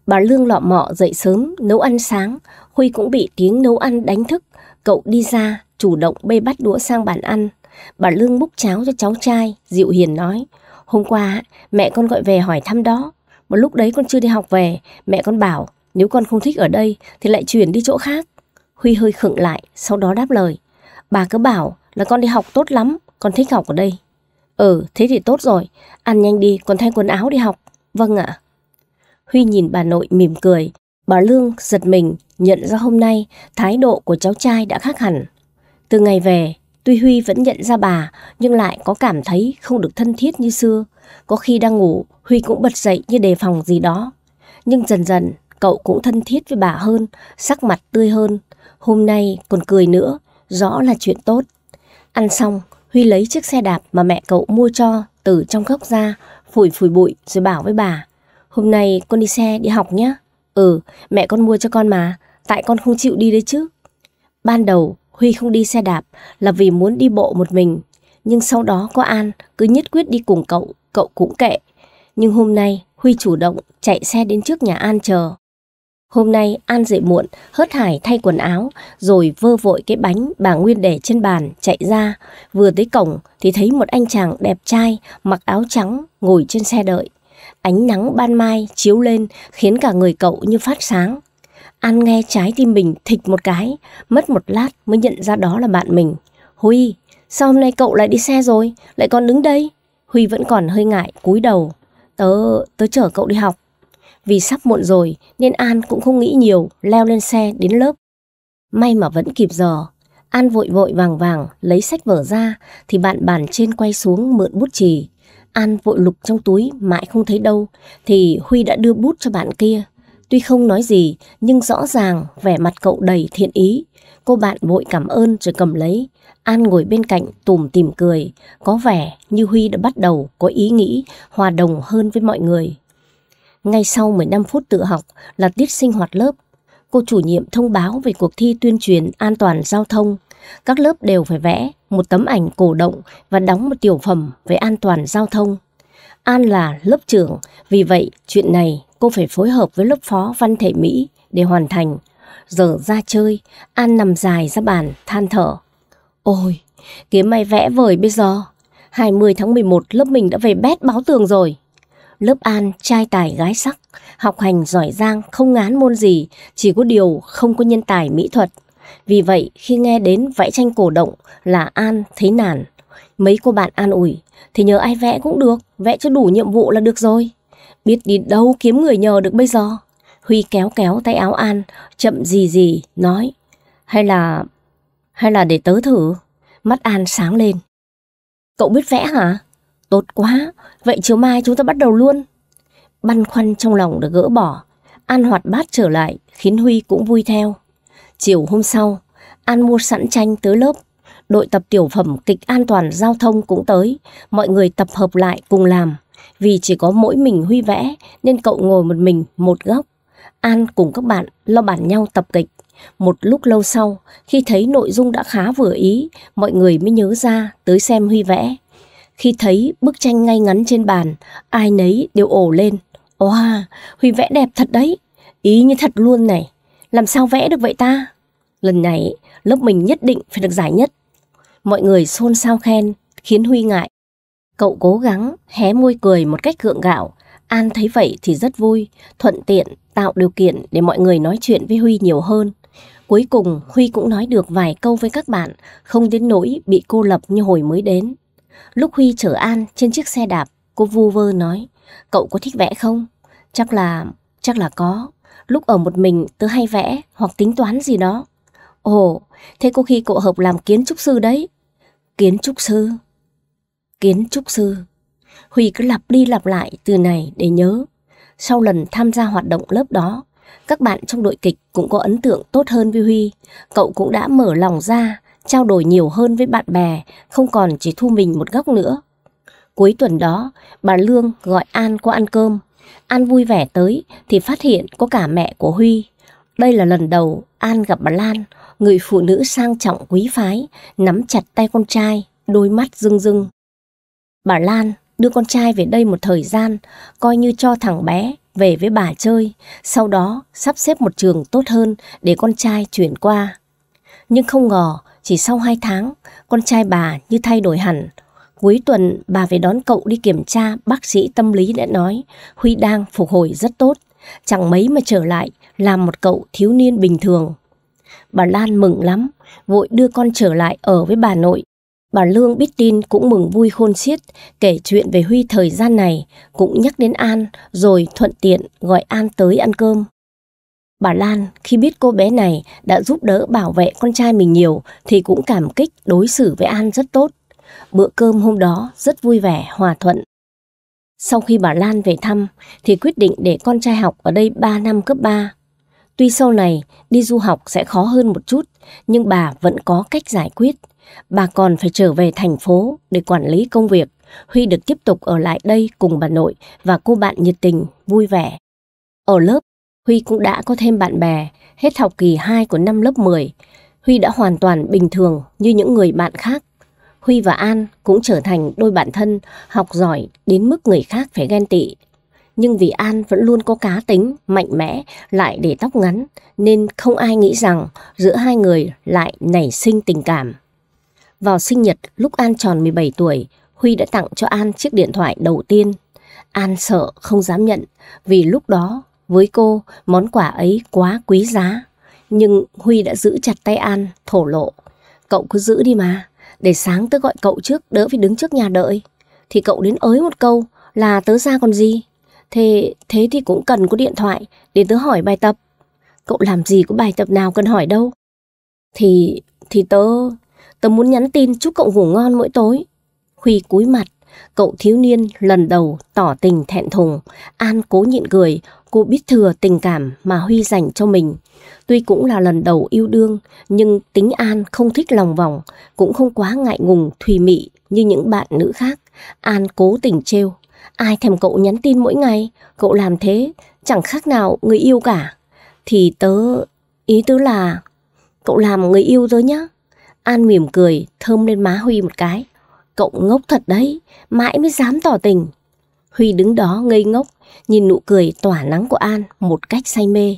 bà Lương lọ mọ dậy sớm nấu ăn sáng, Huy cũng bị tiếng nấu ăn đánh thức, cậu đi ra chủ động bê bắt đũa sang bàn ăn. Bà Lương múc cháo cho cháu trai, dịu hiền nói, hôm qua mẹ con gọi về hỏi thăm đó, mà lúc đấy con chưa đi học về, mẹ con bảo nếu con không thích ở đây thì lại chuyển đi chỗ khác. Huy hơi khựng lại, sau đó đáp lời. Bà cứ bảo là con đi học tốt lắm, con thích học ở đây. Ừ, thế thì tốt rồi, ăn nhanh đi, con thay quần áo đi học. Vâng ạ. Huy nhìn bà nội mỉm cười, bà Lương giật mình nhận ra hôm nay thái độ của cháu trai đã khác hẳn. Từ ngày về, tuy Huy vẫn nhận ra bà nhưng lại có cảm thấy không được thân thiết như xưa. Có khi đang ngủ, Huy cũng bật dậy như đề phòng gì đó. Nhưng dần dần, cậu cũng thân thiết với bà hơn, sắc mặt tươi hơn. Hôm nay còn cười nữa, rõ là chuyện tốt. Ăn xong, Huy lấy chiếc xe đạp mà mẹ cậu mua cho từ trong góc ra, phủi phủi bụi rồi bảo với bà. Hôm nay con đi xe đi học nhé. Ừ, mẹ con mua cho con mà, tại con không chịu đi đấy chứ. Ban đầu, Huy không đi xe đạp là vì muốn đi bộ một mình. Nhưng sau đó có An cứ nhất quyết đi cùng cậu cậu cũng kệ. Nhưng hôm nay, Huy chủ động chạy xe đến trước nhà An chờ. Hôm nay An dậy muộn, hớt hải thay quần áo, rồi vơ vội cái bánh bà Nguyên để trên bàn, chạy ra. Vừa tới cổng thì thấy một anh chàng đẹp trai, mặc áo trắng, ngồi trên xe đợi. Ánh nắng ban mai chiếu lên khiến cả người cậu như phát sáng. An nghe trái tim mình thịch một cái, mất một lát mới nhận ra đó là bạn mình. Huy, sao hôm nay cậu lại đi xe rồi, lại còn đứng đây? Huy vẫn còn hơi ngại cúi đầu. Tớ, tớ chở cậu đi học. Vì sắp muộn rồi nên An cũng không nghĩ nhiều, leo lên xe đến lớp. May mà vẫn kịp giờ. An vội vội vàng vàng lấy sách vở ra thì bạn bàn trên quay xuống mượn bút chì. An vội lục trong túi mãi không thấy đâu thì Huy đã đưa bút cho bạn kia. Tuy không nói gì nhưng rõ ràng vẻ mặt cậu đầy thiện ý. Cô bạn vội cảm ơn rồi cầm lấy. An ngồi bên cạnh tùm tìm cười. Có vẻ như Huy đã bắt đầu có ý nghĩ hòa đồng hơn với mọi người. Ngay sau 15 phút tự học là tiết sinh hoạt lớp. Cô chủ nhiệm thông báo về cuộc thi tuyên truyền an toàn giao thông. Các lớp đều phải vẽ một tấm ảnh cổ động và đóng một tiểu phẩm về an toàn giao thông. An là lớp trưởng, vì vậy chuyện này cô phải phối hợp với lớp phó Văn Thể Mỹ để hoàn thành. Giờ ra chơi, An nằm dài ra bàn, than thở. Ôi, kiếm may vẽ vời bây giờ. 20 tháng 11 lớp mình đã về bét báo tường rồi. Lớp An trai tài gái sắc, học hành giỏi giang, không ngán môn gì, chỉ có điều không có nhân tài mỹ thuật. Vì vậy, khi nghe đến vẽ tranh cổ động là An thấy nản. Mấy cô bạn an ủi, thì nhờ ai vẽ cũng được, vẽ cho đủ nhiệm vụ là được rồi. Biết đi đâu kiếm người nhờ được bây giờ. Huy kéo kéo tay áo An, chậm gì gì, nói. Hay là... hay là để tớ thử? Mắt An sáng lên. Cậu biết vẽ hả? Tốt quá, vậy chiều mai chúng ta bắt đầu luôn. Băn khoăn trong lòng được gỡ bỏ, An hoạt bát trở lại, khiến Huy cũng vui theo. Chiều hôm sau, An mua sẵn tranh tới lớp. Đội tập tiểu phẩm kịch an toàn giao thông cũng tới, mọi người tập hợp lại cùng làm. Vì chỉ có mỗi mình Huy vẽ nên cậu ngồi một mình một góc. An cùng các bạn lo bàn nhau tập kịch. Một lúc lâu sau, khi thấy nội dung đã khá vừa ý, mọi người mới nhớ ra tới xem Huy vẽ. Khi thấy bức tranh ngay ngắn trên bàn, ai nấy đều ổ lên. Oa, wow, Huy vẽ đẹp thật đấy. Ý như thật luôn này. Làm sao vẽ được vậy ta? Lần này, lớp mình nhất định phải được giải nhất. Mọi người xôn xao khen, khiến Huy ngại. Cậu cố gắng hé môi cười một cách gượng gạo An thấy vậy thì rất vui, thuận tiện, tạo điều kiện để mọi người nói chuyện với Huy nhiều hơn. Cuối cùng, Huy cũng nói được vài câu với các bạn, không đến nỗi bị cô lập như hồi mới đến. Lúc Huy chở An trên chiếc xe đạp, cô vu vơ nói, cậu có thích vẽ không? Chắc là... chắc là có. Lúc ở một mình, tớ hay vẽ hoặc tính toán gì đó. Ồ, thế có khi cậu hợp làm kiến trúc sư đấy. Kiến trúc sư? Kiến trúc sư. Huy cứ lặp đi lặp lại từ này để nhớ. Sau lần tham gia hoạt động lớp đó, các bạn trong đội kịch cũng có ấn tượng tốt hơn với Huy. Cậu cũng đã mở lòng ra, trao đổi nhiều hơn với bạn bè, không còn chỉ thu mình một góc nữa. Cuối tuần đó, bà Lương gọi An qua ăn cơm. An vui vẻ tới thì phát hiện có cả mẹ của Huy. Đây là lần đầu An gặp bà Lan, người phụ nữ sang trọng quý phái, nắm chặt tay con trai, đôi mắt rưng rưng. Bà Lan đưa con trai về đây một thời gian, coi như cho thằng bé về với bà chơi, sau đó sắp xếp một trường tốt hơn để con trai chuyển qua. Nhưng không ngờ, chỉ sau 2 tháng, con trai bà như thay đổi hẳn. Cuối tuần, bà về đón cậu đi kiểm tra, bác sĩ tâm lý đã nói Huy đang phục hồi rất tốt, chẳng mấy mà trở lại làm một cậu thiếu niên bình thường. Bà Lan mừng lắm, vội đưa con trở lại ở với bà nội Bà Lương biết tin cũng mừng vui khôn xiết, kể chuyện về Huy thời gian này, cũng nhắc đến An, rồi thuận tiện gọi An tới ăn cơm. Bà Lan khi biết cô bé này đã giúp đỡ bảo vệ con trai mình nhiều thì cũng cảm kích đối xử với An rất tốt. Bữa cơm hôm đó rất vui vẻ, hòa thuận. Sau khi bà Lan về thăm thì quyết định để con trai học ở đây 3 năm cấp 3. Tuy sau này đi du học sẽ khó hơn một chút nhưng bà vẫn có cách giải quyết bà còn phải trở về thành phố để quản lý công việc. Huy được tiếp tục ở lại đây cùng bà nội và cô bạn nhiệt tình, vui vẻ. Ở lớp, Huy cũng đã có thêm bạn bè, hết học kỳ 2 của năm lớp 10. Huy đã hoàn toàn bình thường như những người bạn khác. Huy và An cũng trở thành đôi bạn thân, học giỏi đến mức người khác phải ghen tị. Nhưng vì An vẫn luôn có cá tính, mạnh mẽ, lại để tóc ngắn, nên không ai nghĩ rằng giữa hai người lại nảy sinh tình cảm. Vào sinh nhật lúc An tròn 17 tuổi, Huy đã tặng cho An chiếc điện thoại đầu tiên. An sợ không dám nhận vì lúc đó với cô món quà ấy quá quý giá. Nhưng Huy đã giữ chặt tay An, thổ lộ. Cậu cứ giữ đi mà, để sáng tớ gọi cậu trước đỡ phải đứng trước nhà đợi. Thì cậu đến ới một câu là tớ ra còn gì. Thế, thế thì cũng cần có điện thoại để tớ hỏi bài tập. Cậu làm gì có bài tập nào cần hỏi đâu. Thì, thì tớ, Tớ muốn nhắn tin chúc cậu ngủ ngon mỗi tối. Huy cúi mặt, cậu thiếu niên lần đầu tỏ tình thẹn thùng. An cố nhịn cười, cô biết thừa tình cảm mà Huy dành cho mình. Tuy cũng là lần đầu yêu đương, nhưng tính An không thích lòng vòng, cũng không quá ngại ngùng, thùy mị như những bạn nữ khác. An cố tình trêu. Ai thèm cậu nhắn tin mỗi ngày, cậu làm thế, chẳng khác nào người yêu cả. Thì tớ... ý tớ là... Cậu làm người yêu tớ nhá. An mỉm cười, thơm lên má Huy một cái. Cậu ngốc thật đấy, mãi mới dám tỏ tình. Huy đứng đó ngây ngốc, nhìn nụ cười tỏa nắng của An một cách say mê.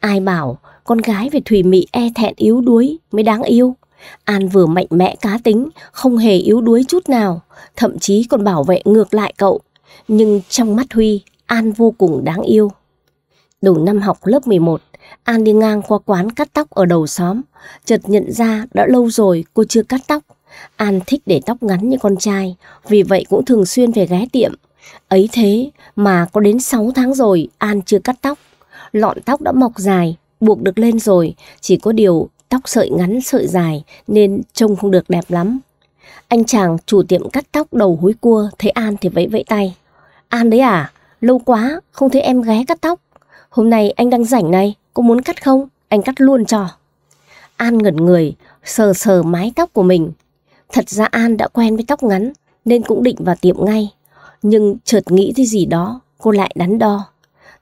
Ai bảo con gái về thủy mị e thẹn yếu đuối mới đáng yêu. An vừa mạnh mẽ cá tính, không hề yếu đuối chút nào, thậm chí còn bảo vệ ngược lại cậu. Nhưng trong mắt Huy, An vô cùng đáng yêu. Đầu năm học lớp 11, An đi ngang qua quán cắt tóc ở đầu xóm, chợt nhận ra đã lâu rồi cô chưa cắt tóc. An thích để tóc ngắn như con trai, vì vậy cũng thường xuyên về ghé tiệm. Ấy thế mà có đến 6 tháng rồi An chưa cắt tóc. Lọn tóc đã mọc dài, buộc được lên rồi, chỉ có điều tóc sợi ngắn sợi dài nên trông không được đẹp lắm. Anh chàng chủ tiệm cắt tóc đầu húi cua thấy An thì vẫy vẫy tay. An đấy à, lâu quá không thấy em ghé cắt tóc. Hôm nay anh đang rảnh này, Cô muốn cắt không? Anh cắt luôn cho. An ngẩn người, sờ sờ mái tóc của mình. Thật ra An đã quen với tóc ngắn nên cũng định vào tiệm ngay. Nhưng chợt nghĩ thế gì đó, cô lại đắn đo.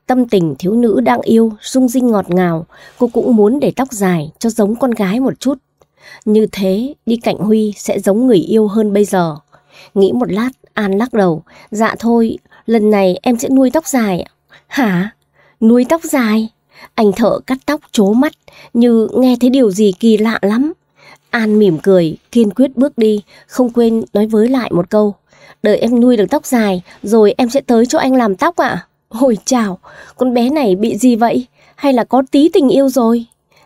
Tâm tình thiếu nữ đang yêu, sung rinh ngọt ngào, cô cũng muốn để tóc dài cho giống con gái một chút. Như thế, đi cạnh Huy sẽ giống người yêu hơn bây giờ. Nghĩ một lát, An lắc đầu. Dạ thôi, lần này em sẽ nuôi tóc dài. Hả? Nuôi tóc dài? Anh thợ cắt tóc chố mắt như nghe thấy điều gì kỳ lạ lắm. An mỉm cười, kiên quyết bước đi, không quên nói với lại một câu. Đợi em nuôi được tóc dài, rồi em sẽ tới cho anh làm tóc ạ. hồi chào, con bé này bị gì vậy? Hay là có tí tình yêu rồi?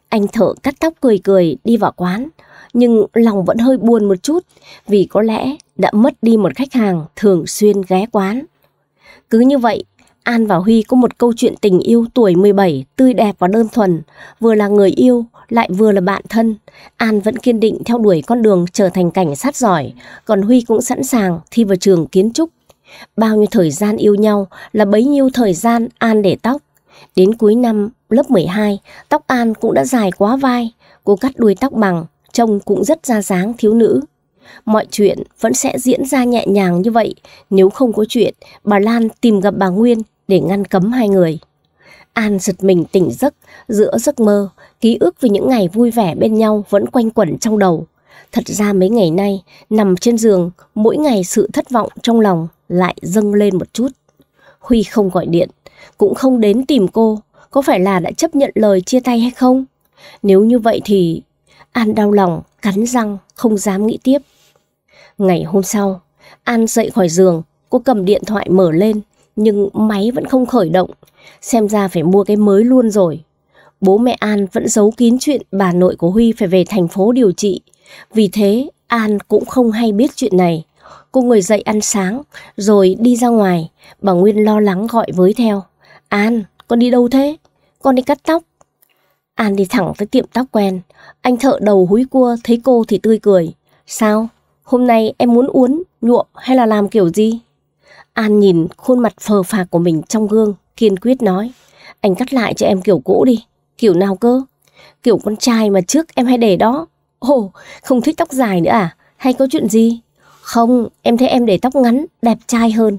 Anh thợ cắt tóc cười cười đi vào quán, nhưng lòng vẫn hơi buồn một chút vì có lẽ đã mất đi một khách hàng thường xuyên ghé quán. Cứ như vậy, An và Huy có một câu chuyện tình yêu tuổi 17 tươi đẹp và đơn thuần, vừa là người yêu lại vừa là bạn thân. An vẫn kiên định theo đuổi con đường trở thành cảnh sát giỏi, còn Huy cũng sẵn sàng thi vào trường kiến trúc. Bao nhiêu thời gian yêu nhau là bấy nhiêu thời gian An để tóc. Đến cuối năm lớp 12, tóc An cũng đã dài quá vai, cô cắt đuôi tóc bằng, trông cũng rất ra dáng thiếu nữ mọi chuyện vẫn sẽ diễn ra nhẹ nhàng như vậy nếu không có chuyện bà Lan tìm gặp bà Nguyên để ngăn cấm hai người. An giật mình tỉnh giấc, giữa giấc mơ, ký ức về những ngày vui vẻ bên nhau vẫn quanh quẩn trong đầu. Thật ra mấy ngày nay, nằm trên giường, mỗi ngày sự thất vọng trong lòng lại dâng lên một chút. Huy không gọi điện, cũng không đến tìm cô, có phải là đã chấp nhận lời chia tay hay không? Nếu như vậy thì An đau lòng, cắn răng, không dám nghĩ tiếp. Ngày hôm sau, An dậy khỏi giường, cô cầm điện thoại mở lên, nhưng máy vẫn không khởi động. Xem ra phải mua cái mới luôn rồi. Bố mẹ An vẫn giấu kín chuyện bà nội của Huy phải về thành phố điều trị. Vì thế, An cũng không hay biết chuyện này. Cô ngồi dậy ăn sáng, rồi đi ra ngoài. Bà Nguyên lo lắng gọi với theo. An, con đi đâu thế? Con đi cắt tóc. An đi thẳng tới tiệm tóc quen. Anh thợ đầu húi cua thấy cô thì tươi cười. Sao? Hôm nay em muốn uốn, nhuộm hay là làm kiểu gì? An nhìn khuôn mặt phờ phạc của mình trong gương, kiên quyết nói. Anh cắt lại cho em kiểu cũ đi. Kiểu nào cơ? Kiểu con trai mà trước em hay để đó. Ồ, không thích tóc dài nữa à? Hay có chuyện gì? Không, em thấy em để tóc ngắn, đẹp trai hơn.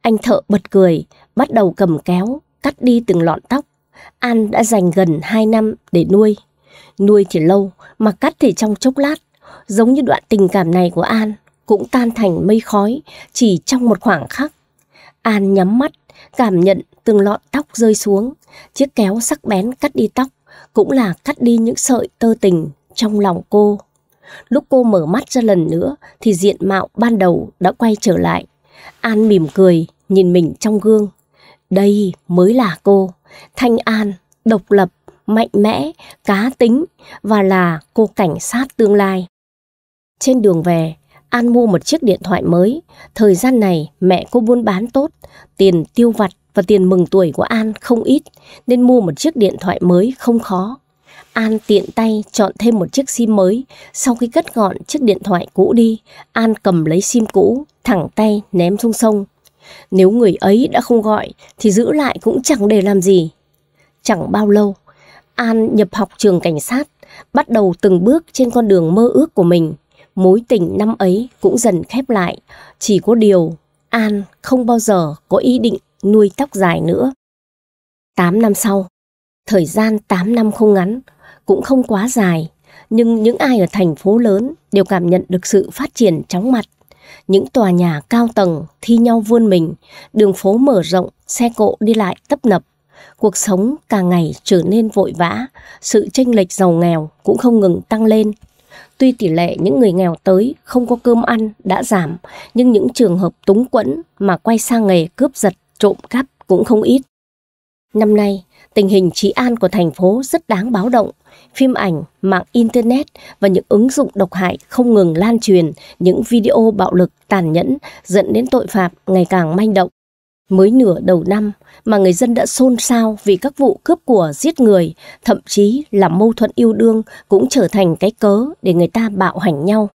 Anh thợ bật cười, bắt đầu cầm kéo, cắt đi từng lọn tóc. An đã dành gần 2 năm để nuôi. Nuôi thì lâu, mà cắt thì trong chốc lát. Giống như đoạn tình cảm này của An cũng tan thành mây khói chỉ trong một khoảng khắc. An nhắm mắt, cảm nhận từng lọn tóc rơi xuống. Chiếc kéo sắc bén cắt đi tóc cũng là cắt đi những sợi tơ tình trong lòng cô. Lúc cô mở mắt ra lần nữa thì diện mạo ban đầu đã quay trở lại. An mỉm cười, nhìn mình trong gương. Đây mới là cô, Thanh An, độc lập, mạnh mẽ, cá tính và là cô cảnh sát tương lai. Trên đường về, An mua một chiếc điện thoại mới. Thời gian này mẹ cô buôn bán tốt, tiền tiêu vặt và tiền mừng tuổi của An không ít nên mua một chiếc điện thoại mới không khó. An tiện tay chọn thêm một chiếc sim mới. Sau khi cất gọn chiếc điện thoại cũ đi, An cầm lấy sim cũ, thẳng tay ném xuống sông. Nếu người ấy đã không gọi thì giữ lại cũng chẳng để làm gì. Chẳng bao lâu, An nhập học trường cảnh sát, bắt đầu từng bước trên con đường mơ ước của mình mối tình năm ấy cũng dần khép lại. Chỉ có điều, An không bao giờ có ý định nuôi tóc dài nữa. 8 năm sau, thời gian 8 năm không ngắn, cũng không quá dài, nhưng những ai ở thành phố lớn đều cảm nhận được sự phát triển chóng mặt. Những tòa nhà cao tầng thi nhau vươn mình, đường phố mở rộng, xe cộ đi lại tấp nập. Cuộc sống càng ngày trở nên vội vã, sự chênh lệch giàu nghèo cũng không ngừng tăng lên Tuy tỷ lệ những người nghèo tới không có cơm ăn đã giảm, nhưng những trường hợp túng quẫn mà quay sang nghề cướp giật, trộm cắp cũng không ít. Năm nay, tình hình trị an của thành phố rất đáng báo động. Phim ảnh, mạng Internet và những ứng dụng độc hại không ngừng lan truyền những video bạo lực, tàn nhẫn dẫn đến tội phạm ngày càng manh động. Mới nửa đầu năm mà người dân đã xôn xao vì các vụ cướp của giết người, thậm chí là mâu thuẫn yêu đương cũng trở thành cái cớ để người ta bạo hành nhau.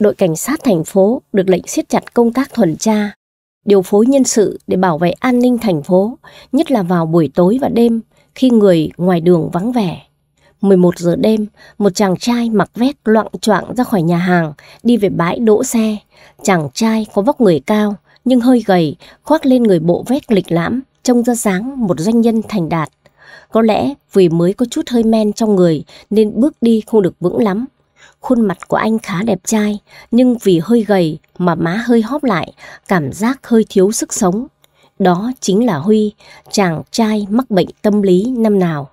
Đội cảnh sát thành phố được lệnh siết chặt công tác tuần tra, điều phối nhân sự để bảo vệ an ninh thành phố, nhất là vào buổi tối và đêm khi người ngoài đường vắng vẻ. 11 giờ đêm, một chàng trai mặc vest loạn choạng ra khỏi nhà hàng, đi về bãi đỗ xe. Chàng trai có vóc người cao, nhưng hơi gầy, khoác lên người bộ vest lịch lãm, trông ra dáng một doanh nhân thành đạt. Có lẽ vì mới có chút hơi men trong người nên bước đi không được vững lắm. Khuôn mặt của anh khá đẹp trai, nhưng vì hơi gầy mà má hơi hóp lại, cảm giác hơi thiếu sức sống. Đó chính là Huy, chàng trai mắc bệnh tâm lý năm nào.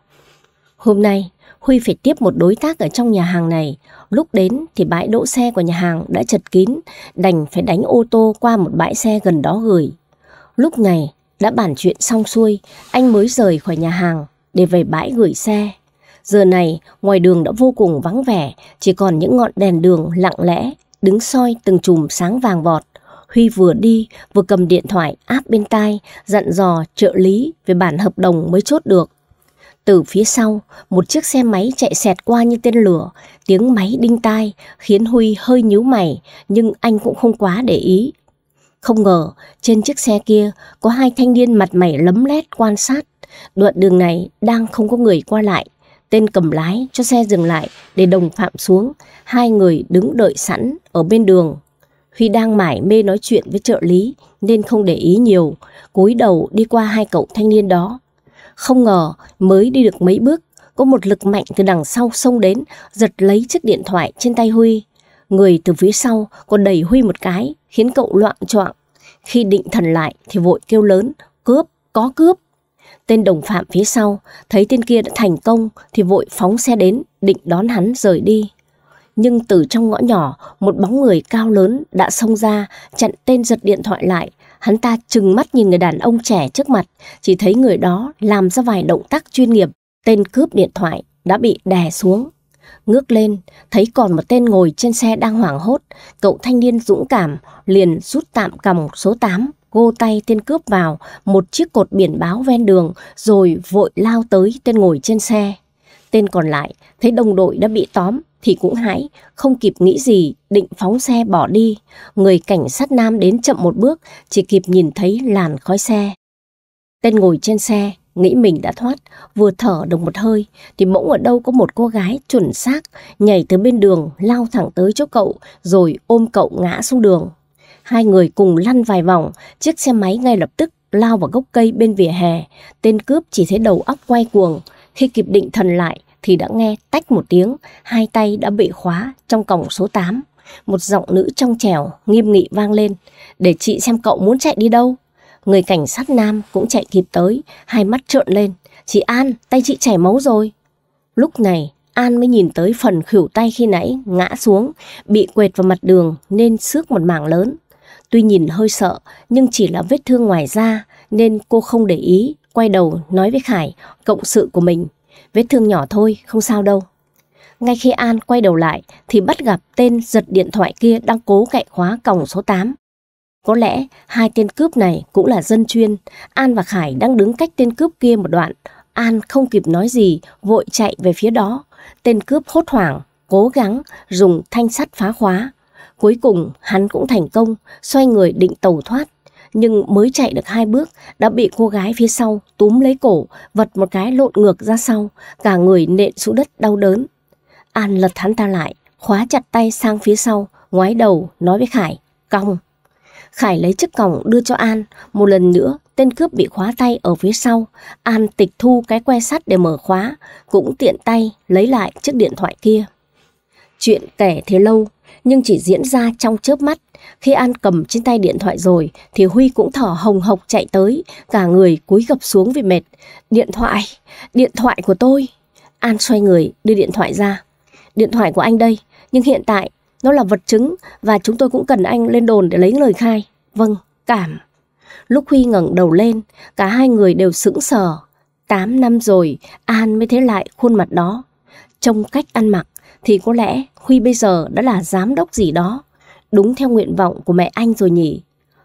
Hôm nay, Huy phải tiếp một đối tác ở trong nhà hàng này. Lúc đến thì bãi đỗ xe của nhà hàng đã chật kín, đành phải đánh ô tô qua một bãi xe gần đó gửi. Lúc này, đã bàn chuyện xong xuôi, anh mới rời khỏi nhà hàng để về bãi gửi xe. Giờ này, ngoài đường đã vô cùng vắng vẻ, chỉ còn những ngọn đèn đường lặng lẽ, đứng soi từng chùm sáng vàng vọt. Huy vừa đi, vừa cầm điện thoại áp bên tai, dặn dò trợ lý về bản hợp đồng mới chốt được. Từ phía sau, một chiếc xe máy chạy xẹt qua như tên lửa, tiếng máy đinh tai khiến Huy hơi nhíu mày, nhưng anh cũng không quá để ý. Không ngờ, trên chiếc xe kia có hai thanh niên mặt mày lấm lét quan sát. Đoạn đường này đang không có người qua lại. Tên cầm lái cho xe dừng lại để đồng phạm xuống. Hai người đứng đợi sẵn ở bên đường. Huy đang mải mê nói chuyện với trợ lý nên không để ý nhiều. cúi đầu đi qua hai cậu thanh niên đó không ngờ mới đi được mấy bước, có một lực mạnh từ đằng sau xông đến, giật lấy chiếc điện thoại trên tay Huy. Người từ phía sau còn đẩy Huy một cái, khiến cậu loạn choạng. Khi định thần lại thì vội kêu lớn, cướp, có cướp. Tên đồng phạm phía sau, thấy tên kia đã thành công thì vội phóng xe đến, định đón hắn rời đi. Nhưng từ trong ngõ nhỏ, một bóng người cao lớn đã xông ra, chặn tên giật điện thoại lại, Hắn ta trừng mắt nhìn người đàn ông trẻ trước mặt, chỉ thấy người đó làm ra vài động tác chuyên nghiệp. Tên cướp điện thoại đã bị đè xuống. Ngước lên, thấy còn một tên ngồi trên xe đang hoảng hốt. Cậu thanh niên dũng cảm liền rút tạm cầm số 8, gô tay tên cướp vào một chiếc cột biển báo ven đường rồi vội lao tới tên ngồi trên xe. Tên còn lại thấy đồng đội đã bị tóm, thì cũng hãi, không kịp nghĩ gì, định phóng xe bỏ đi. Người cảnh sát nam đến chậm một bước, chỉ kịp nhìn thấy làn khói xe. Tên ngồi trên xe, nghĩ mình đã thoát, vừa thở được một hơi, thì bỗng ở đâu có một cô gái chuẩn xác, nhảy từ bên đường, lao thẳng tới chỗ cậu, rồi ôm cậu ngã xuống đường. Hai người cùng lăn vài vòng, chiếc xe máy ngay lập tức lao vào gốc cây bên vỉa hè. Tên cướp chỉ thấy đầu óc quay cuồng, khi kịp định thần lại thì đã nghe tách một tiếng, hai tay đã bị khóa trong cổng số 8. Một giọng nữ trong trẻo, nghiêm nghị vang lên, để chị xem cậu muốn chạy đi đâu. Người cảnh sát nam cũng chạy kịp tới, hai mắt trợn lên. Chị An, tay chị chảy máu rồi. Lúc này, An mới nhìn tới phần khỉu tay khi nãy ngã xuống, bị quệt vào mặt đường nên xước một mảng lớn. Tuy nhìn hơi sợ nhưng chỉ là vết thương ngoài da nên cô không để ý, quay đầu nói với Khải, cộng sự của mình. Vết thương nhỏ thôi, không sao đâu. Ngay khi An quay đầu lại thì bắt gặp tên giật điện thoại kia đang cố cậy khóa cổng số 8. Có lẽ hai tên cướp này cũng là dân chuyên. An và Khải đang đứng cách tên cướp kia một đoạn. An không kịp nói gì, vội chạy về phía đó. Tên cướp hốt hoảng, cố gắng dùng thanh sắt phá khóa. Cuối cùng hắn cũng thành công, xoay người định tẩu thoát nhưng mới chạy được hai bước đã bị cô gái phía sau túm lấy cổ, vật một cái lộn ngược ra sau, cả người nện xuống đất đau đớn. An lật hắn ta lại, khóa chặt tay sang phía sau, ngoái đầu nói với Khải, cong Khải lấy chiếc còng đưa cho An, một lần nữa tên cướp bị khóa tay ở phía sau, An tịch thu cái que sắt để mở khóa, cũng tiện tay lấy lại chiếc điện thoại kia. Chuyện kể thế lâu, nhưng chỉ diễn ra trong chớp mắt khi An cầm trên tay điện thoại rồi thì Huy cũng thở hồng hộc chạy tới, cả người cúi gập xuống vì mệt. Điện thoại, điện thoại của tôi. An xoay người đưa điện thoại ra. Điện thoại của anh đây, nhưng hiện tại nó là vật chứng và chúng tôi cũng cần anh lên đồn để lấy lời khai. Vâng, cảm. Lúc Huy ngẩng đầu lên, cả hai người đều sững sờ. Tám năm rồi, An mới thấy lại khuôn mặt đó. Trong cách ăn mặc thì có lẽ Huy bây giờ đã là giám đốc gì đó Đúng theo nguyện vọng của mẹ anh rồi nhỉ.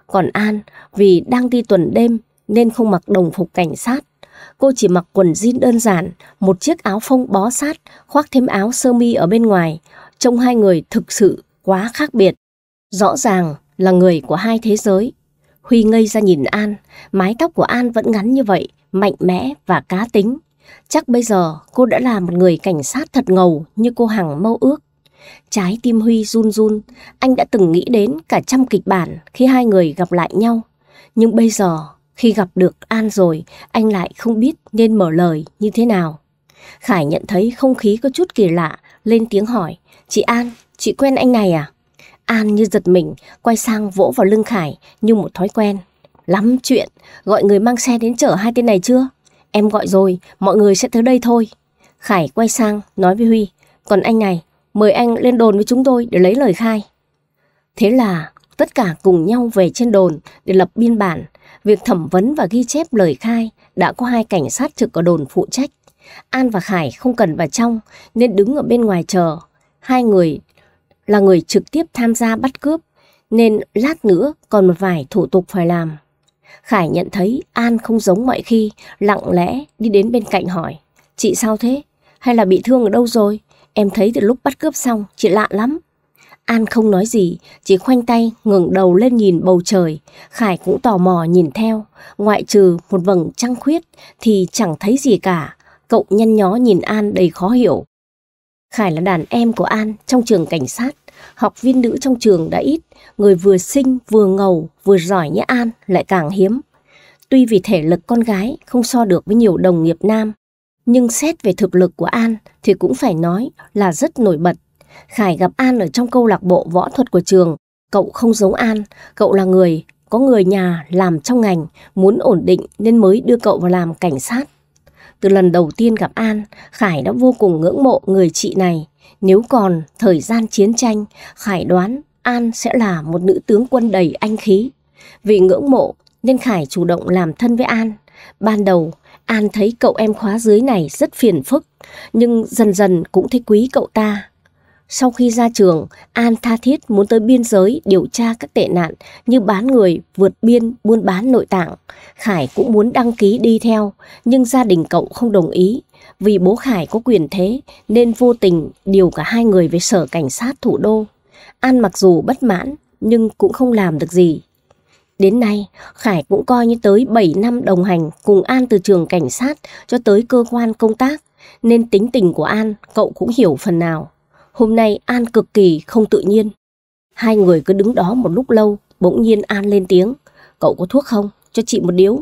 Còn An, vì đang đi tuần đêm nên không mặc đồng phục cảnh sát. Cô chỉ mặc quần jean đơn giản, một chiếc áo phông bó sát, khoác thêm áo sơ mi ở bên ngoài. Trông hai người thực sự quá khác biệt. Rõ ràng là người của hai thế giới. Huy ngây ra nhìn An, mái tóc của An vẫn ngắn như vậy, mạnh mẽ và cá tính. Chắc bây giờ cô đã là một người cảnh sát thật ngầu như cô Hằng mâu ước. Trái tim Huy run run, anh đã từng nghĩ đến cả trăm kịch bản khi hai người gặp lại nhau. Nhưng bây giờ, khi gặp được An rồi, anh lại không biết nên mở lời như thế nào. Khải nhận thấy không khí có chút kỳ lạ, lên tiếng hỏi, chị An, chị quen anh này à? An như giật mình, quay sang vỗ vào lưng Khải như một thói quen. Lắm chuyện, gọi người mang xe đến chở hai tên này chưa? Em gọi rồi, mọi người sẽ tới đây thôi. Khải quay sang, nói với Huy, còn anh này, mời anh lên đồn với chúng tôi để lấy lời khai. Thế là tất cả cùng nhau về trên đồn để lập biên bản. Việc thẩm vấn và ghi chép lời khai đã có hai cảnh sát trực ở đồn phụ trách. An và Khải không cần vào trong nên đứng ở bên ngoài chờ. Hai người là người trực tiếp tham gia bắt cướp nên lát nữa còn một vài thủ tục phải làm. Khải nhận thấy An không giống mọi khi, lặng lẽ đi đến bên cạnh hỏi. Chị sao thế? Hay là bị thương ở đâu rồi? Em thấy từ lúc bắt cướp xong, chị lạ lắm. An không nói gì, chỉ khoanh tay ngẩng đầu lên nhìn bầu trời. Khải cũng tò mò nhìn theo, ngoại trừ một vầng trăng khuyết thì chẳng thấy gì cả. Cậu nhăn nhó nhìn An đầy khó hiểu. Khải là đàn em của An trong trường cảnh sát. Học viên nữ trong trường đã ít, người vừa xinh, vừa ngầu, vừa giỏi như An lại càng hiếm. Tuy vì thể lực con gái không so được với nhiều đồng nghiệp nam, nhưng xét về thực lực của An thì cũng phải nói là rất nổi bật. Khải gặp An ở trong câu lạc bộ võ thuật của trường. Cậu không giống An, cậu là người, có người nhà làm trong ngành, muốn ổn định nên mới đưa cậu vào làm cảnh sát. Từ lần đầu tiên gặp An, Khải đã vô cùng ngưỡng mộ người chị này. Nếu còn thời gian chiến tranh, Khải đoán An sẽ là một nữ tướng quân đầy anh khí. Vì ngưỡng mộ nên Khải chủ động làm thân với An. Ban đầu An thấy cậu em khóa dưới này rất phiền phức, nhưng dần dần cũng thấy quý cậu ta. Sau khi ra trường, An tha thiết muốn tới biên giới điều tra các tệ nạn như bán người, vượt biên, buôn bán nội tạng. Khải cũng muốn đăng ký đi theo, nhưng gia đình cậu không đồng ý. Vì bố Khải có quyền thế nên vô tình điều cả hai người về sở cảnh sát thủ đô. An mặc dù bất mãn nhưng cũng không làm được gì. Đến nay, Khải cũng coi như tới 7 năm đồng hành cùng An từ trường cảnh sát cho tới cơ quan công tác, nên tính tình của An cậu cũng hiểu phần nào. Hôm nay An cực kỳ không tự nhiên. Hai người cứ đứng đó một lúc lâu, bỗng nhiên An lên tiếng. Cậu có thuốc không? Cho chị một điếu.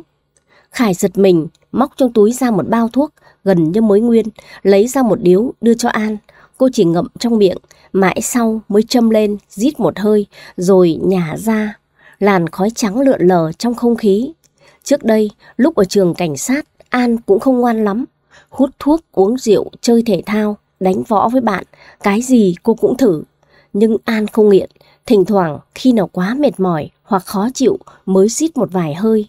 Khải giật mình, móc trong túi ra một bao thuốc, gần như mới nguyên, lấy ra một điếu đưa cho An. Cô chỉ ngậm trong miệng, mãi sau mới châm lên, rít một hơi, rồi nhả ra làn khói trắng lượn lờ trong không khí. Trước đây, lúc ở trường cảnh sát, An cũng không ngoan lắm. Hút thuốc, uống rượu, chơi thể thao, đánh võ với bạn, cái gì cô cũng thử. Nhưng An không nghiện, thỉnh thoảng khi nào quá mệt mỏi hoặc khó chịu mới xít một vài hơi.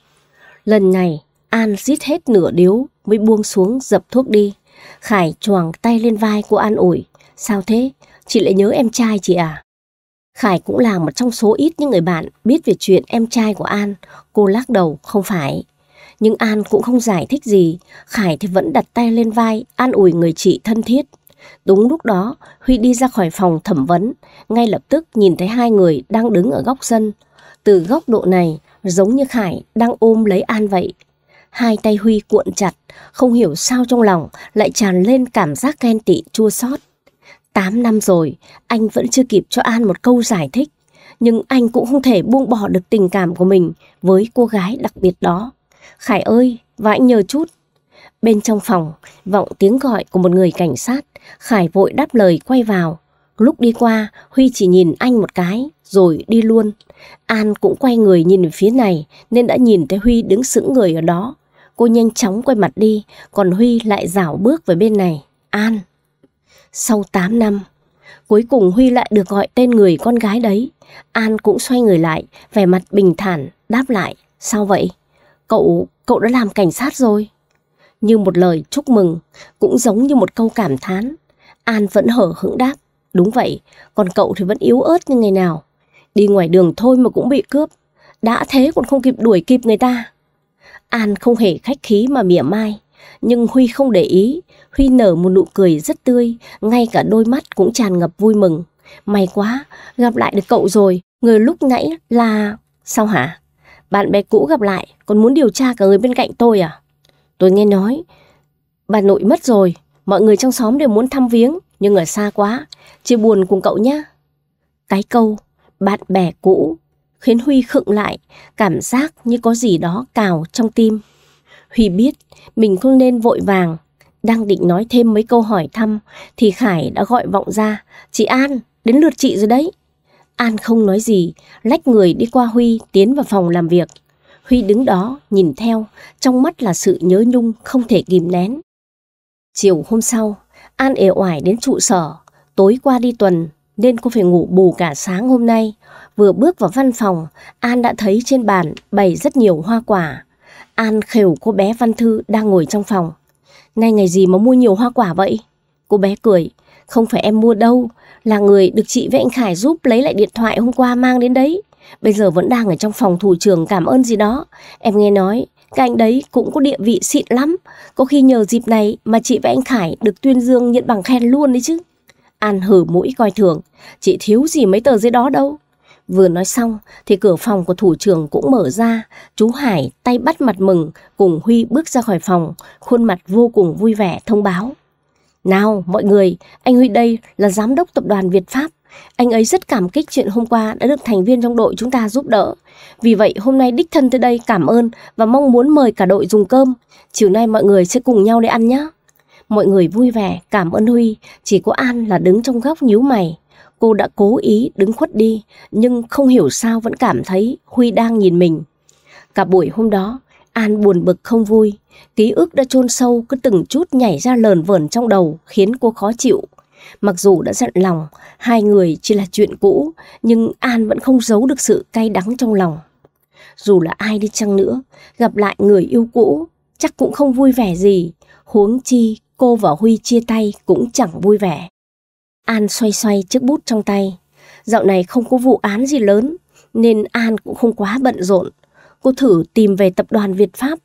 Lần này, An xít hết nửa điếu mới buông xuống dập thuốc đi. Khải choàng tay lên vai của An ủi. Sao thế? Chị lại nhớ em trai chị à? Khải cũng là một trong số ít những người bạn biết về chuyện em trai của An. Cô lắc đầu, không phải. Nhưng An cũng không giải thích gì, Khải thì vẫn đặt tay lên vai, an ủi người chị thân thiết. Đúng lúc đó, Huy đi ra khỏi phòng thẩm vấn, ngay lập tức nhìn thấy hai người đang đứng ở góc sân. Từ góc độ này, giống như Khải đang ôm lấy An vậy. Hai tay Huy cuộn chặt, không hiểu sao trong lòng lại tràn lên cảm giác ghen tị chua xót. 8 năm rồi, anh vẫn chưa kịp cho An một câu giải thích, nhưng anh cũng không thể buông bỏ được tình cảm của mình với cô gái đặc biệt đó. Khải ơi, và anh nhờ chút. Bên trong phòng, vọng tiếng gọi của một người cảnh sát, Khải vội đáp lời quay vào. Lúc đi qua, Huy chỉ nhìn anh một cái, rồi đi luôn. An cũng quay người nhìn phía này, nên đã nhìn thấy Huy đứng sững người ở đó. Cô nhanh chóng quay mặt đi, còn Huy lại rảo bước về bên này. An! Sau 8 năm, cuối cùng Huy lại được gọi tên người con gái đấy. An cũng xoay người lại, vẻ mặt bình thản, đáp lại. Sao vậy? Cậu, cậu đã làm cảnh sát rồi. Như một lời chúc mừng, cũng giống như một câu cảm thán. An vẫn hở hững đáp. Đúng vậy, còn cậu thì vẫn yếu ớt như ngày nào. Đi ngoài đường thôi mà cũng bị cướp. Đã thế còn không kịp đuổi kịp người ta. An không hề khách khí mà mỉa mai. Nhưng Huy không để ý, Huy nở một nụ cười rất tươi, ngay cả đôi mắt cũng tràn ngập vui mừng. May quá, gặp lại được cậu rồi, người lúc nãy là... Sao hả? Bạn bè cũ gặp lại, còn muốn điều tra cả người bên cạnh tôi à? Tôi nghe nói, bà nội mất rồi, mọi người trong xóm đều muốn thăm viếng, nhưng ở xa quá, chia buồn cùng cậu nhé. Cái câu, bạn bè cũ, khiến Huy khựng lại, cảm giác như có gì đó cào trong tim. Huy biết mình không nên vội vàng đang định nói thêm mấy câu hỏi thăm thì Khải đã gọi vọng ra. Chị An, đến lượt chị rồi đấy. An không nói gì, lách người đi qua Huy tiến vào phòng làm việc. Huy đứng đó, nhìn theo, trong mắt là sự nhớ nhung không thể kìm nén. Chiều hôm sau, An ế oải đến trụ sở. Tối qua đi tuần, nên cô phải ngủ bù cả sáng hôm nay. Vừa bước vào văn phòng, An đã thấy trên bàn bày rất nhiều hoa quả. An khều cô bé Văn Thư đang ngồi trong phòng. Nay ngày gì mà mua nhiều hoa quả vậy? Cô bé cười. Không phải em mua đâu, là người được chị với anh Khải giúp lấy lại điện thoại hôm qua mang đến đấy. Bây giờ vẫn đang ở trong phòng thủ trưởng cảm ơn gì đó. Em nghe nói, các anh đấy cũng có địa vị xịn lắm. Có khi nhờ dịp này mà chị và anh Khải được tuyên dương nhận bằng khen luôn đấy chứ. An hử mũi coi thường, chị thiếu gì mấy tờ giấy đó đâu. Vừa nói xong thì cửa phòng của thủ trưởng cũng mở ra, chú Hải tay bắt mặt mừng cùng Huy bước ra khỏi phòng, khuôn mặt vô cùng vui vẻ thông báo. Nào mọi người, anh Huy đây là giám đốc tập đoàn Việt Pháp. Anh ấy rất cảm kích chuyện hôm qua đã được thành viên trong đội chúng ta giúp đỡ. Vì vậy hôm nay đích thân tới đây cảm ơn và mong muốn mời cả đội dùng cơm. Chiều nay mọi người sẽ cùng nhau để ăn nhé. Mọi người vui vẻ cảm ơn Huy, chỉ có An là đứng trong góc nhíu mày. Cô đã cố ý đứng khuất đi, nhưng không hiểu sao vẫn cảm thấy Huy đang nhìn mình. Cả buổi hôm đó, An buồn bực không vui, ký ức đã chôn sâu cứ từng chút nhảy ra lờn vờn trong đầu khiến cô khó chịu. Mặc dù đã dặn lòng, hai người chỉ là chuyện cũ, nhưng An vẫn không giấu được sự cay đắng trong lòng. Dù là ai đi chăng nữa, gặp lại người yêu cũ, chắc cũng không vui vẻ gì, huống chi cô và Huy chia tay cũng chẳng vui vẻ. An xoay xoay chiếc bút trong tay. Dạo này không có vụ án gì lớn, nên An cũng không quá bận rộn. Cô thử tìm về tập đoàn Việt Pháp.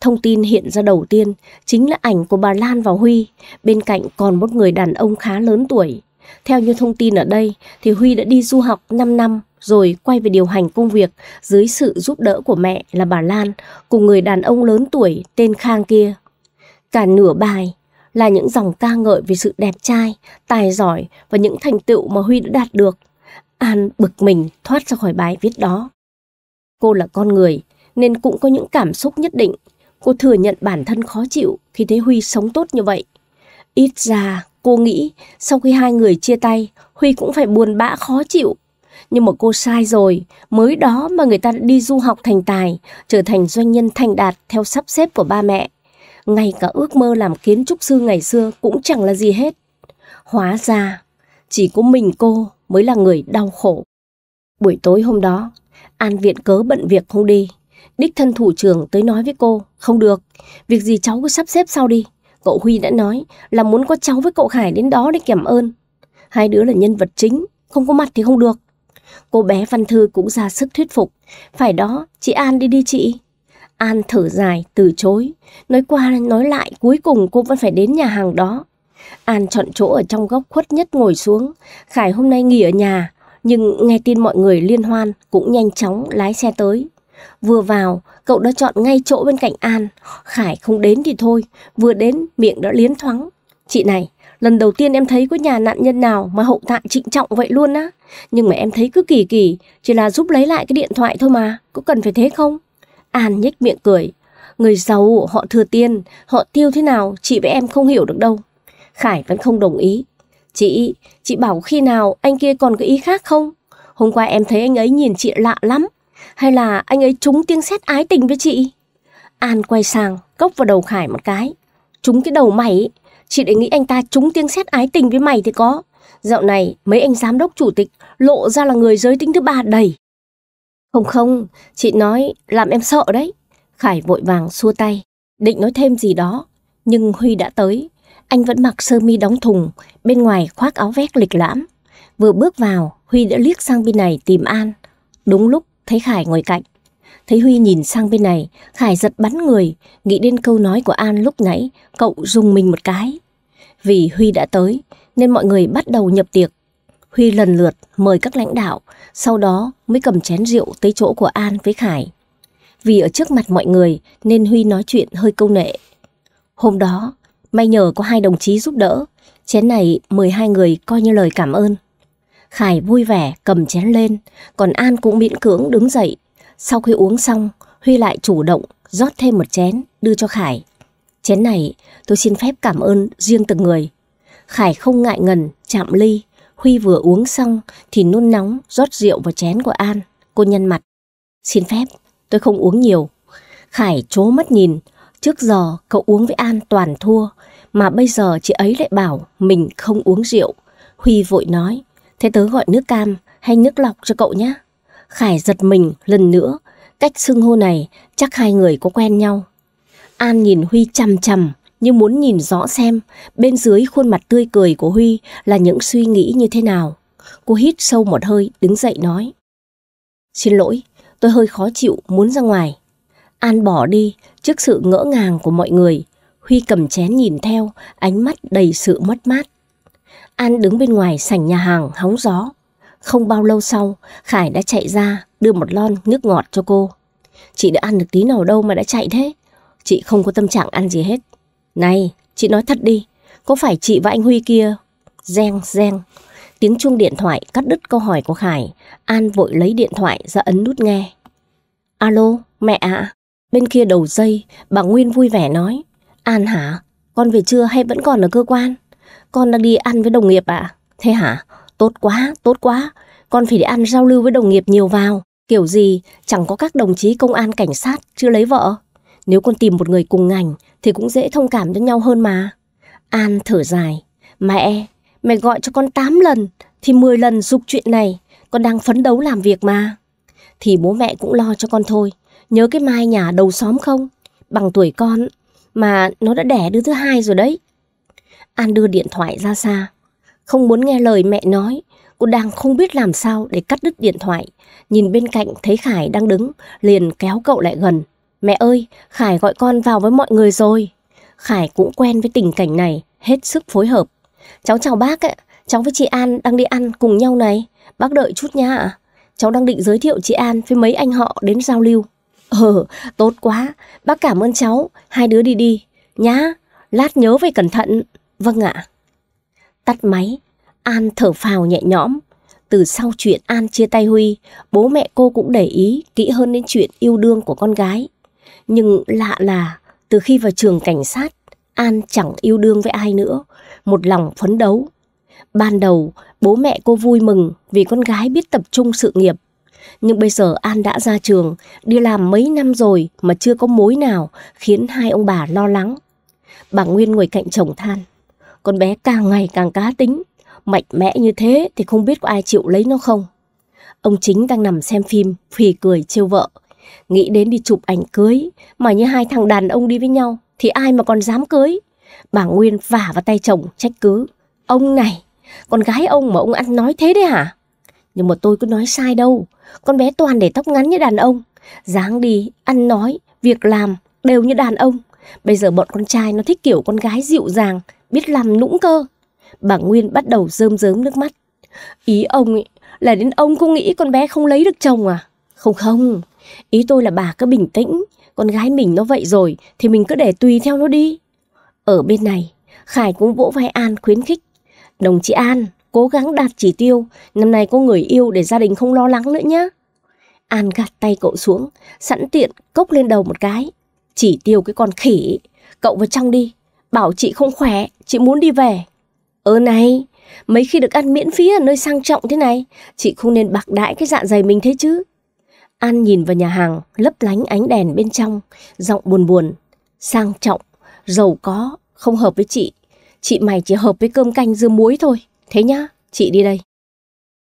Thông tin hiện ra đầu tiên chính là ảnh của bà Lan và Huy, bên cạnh còn một người đàn ông khá lớn tuổi. Theo như thông tin ở đây thì Huy đã đi du học 5 năm rồi quay về điều hành công việc dưới sự giúp đỡ của mẹ là bà Lan cùng người đàn ông lớn tuổi tên Khang kia. Cả nửa bài, là những dòng ca ngợi về sự đẹp trai, tài giỏi và những thành tựu mà Huy đã đạt được. An bực mình thoát ra khỏi bài viết đó. Cô là con người nên cũng có những cảm xúc nhất định. Cô thừa nhận bản thân khó chịu khi thấy Huy sống tốt như vậy. Ít ra cô nghĩ sau khi hai người chia tay, Huy cũng phải buồn bã khó chịu. Nhưng mà cô sai rồi, mới đó mà người ta đã đi du học thành tài, trở thành doanh nhân thành đạt theo sắp xếp của ba mẹ ngay cả ước mơ làm kiến trúc sư ngày xưa cũng chẳng là gì hết. Hóa ra, chỉ có mình cô mới là người đau khổ. Buổi tối hôm đó, An viện cớ bận việc không đi. Đích thân thủ trưởng tới nói với cô, không được, việc gì cháu cứ sắp xếp sau đi. Cậu Huy đã nói là muốn có cháu với cậu Khải đến đó để cảm ơn. Hai đứa là nhân vật chính, không có mặt thì không được. Cô bé Văn Thư cũng ra sức thuyết phục. Phải đó, chị An đi đi chị. An thở dài, từ chối. Nói qua nói lại, cuối cùng cô vẫn phải đến nhà hàng đó. An chọn chỗ ở trong góc khuất nhất ngồi xuống. Khải hôm nay nghỉ ở nhà, nhưng nghe tin mọi người liên hoan cũng nhanh chóng lái xe tới. Vừa vào, cậu đã chọn ngay chỗ bên cạnh An. Khải không đến thì thôi, vừa đến miệng đã liến thoáng. Chị này, lần đầu tiên em thấy có nhà nạn nhân nào mà hậu tạng trịnh trọng vậy luôn á. Nhưng mà em thấy cứ kỳ kỳ, chỉ là giúp lấy lại cái điện thoại thôi mà, có cần phải thế không? An nhếch miệng cười. Người giàu, họ thừa tiền, họ tiêu thế nào chị với em không hiểu được đâu. Khải vẫn không đồng ý. Chị, chị bảo khi nào anh kia còn cái ý khác không? Hôm qua em thấy anh ấy nhìn chị lạ lắm. Hay là anh ấy trúng tiếng xét ái tình với chị? An quay sang, cốc vào đầu Khải một cái. Trúng cái đầu mày, chị để nghĩ anh ta trúng tiếng xét ái tình với mày thì có. Dạo này, mấy anh giám đốc chủ tịch lộ ra là người giới tính thứ ba đầy. Không không, chị nói làm em sợ đấy. Khải vội vàng xua tay, định nói thêm gì đó. Nhưng Huy đã tới, anh vẫn mặc sơ mi đóng thùng, bên ngoài khoác áo vét lịch lãm. Vừa bước vào, Huy đã liếc sang bên này tìm An. Đúng lúc thấy Khải ngồi cạnh. Thấy Huy nhìn sang bên này, Khải giật bắn người, nghĩ đến câu nói của An lúc nãy, cậu dùng mình một cái. Vì Huy đã tới, nên mọi người bắt đầu nhập tiệc. Huy lần lượt mời các lãnh đạo, sau đó mới cầm chén rượu tới chỗ của An với Khải. Vì ở trước mặt mọi người nên Huy nói chuyện hơi câu nệ. Hôm đó, may nhờ có hai đồng chí giúp đỡ, chén này mời hai người coi như lời cảm ơn. Khải vui vẻ cầm chén lên, còn An cũng miễn cưỡng đứng dậy. Sau khi uống xong, Huy lại chủ động rót thêm một chén đưa cho Khải. Chén này tôi xin phép cảm ơn riêng từng người. Khải không ngại ngần chạm ly, Huy vừa uống xong thì nôn nóng rót rượu vào chén của An. Cô nhân mặt. Xin phép, tôi không uống nhiều. Khải chố mắt nhìn. Trước giờ cậu uống với An toàn thua, mà bây giờ chị ấy lại bảo mình không uống rượu. Huy vội nói, thế tớ gọi nước cam hay nước lọc cho cậu nhé. Khải giật mình lần nữa, cách xưng hô này chắc hai người có quen nhau. An nhìn Huy chằm chằm, nhưng muốn nhìn rõ xem bên dưới khuôn mặt tươi cười của Huy là những suy nghĩ như thế nào. Cô hít sâu một hơi, đứng dậy nói. Xin lỗi, tôi hơi khó chịu, muốn ra ngoài. An bỏ đi trước sự ngỡ ngàng của mọi người. Huy cầm chén nhìn theo, ánh mắt đầy sự mất mát. An đứng bên ngoài sảnh nhà hàng hóng gió. Không bao lâu sau, Khải đã chạy ra đưa một lon nước ngọt cho cô. Chị đã ăn được tí nào đâu mà đã chạy thế. Chị không có tâm trạng ăn gì hết. Này, chị nói thật đi, có phải chị và anh Huy kia? Reng reng. Tiếng chuông điện thoại cắt đứt câu hỏi của Khải. An vội lấy điện thoại ra ấn nút nghe. Alo, mẹ ạ. À? Bên kia đầu dây, bà Nguyên vui vẻ nói. An hả? Con về chưa hay vẫn còn ở cơ quan? Con đang đi ăn với đồng nghiệp ạ. À? Thế hả? Tốt quá, tốt quá. Con phải đi ăn giao lưu với đồng nghiệp nhiều vào. Kiểu gì, chẳng có các đồng chí công an cảnh sát chưa lấy vợ. Nếu con tìm một người cùng ngành thì cũng dễ thông cảm cho nhau hơn mà. An thở dài. Mẹ, mẹ gọi cho con 8 lần thì 10 lần dục chuyện này. Con đang phấn đấu làm việc mà. Thì bố mẹ cũng lo cho con thôi. Nhớ cái mai nhà đầu xóm không? Bằng tuổi con mà nó đã đẻ đứa thứ hai rồi đấy. An đưa điện thoại ra xa. Không muốn nghe lời mẹ nói, cô đang không biết làm sao để cắt đứt điện thoại. Nhìn bên cạnh thấy Khải đang đứng, liền kéo cậu lại gần. Mẹ ơi, Khải gọi con vào với mọi người rồi. Khải cũng quen với tình cảnh này, hết sức phối hợp. Cháu chào bác ạ, cháu với chị An đang đi ăn cùng nhau này. Bác đợi chút nha ạ. Cháu đang định giới thiệu chị An với mấy anh họ đến giao lưu. Ờ, tốt quá, bác cảm ơn cháu, hai đứa đi đi. Nhá, lát nhớ về cẩn thận. Vâng ạ. Tắt máy, An thở phào nhẹ nhõm. Từ sau chuyện An chia tay Huy, bố mẹ cô cũng để ý kỹ hơn đến chuyện yêu đương của con gái. Nhưng lạ là từ khi vào trường cảnh sát, An chẳng yêu đương với ai nữa, một lòng phấn đấu. Ban đầu, bố mẹ cô vui mừng vì con gái biết tập trung sự nghiệp. Nhưng bây giờ An đã ra trường, đi làm mấy năm rồi mà chưa có mối nào khiến hai ông bà lo lắng. Bà Nguyên ngồi cạnh chồng than, con bé càng ngày càng cá tính, mạnh mẽ như thế thì không biết có ai chịu lấy nó không. Ông chính đang nằm xem phim, phì cười trêu vợ, Nghĩ đến đi chụp ảnh cưới, mà như hai thằng đàn ông đi với nhau thì ai mà còn dám cưới. Bà Nguyên vả vào tay chồng trách cứ. Ông này, con gái ông mà ông ăn nói thế đấy hả? Nhưng mà tôi có nói sai đâu, con bé toàn để tóc ngắn như đàn ông. dáng đi, ăn nói, việc làm đều như đàn ông. Bây giờ bọn con trai nó thích kiểu con gái dịu dàng, biết làm nũng cơ. Bà Nguyên bắt đầu rơm rớm nước mắt. Ý ông ấy là đến ông cũng nghĩ con bé không lấy được chồng à? Không không, Ý tôi là bà cứ bình tĩnh, con gái mình nó vậy rồi thì mình cứ để tùy theo nó đi. Ở bên này, Khải cũng vỗ vai An khuyến khích. Đồng chí An, cố gắng đạt chỉ tiêu, năm nay có người yêu để gia đình không lo lắng nữa nhé. An gạt tay cậu xuống, sẵn tiện cốc lên đầu một cái. Chỉ tiêu cái con khỉ, cậu vào trong đi, bảo chị không khỏe, chị muốn đi về. Ơ này, mấy khi được ăn miễn phí ở nơi sang trọng thế này, chị không nên bạc đãi cái dạ dày mình thế chứ. An nhìn vào nhà hàng, lấp lánh ánh đèn bên trong, giọng buồn buồn, sang trọng, giàu có, không hợp với chị. Chị mày chỉ hợp với cơm canh dưa muối thôi, thế nhá, chị đi đây.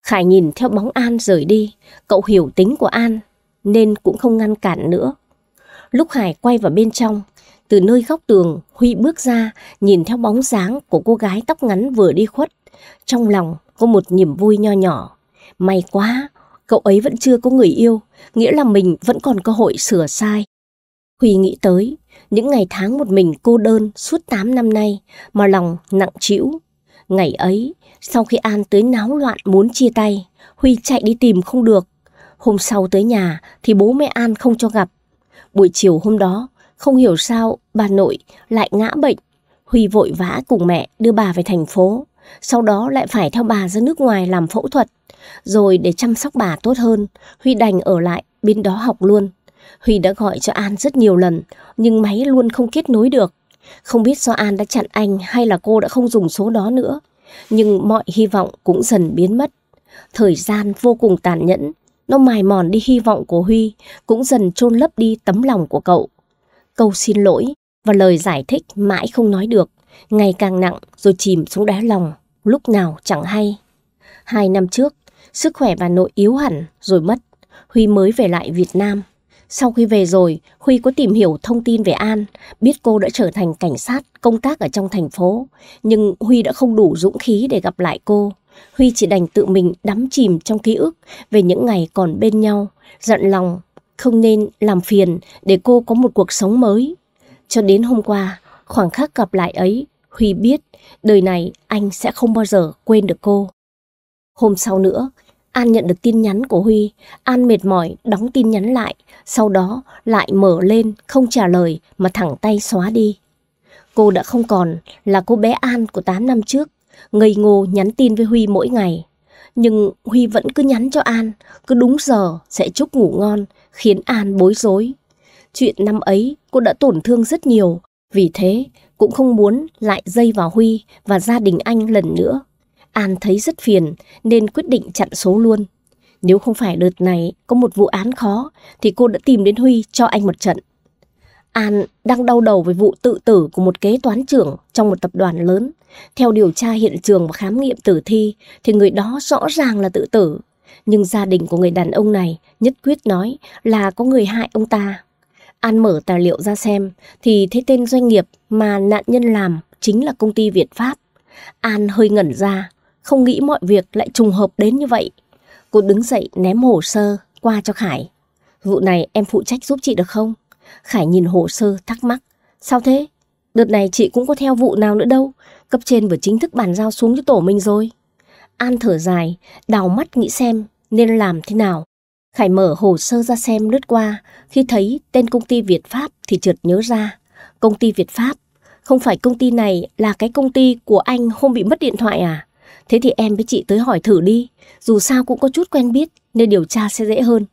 Khải nhìn theo bóng An rời đi, cậu hiểu tính của An, nên cũng không ngăn cản nữa. Lúc Khải quay vào bên trong, từ nơi góc tường, Huy bước ra, nhìn theo bóng dáng của cô gái tóc ngắn vừa đi khuất. Trong lòng có một niềm vui nho nhỏ. May quá, cậu ấy vẫn chưa có người yêu, nghĩa là mình vẫn còn cơ hội sửa sai. Huy nghĩ tới, những ngày tháng một mình cô đơn suốt 8 năm nay mà lòng nặng trĩu. Ngày ấy, sau khi An tới náo loạn muốn chia tay, Huy chạy đi tìm không được. Hôm sau tới nhà thì bố mẹ An không cho gặp. Buổi chiều hôm đó, không hiểu sao bà nội lại ngã bệnh. Huy vội vã cùng mẹ đưa bà về thành phố sau đó lại phải theo bà ra nước ngoài làm phẫu thuật. Rồi để chăm sóc bà tốt hơn, Huy đành ở lại bên đó học luôn. Huy đã gọi cho An rất nhiều lần, nhưng máy luôn không kết nối được. Không biết do An đã chặn anh hay là cô đã không dùng số đó nữa. Nhưng mọi hy vọng cũng dần biến mất. Thời gian vô cùng tàn nhẫn, nó mài mòn đi hy vọng của Huy, cũng dần chôn lấp đi tấm lòng của cậu. Câu xin lỗi và lời giải thích mãi không nói được ngày càng nặng rồi chìm xuống đá lòng, lúc nào chẳng hay. Hai năm trước, sức khỏe bà nội yếu hẳn rồi mất, Huy mới về lại Việt Nam. Sau khi về rồi, Huy có tìm hiểu thông tin về An, biết cô đã trở thành cảnh sát, công tác ở trong thành phố. Nhưng Huy đã không đủ dũng khí để gặp lại cô. Huy chỉ đành tự mình đắm chìm trong ký ức về những ngày còn bên nhau, giận lòng, không nên làm phiền để cô có một cuộc sống mới. Cho đến hôm qua, Khoảng khắc gặp lại ấy, Huy biết đời này anh sẽ không bao giờ quên được cô. Hôm sau nữa, An nhận được tin nhắn của Huy. An mệt mỏi đóng tin nhắn lại, sau đó lại mở lên không trả lời mà thẳng tay xóa đi. Cô đã không còn là cô bé An của 8 năm trước, ngây ngô nhắn tin với Huy mỗi ngày. Nhưng Huy vẫn cứ nhắn cho An, cứ đúng giờ sẽ chúc ngủ ngon, khiến An bối rối. Chuyện năm ấy cô đã tổn thương rất nhiều, vì thế, cũng không muốn lại dây vào Huy và gia đình anh lần nữa. An thấy rất phiền nên quyết định chặn số luôn. Nếu không phải đợt này có một vụ án khó thì cô đã tìm đến Huy cho anh một trận. An đang đau đầu với vụ tự tử của một kế toán trưởng trong một tập đoàn lớn. Theo điều tra hiện trường và khám nghiệm tử thi thì người đó rõ ràng là tự tử. Nhưng gia đình của người đàn ông này nhất quyết nói là có người hại ông ta. An mở tài liệu ra xem thì thấy tên doanh nghiệp mà nạn nhân làm chính là công ty Việt Pháp. An hơi ngẩn ra, không nghĩ mọi việc lại trùng hợp đến như vậy. Cô đứng dậy ném hồ sơ qua cho Khải. Vụ này em phụ trách giúp chị được không? Khải nhìn hồ sơ thắc mắc. Sao thế? Đợt này chị cũng có theo vụ nào nữa đâu. Cấp trên vừa chính thức bàn giao xuống cho tổ mình rồi. An thở dài, đào mắt nghĩ xem nên làm thế nào Khải mở hồ sơ ra xem lướt qua, khi thấy tên công ty Việt Pháp thì chợt nhớ ra. Công ty Việt Pháp, không phải công ty này là cái công ty của anh hôm bị mất điện thoại à? Thế thì em với chị tới hỏi thử đi, dù sao cũng có chút quen biết nên điều tra sẽ dễ hơn.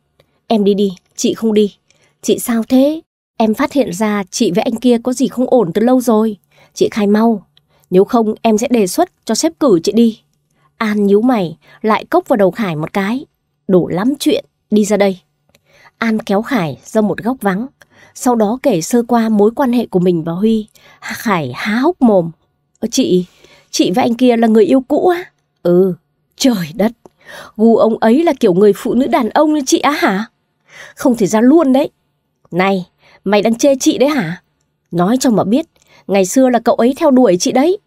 Em đi đi, chị không đi. Chị sao thế? Em phát hiện ra chị với anh kia có gì không ổn từ lâu rồi. Chị khai mau, nếu không em sẽ đề xuất cho sếp cử chị đi. An nhíu mày, lại cốc vào đầu Khải một cái. Đủ lắm chuyện đi ra đây. An kéo Khải ra một góc vắng, sau đó kể sơ qua mối quan hệ của mình và Huy. Khải há hốc mồm. Chị, chị và anh kia là người yêu cũ á? Ừ, trời đất, gu ông ấy là kiểu người phụ nữ đàn ông như chị á hả? Không thể ra luôn đấy. Này, mày đang chê chị đấy hả? Nói cho mà biết, ngày xưa là cậu ấy theo đuổi chị đấy.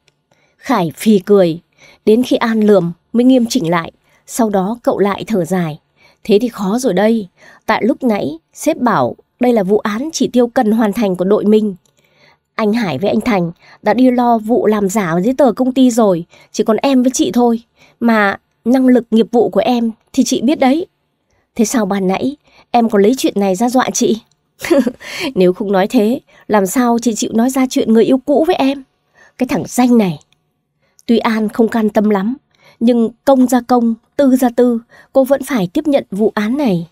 Khải phì cười, đến khi An lườm mới nghiêm chỉnh lại, sau đó cậu lại thở dài. Thế thì khó rồi đây. Tại lúc nãy, sếp bảo đây là vụ án chỉ tiêu cần hoàn thành của đội mình. Anh Hải với anh Thành đã đi lo vụ làm giả giấy tờ công ty rồi, chỉ còn em với chị thôi. Mà năng lực nghiệp vụ của em thì chị biết đấy. Thế sao bàn nãy em có lấy chuyện này ra dọa chị? Nếu không nói thế, làm sao chị chịu nói ra chuyện người yêu cũ với em? Cái thằng danh này. Tuy An không can tâm lắm, nhưng công ra công Tư ra tư, cô vẫn phải tiếp nhận vụ án này.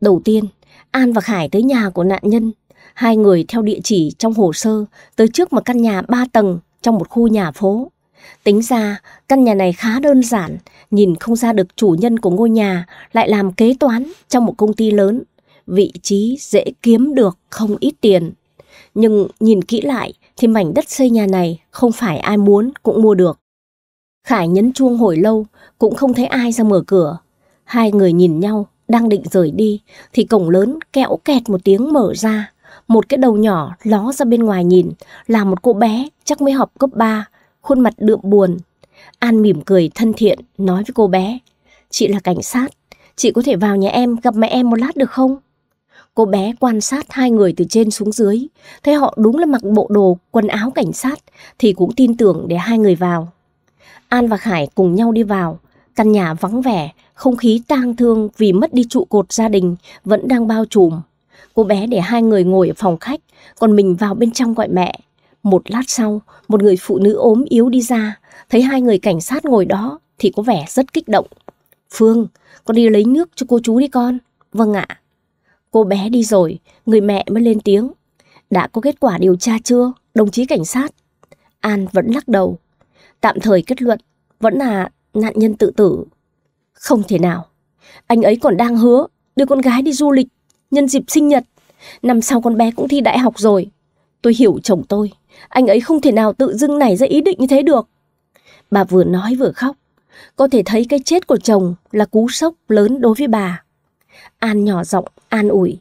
Đầu tiên, An và Khải tới nhà của nạn nhân. Hai người theo địa chỉ trong hồ sơ tới trước một căn nhà ba tầng trong một khu nhà phố. Tính ra, căn nhà này khá đơn giản, nhìn không ra được chủ nhân của ngôi nhà lại làm kế toán trong một công ty lớn. Vị trí dễ kiếm được không ít tiền. Nhưng nhìn kỹ lại thì mảnh đất xây nhà này không phải ai muốn cũng mua được. Khải nhấn chuông hồi lâu, cũng không thấy ai ra mở cửa. Hai người nhìn nhau, đang định rời đi, thì cổng lớn kẹo kẹt một tiếng mở ra. Một cái đầu nhỏ ló ra bên ngoài nhìn, là một cô bé, chắc mới học cấp 3, khuôn mặt đượm buồn. An mỉm cười thân thiện, nói với cô bé, chị là cảnh sát, chị có thể vào nhà em gặp mẹ em một lát được không? Cô bé quan sát hai người từ trên xuống dưới, thấy họ đúng là mặc bộ đồ, quần áo cảnh sát, thì cũng tin tưởng để hai người vào. An và Khải cùng nhau đi vào. Căn nhà vắng vẻ, không khí tang thương vì mất đi trụ cột gia đình vẫn đang bao trùm. Cô bé để hai người ngồi ở phòng khách, còn mình vào bên trong gọi mẹ. Một lát sau, một người phụ nữ ốm yếu đi ra, thấy hai người cảnh sát ngồi đó thì có vẻ rất kích động. Phương, con đi lấy nước cho cô chú đi con. Vâng ạ. Cô bé đi rồi, người mẹ mới lên tiếng. Đã có kết quả điều tra chưa, đồng chí cảnh sát? An vẫn lắc đầu, tạm thời kết luận vẫn là nạn nhân tự tử. Không thể nào. Anh ấy còn đang hứa đưa con gái đi du lịch nhân dịp sinh nhật. Năm sau con bé cũng thi đại học rồi. Tôi hiểu chồng tôi. Anh ấy không thể nào tự dưng nảy ra ý định như thế được. Bà vừa nói vừa khóc. Có thể thấy cái chết của chồng là cú sốc lớn đối với bà. An nhỏ giọng an ủi.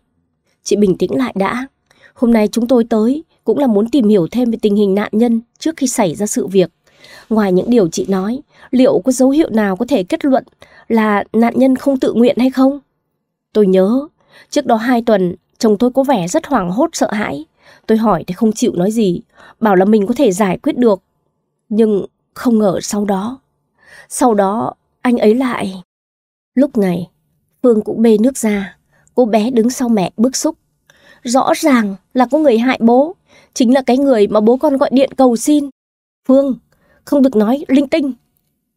Chị bình tĩnh lại đã. Hôm nay chúng tôi tới cũng là muốn tìm hiểu thêm về tình hình nạn nhân trước khi xảy ra sự việc. Ngoài những điều chị nói, liệu có dấu hiệu nào có thể kết luận là nạn nhân không tự nguyện hay không? Tôi nhớ, trước đó hai tuần, chồng tôi có vẻ rất hoảng hốt sợ hãi. Tôi hỏi thì không chịu nói gì, bảo là mình có thể giải quyết được. Nhưng không ngờ sau đó, sau đó anh ấy lại. Lúc này, Phương cũng bê nước ra, cô bé đứng sau mẹ bức xúc. Rõ ràng là có người hại bố, chính là cái người mà bố con gọi điện cầu xin. Phương, không được nói linh tinh.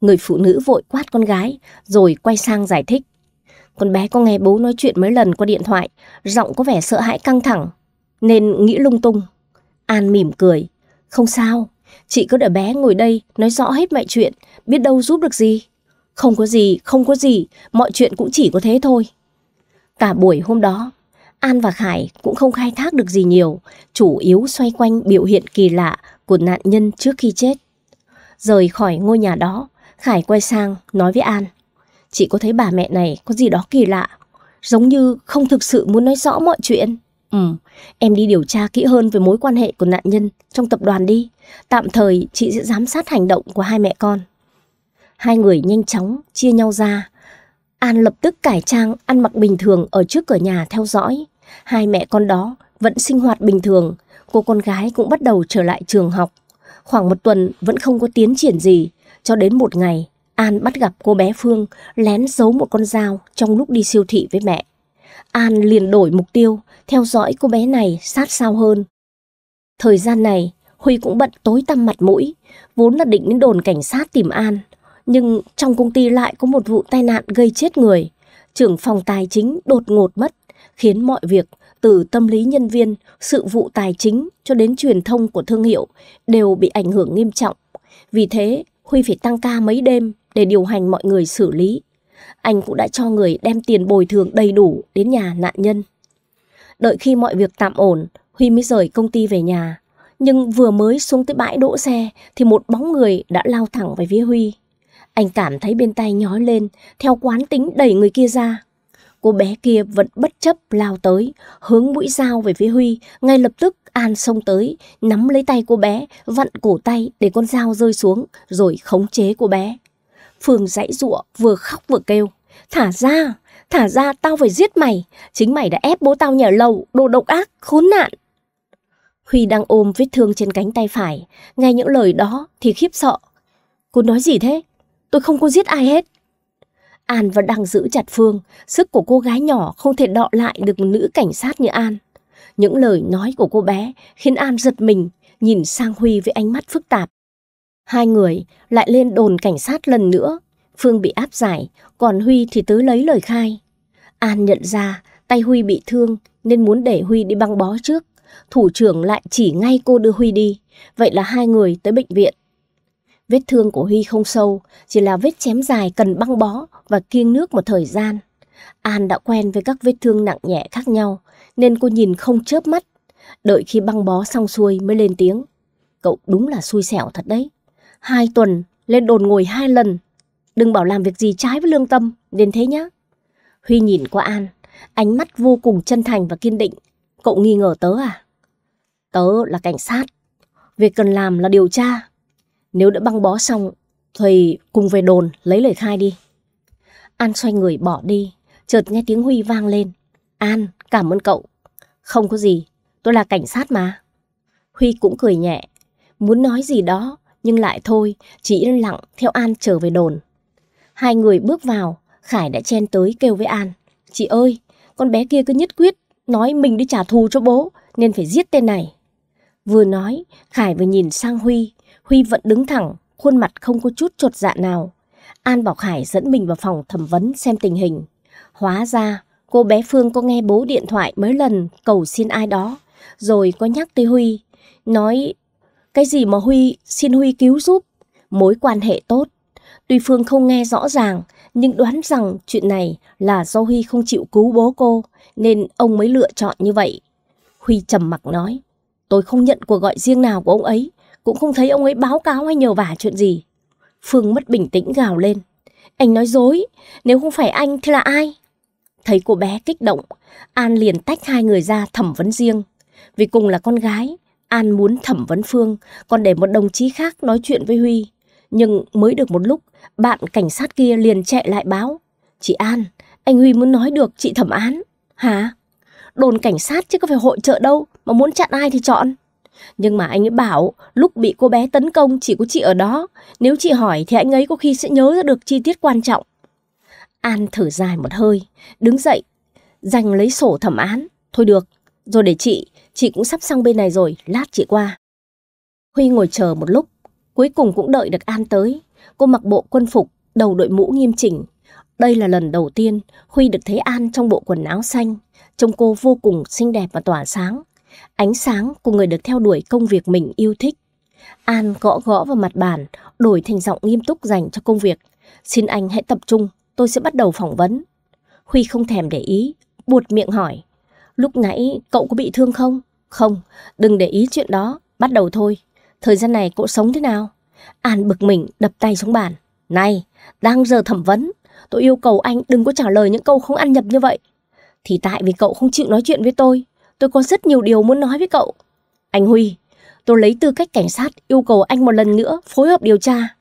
Người phụ nữ vội quát con gái, rồi quay sang giải thích. Con bé có nghe bố nói chuyện mấy lần qua điện thoại, giọng có vẻ sợ hãi căng thẳng, nên nghĩ lung tung. An mỉm cười, không sao, chị cứ để bé ngồi đây nói rõ hết mọi chuyện, biết đâu giúp được gì. Không có gì, không có gì, mọi chuyện cũng chỉ có thế thôi. Cả buổi hôm đó, An và Khải cũng không khai thác được gì nhiều, chủ yếu xoay quanh biểu hiện kỳ lạ của nạn nhân trước khi chết. Rời khỏi ngôi nhà đó, Khải quay sang nói với An. Chị có thấy bà mẹ này có gì đó kỳ lạ, giống như không thực sự muốn nói rõ mọi chuyện. Ừ, em đi điều tra kỹ hơn về mối quan hệ của nạn nhân trong tập đoàn đi. Tạm thời chị sẽ giám sát hành động của hai mẹ con. Hai người nhanh chóng chia nhau ra. An lập tức cải trang ăn mặc bình thường ở trước cửa nhà theo dõi. Hai mẹ con đó vẫn sinh hoạt bình thường. Cô con gái cũng bắt đầu trở lại trường học. Khoảng một tuần vẫn không có tiến triển gì, cho đến một ngày, An bắt gặp cô bé Phương lén giấu một con dao trong lúc đi siêu thị với mẹ. An liền đổi mục tiêu, theo dõi cô bé này sát sao hơn. Thời gian này, Huy cũng bận tối tăm mặt mũi, vốn là định đến đồn cảnh sát tìm An. Nhưng trong công ty lại có một vụ tai nạn gây chết người. Trưởng phòng tài chính đột ngột mất, khiến mọi việc từ tâm lý nhân viên, sự vụ tài chính cho đến truyền thông của thương hiệu đều bị ảnh hưởng nghiêm trọng. Vì thế, Huy phải tăng ca mấy đêm để điều hành mọi người xử lý. Anh cũng đã cho người đem tiền bồi thường đầy đủ đến nhà nạn nhân. Đợi khi mọi việc tạm ổn, Huy mới rời công ty về nhà. Nhưng vừa mới xuống tới bãi đỗ xe thì một bóng người đã lao thẳng về phía Huy. Anh cảm thấy bên tay nhói lên, theo quán tính đẩy người kia ra cô bé kia vẫn bất chấp lao tới, hướng mũi dao về phía Huy, ngay lập tức An xông tới, nắm lấy tay cô bé, vặn cổ tay để con dao rơi xuống, rồi khống chế cô bé. Phương dãy rụa, vừa khóc vừa kêu, thả ra, thả ra tao phải giết mày, chính mày đã ép bố tao nhảy lầu, đồ độc ác, khốn nạn. Huy đang ôm vết thương trên cánh tay phải, nghe những lời đó thì khiếp sợ. Cô nói gì thế? Tôi không có giết ai hết. An vẫn đang giữ chặt Phương, sức của cô gái nhỏ không thể đọ lại được nữ cảnh sát như An. Những lời nói của cô bé khiến An giật mình, nhìn sang Huy với ánh mắt phức tạp. Hai người lại lên đồn cảnh sát lần nữa. Phương bị áp giải, còn Huy thì tới lấy lời khai. An nhận ra tay Huy bị thương nên muốn để Huy đi băng bó trước. Thủ trưởng lại chỉ ngay cô đưa Huy đi. Vậy là hai người tới bệnh viện. Vết thương của Huy không sâu, chỉ là vết chém dài cần băng bó và kiêng nước một thời gian. An đã quen với các vết thương nặng nhẹ khác nhau, nên cô nhìn không chớp mắt. Đợi khi băng bó xong xuôi mới lên tiếng. Cậu đúng là xui xẻo thật đấy. Hai tuần, lên đồn ngồi hai lần. Đừng bảo làm việc gì trái với lương tâm, đến thế nhá. Huy nhìn qua An, ánh mắt vô cùng chân thành và kiên định. Cậu nghi ngờ tớ à? Tớ là cảnh sát. Việc cần làm là điều tra, nếu đã băng bó xong, thì cùng về đồn lấy lời khai đi. An xoay người bỏ đi, chợt nghe tiếng Huy vang lên. An, cảm ơn cậu. Không có gì, tôi là cảnh sát mà. Huy cũng cười nhẹ, muốn nói gì đó, nhưng lại thôi, chỉ yên lặng theo An trở về đồn. Hai người bước vào, Khải đã chen tới kêu với An. Chị ơi, con bé kia cứ nhất quyết, nói mình đi trả thù cho bố, nên phải giết tên này. Vừa nói, Khải vừa nhìn sang Huy, Huy vẫn đứng thẳng, khuôn mặt không có chút chột dạ nào. An Bảo Hải dẫn mình vào phòng thẩm vấn xem tình hình. Hóa ra, cô bé Phương có nghe bố điện thoại mấy lần cầu xin ai đó, rồi có nhắc tới Huy, nói cái gì mà Huy xin Huy cứu giúp, mối quan hệ tốt. Tuy Phương không nghe rõ ràng, nhưng đoán rằng chuyện này là do Huy không chịu cứu bố cô, nên ông mới lựa chọn như vậy. Huy trầm mặc nói, tôi không nhận cuộc gọi riêng nào của ông ấy, cũng không thấy ông ấy báo cáo hay nhờ vả chuyện gì. Phương mất bình tĩnh gào lên. Anh nói dối, nếu không phải anh thì là ai? Thấy cô bé kích động, An liền tách hai người ra thẩm vấn riêng. Vì cùng là con gái, An muốn thẩm vấn Phương, còn để một đồng chí khác nói chuyện với Huy. Nhưng mới được một lúc, bạn cảnh sát kia liền chạy lại báo. Chị An, anh Huy muốn nói được chị thẩm án. Hả? Đồn cảnh sát chứ có phải hội trợ đâu, mà muốn chặn ai thì chọn. Nhưng mà anh ấy bảo lúc bị cô bé tấn công chỉ có chị ở đó. Nếu chị hỏi thì anh ấy có khi sẽ nhớ ra được chi tiết quan trọng. An thở dài một hơi, đứng dậy, giành lấy sổ thẩm án. Thôi được, rồi để chị, chị cũng sắp sang bên này rồi, lát chị qua. Huy ngồi chờ một lúc, cuối cùng cũng đợi được An tới. Cô mặc bộ quân phục, đầu đội mũ nghiêm chỉnh. Đây là lần đầu tiên Huy được thấy An trong bộ quần áo xanh. Trông cô vô cùng xinh đẹp và tỏa sáng ánh sáng của người được theo đuổi công việc mình yêu thích. An gõ gõ vào mặt bàn, đổi thành giọng nghiêm túc dành cho công việc. Xin anh hãy tập trung, tôi sẽ bắt đầu phỏng vấn. Huy không thèm để ý, buột miệng hỏi. Lúc nãy cậu có bị thương không? Không, đừng để ý chuyện đó, bắt đầu thôi. Thời gian này cậu sống thế nào? An bực mình đập tay xuống bàn. Này, đang giờ thẩm vấn, tôi yêu cầu anh đừng có trả lời những câu không ăn nhập như vậy. Thì tại vì cậu không chịu nói chuyện với tôi, tôi có rất nhiều điều muốn nói với cậu. Anh Huy, tôi lấy tư cách cảnh sát yêu cầu anh một lần nữa phối hợp điều tra.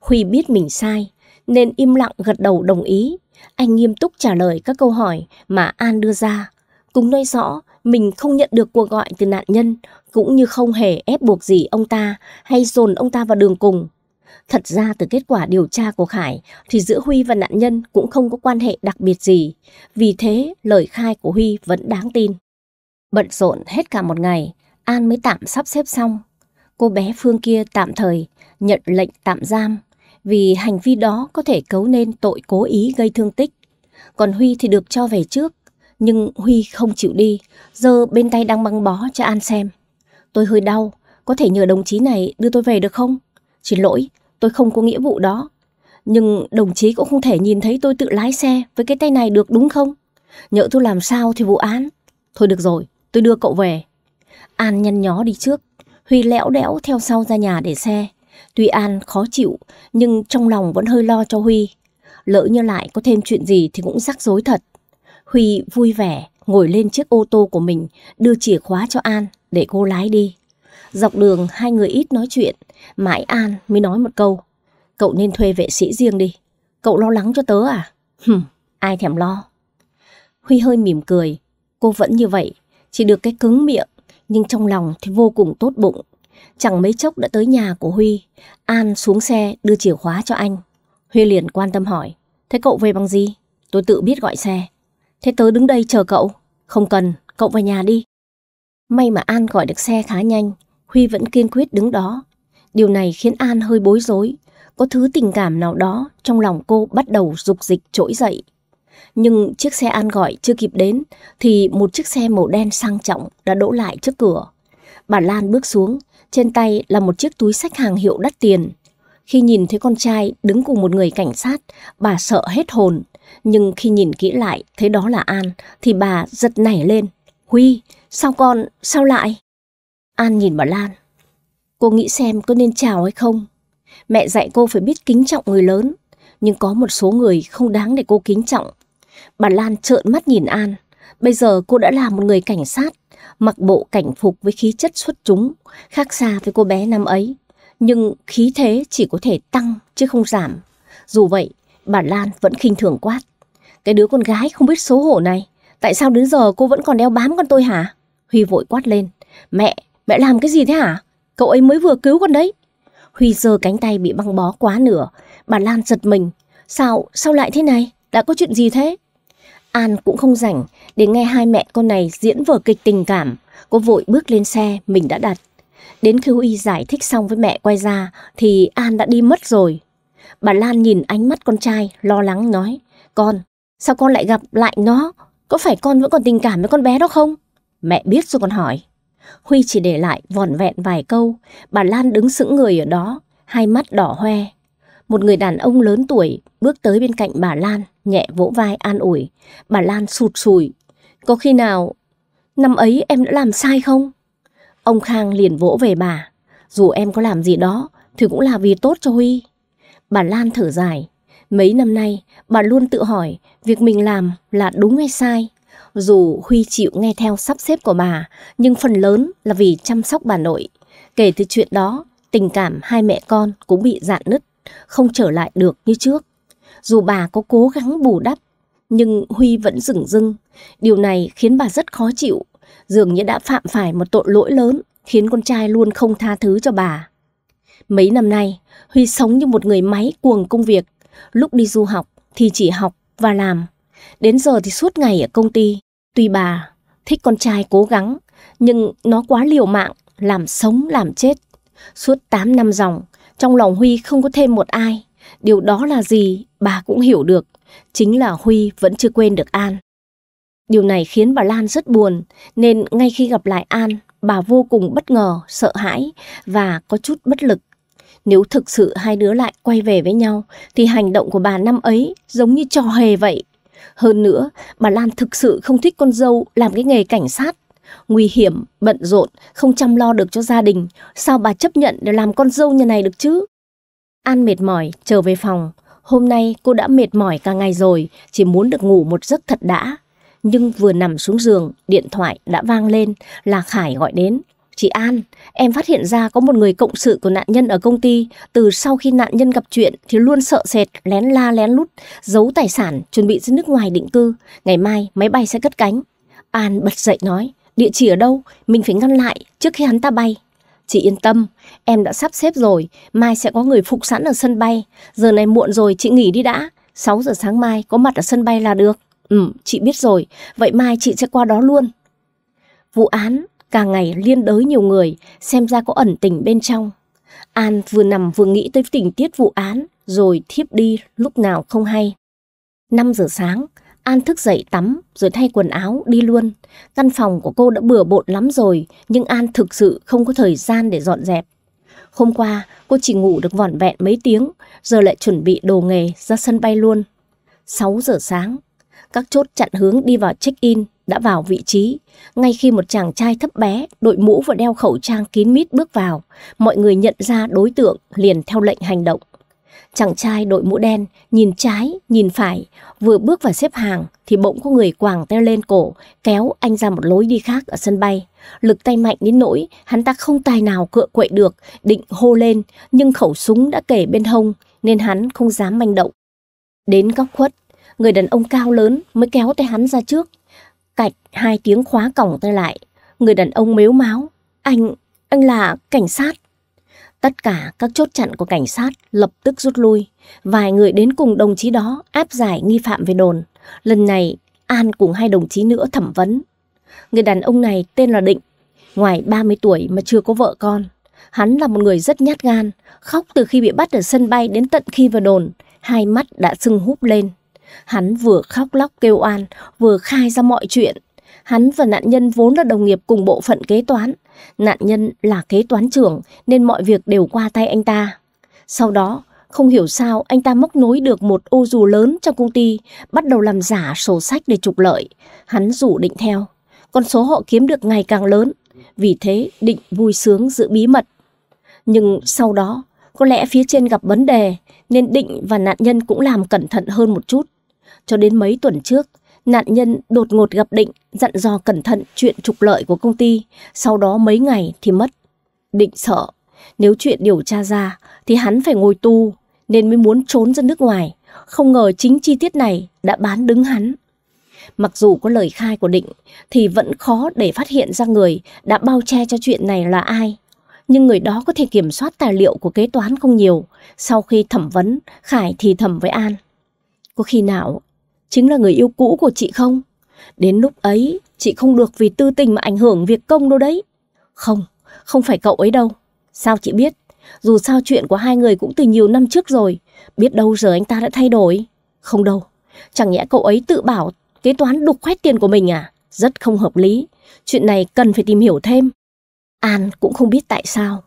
Huy biết mình sai, nên im lặng gật đầu đồng ý. Anh nghiêm túc trả lời các câu hỏi mà An đưa ra. Cũng nói rõ mình không nhận được cuộc gọi từ nạn nhân, cũng như không hề ép buộc gì ông ta hay dồn ông ta vào đường cùng. Thật ra từ kết quả điều tra của Khải thì giữa Huy và nạn nhân cũng không có quan hệ đặc biệt gì. Vì thế, lời khai của Huy vẫn đáng tin. Bận rộn hết cả một ngày, An mới tạm sắp xếp xong. Cô bé Phương kia tạm thời nhận lệnh tạm giam vì hành vi đó có thể cấu nên tội cố ý gây thương tích. Còn Huy thì được cho về trước, nhưng Huy không chịu đi, giờ bên tay đang băng bó cho An xem. Tôi hơi đau, có thể nhờ đồng chí này đưa tôi về được không? Xin lỗi, tôi không có nghĩa vụ đó. Nhưng đồng chí cũng không thể nhìn thấy tôi tự lái xe với cái tay này được đúng không? Nhỡ tôi làm sao thì vụ án. Thôi được rồi, Tôi đưa cậu về. An nhăn nhó đi trước, Huy lẽo đẽo theo sau ra nhà để xe. Tuy An khó chịu, nhưng trong lòng vẫn hơi lo cho Huy. Lỡ như lại có thêm chuyện gì thì cũng rắc rối thật. Huy vui vẻ, ngồi lên chiếc ô tô của mình, đưa chìa khóa cho An để cô lái đi. Dọc đường hai người ít nói chuyện, mãi An mới nói một câu. Cậu nên thuê vệ sĩ riêng đi. Cậu lo lắng cho tớ à? Hừm, ai thèm lo. Huy hơi mỉm cười, cô vẫn như vậy, chỉ được cái cứng miệng, nhưng trong lòng thì vô cùng tốt bụng. Chẳng mấy chốc đã tới nhà của Huy, An xuống xe đưa chìa khóa cho anh. Huy liền quan tâm hỏi, thế cậu về bằng gì? Tôi tự biết gọi xe. Thế tớ đứng đây chờ cậu. Không cần, cậu về nhà đi. May mà An gọi được xe khá nhanh, Huy vẫn kiên quyết đứng đó. Điều này khiến An hơi bối rối, có thứ tình cảm nào đó trong lòng cô bắt đầu dục dịch trỗi dậy. Nhưng chiếc xe ăn gọi chưa kịp đến thì một chiếc xe màu đen sang trọng đã đỗ lại trước cửa. Bà Lan bước xuống, trên tay là một chiếc túi sách hàng hiệu đắt tiền. Khi nhìn thấy con trai đứng cùng một người cảnh sát, bà sợ hết hồn. Nhưng khi nhìn kỹ lại thấy đó là An thì bà giật nảy lên. Huy, sao con, sao lại? An nhìn bà Lan. Cô nghĩ xem có nên chào hay không? Mẹ dạy cô phải biết kính trọng người lớn, nhưng có một số người không đáng để cô kính trọng Bà Lan trợn mắt nhìn An. Bây giờ cô đã là một người cảnh sát, mặc bộ cảnh phục với khí chất xuất chúng, khác xa với cô bé năm ấy. Nhưng khí thế chỉ có thể tăng chứ không giảm. Dù vậy, bà Lan vẫn khinh thường quát. Cái đứa con gái không biết xấu hổ này, tại sao đến giờ cô vẫn còn đeo bám con tôi hả? Huy vội quát lên. Mẹ, mẹ làm cái gì thế hả? Cậu ấy mới vừa cứu con đấy. Huy giơ cánh tay bị băng bó quá nửa. Bà Lan giật mình. Sao, sao lại thế này? Đã có chuyện gì thế? An cũng không rảnh để nghe hai mẹ con này diễn vở kịch tình cảm. Cô vội bước lên xe mình đã đặt. Đến khi Huy giải thích xong với mẹ quay ra thì An đã đi mất rồi. Bà Lan nhìn ánh mắt con trai lo lắng nói Con, sao con lại gặp lại nó? Có phải con vẫn còn tình cảm với con bé đó không? Mẹ biết rồi con hỏi. Huy chỉ để lại vòn vẹn vài câu. Bà Lan đứng sững người ở đó, hai mắt đỏ hoe một người đàn ông lớn tuổi bước tới bên cạnh bà Lan, nhẹ vỗ vai an ủi. Bà Lan sụt sùi. Có khi nào năm ấy em đã làm sai không? Ông Khang liền vỗ về bà. Dù em có làm gì đó thì cũng là vì tốt cho Huy. Bà Lan thở dài. Mấy năm nay bà luôn tự hỏi việc mình làm là đúng hay sai. Dù Huy chịu nghe theo sắp xếp của bà nhưng phần lớn là vì chăm sóc bà nội. Kể từ chuyện đó tình cảm hai mẹ con cũng bị dạn nứt không trở lại được như trước. Dù bà có cố gắng bù đắp, nhưng Huy vẫn dửng dưng. Điều này khiến bà rất khó chịu, dường như đã phạm phải một tội lỗi lớn, khiến con trai luôn không tha thứ cho bà. Mấy năm nay, Huy sống như một người máy cuồng công việc. Lúc đi du học thì chỉ học và làm. Đến giờ thì suốt ngày ở công ty. Tuy bà thích con trai cố gắng, nhưng nó quá liều mạng, làm sống làm chết. Suốt 8 năm dòng, trong lòng Huy không có thêm một ai. Điều đó là gì bà cũng hiểu được. Chính là Huy vẫn chưa quên được An. Điều này khiến bà Lan rất buồn nên ngay khi gặp lại An bà vô cùng bất ngờ, sợ hãi và có chút bất lực. Nếu thực sự hai đứa lại quay về với nhau thì hành động của bà năm ấy giống như trò hề vậy. Hơn nữa, bà Lan thực sự không thích con dâu làm cái nghề cảnh sát nguy hiểm, bận rộn, không chăm lo được cho gia đình, sao bà chấp nhận để làm con dâu như này được chứ? An mệt mỏi, trở về phòng. Hôm nay cô đã mệt mỏi cả ngày rồi, chỉ muốn được ngủ một giấc thật đã. Nhưng vừa nằm xuống giường, điện thoại đã vang lên là Khải gọi đến. Chị An, em phát hiện ra có một người cộng sự của nạn nhân ở công ty. Từ sau khi nạn nhân gặp chuyện thì luôn sợ sệt, lén la lén lút, giấu tài sản, chuẩn bị ra nước ngoài định cư. Ngày mai máy bay sẽ cất cánh. An bật dậy nói, địa chỉ ở đâu, mình phải ngăn lại trước khi hắn ta bay. Chị yên tâm, em đã sắp xếp rồi, mai sẽ có người phục sẵn ở sân bay. Giờ này muộn rồi, chị nghỉ đi đã. 6 giờ sáng mai có mặt ở sân bay là được. Ừ, chị biết rồi, vậy mai chị sẽ qua đó luôn. Vụ án càng ngày liên đới nhiều người, xem ra có ẩn tình bên trong. An vừa nằm vừa nghĩ tới tình tiết vụ án, rồi thiếp đi lúc nào không hay. 5 giờ sáng, An thức dậy tắm rồi thay quần áo đi luôn. Căn phòng của cô đã bừa bộn lắm rồi nhưng An thực sự không có thời gian để dọn dẹp. Hôm qua cô chỉ ngủ được vỏn vẹn mấy tiếng giờ lại chuẩn bị đồ nghề ra sân bay luôn. 6 giờ sáng, các chốt chặn hướng đi vào check-in đã vào vị trí. Ngay khi một chàng trai thấp bé đội mũ và đeo khẩu trang kín mít bước vào mọi người nhận ra đối tượng liền theo lệnh hành động. Chàng trai đội mũ đen, nhìn trái, nhìn phải, vừa bước vào xếp hàng thì bỗng có người quàng tay lên cổ, kéo anh ra một lối đi khác ở sân bay. Lực tay mạnh đến nỗi, hắn ta không tài nào cựa quậy được, định hô lên, nhưng khẩu súng đã kể bên hông, nên hắn không dám manh động. Đến góc khuất, người đàn ông cao lớn mới kéo tay hắn ra trước. Cạch hai tiếng khóa cổng tay lại, người đàn ông mếu máu. Anh, anh là cảnh sát. Tất cả các chốt chặn của cảnh sát lập tức rút lui. Vài người đến cùng đồng chí đó áp giải nghi phạm về đồn. Lần này, An cùng hai đồng chí nữa thẩm vấn. Người đàn ông này tên là Định, ngoài 30 tuổi mà chưa có vợ con. Hắn là một người rất nhát gan, khóc từ khi bị bắt ở sân bay đến tận khi vào đồn, hai mắt đã sưng húp lên. Hắn vừa khóc lóc kêu an vừa khai ra mọi chuyện. Hắn và nạn nhân vốn là đồng nghiệp cùng bộ phận kế toán, Nạn nhân là kế toán trưởng nên mọi việc đều qua tay anh ta. Sau đó, không hiểu sao anh ta móc nối được một ô dù lớn trong công ty, bắt đầu làm giả sổ sách để trục lợi. Hắn rủ định theo. Con số họ kiếm được ngày càng lớn, vì thế định vui sướng giữ bí mật. Nhưng sau đó, có lẽ phía trên gặp vấn đề nên định và nạn nhân cũng làm cẩn thận hơn một chút. Cho đến mấy tuần trước, Nạn nhân đột ngột gặp Định, dặn dò cẩn thận chuyện trục lợi của công ty, sau đó mấy ngày thì mất. Định sợ, nếu chuyện điều tra ra thì hắn phải ngồi tù, nên mới muốn trốn ra nước ngoài. Không ngờ chính chi tiết này đã bán đứng hắn. Mặc dù có lời khai của Định thì vẫn khó để phát hiện ra người đã bao che cho chuyện này là ai. Nhưng người đó có thể kiểm soát tài liệu của kế toán không nhiều. Sau khi thẩm vấn, Khải thì thẩm với An. Có khi nào chính là người yêu cũ của chị không? Đến lúc ấy, chị không được vì tư tình mà ảnh hưởng việc công đâu đấy. Không, không phải cậu ấy đâu. Sao chị biết? Dù sao chuyện của hai người cũng từ nhiều năm trước rồi. Biết đâu giờ anh ta đã thay đổi. Không đâu, chẳng nhẽ cậu ấy tự bảo kế toán đục khoét tiền của mình à? Rất không hợp lý. Chuyện này cần phải tìm hiểu thêm. An cũng không biết tại sao.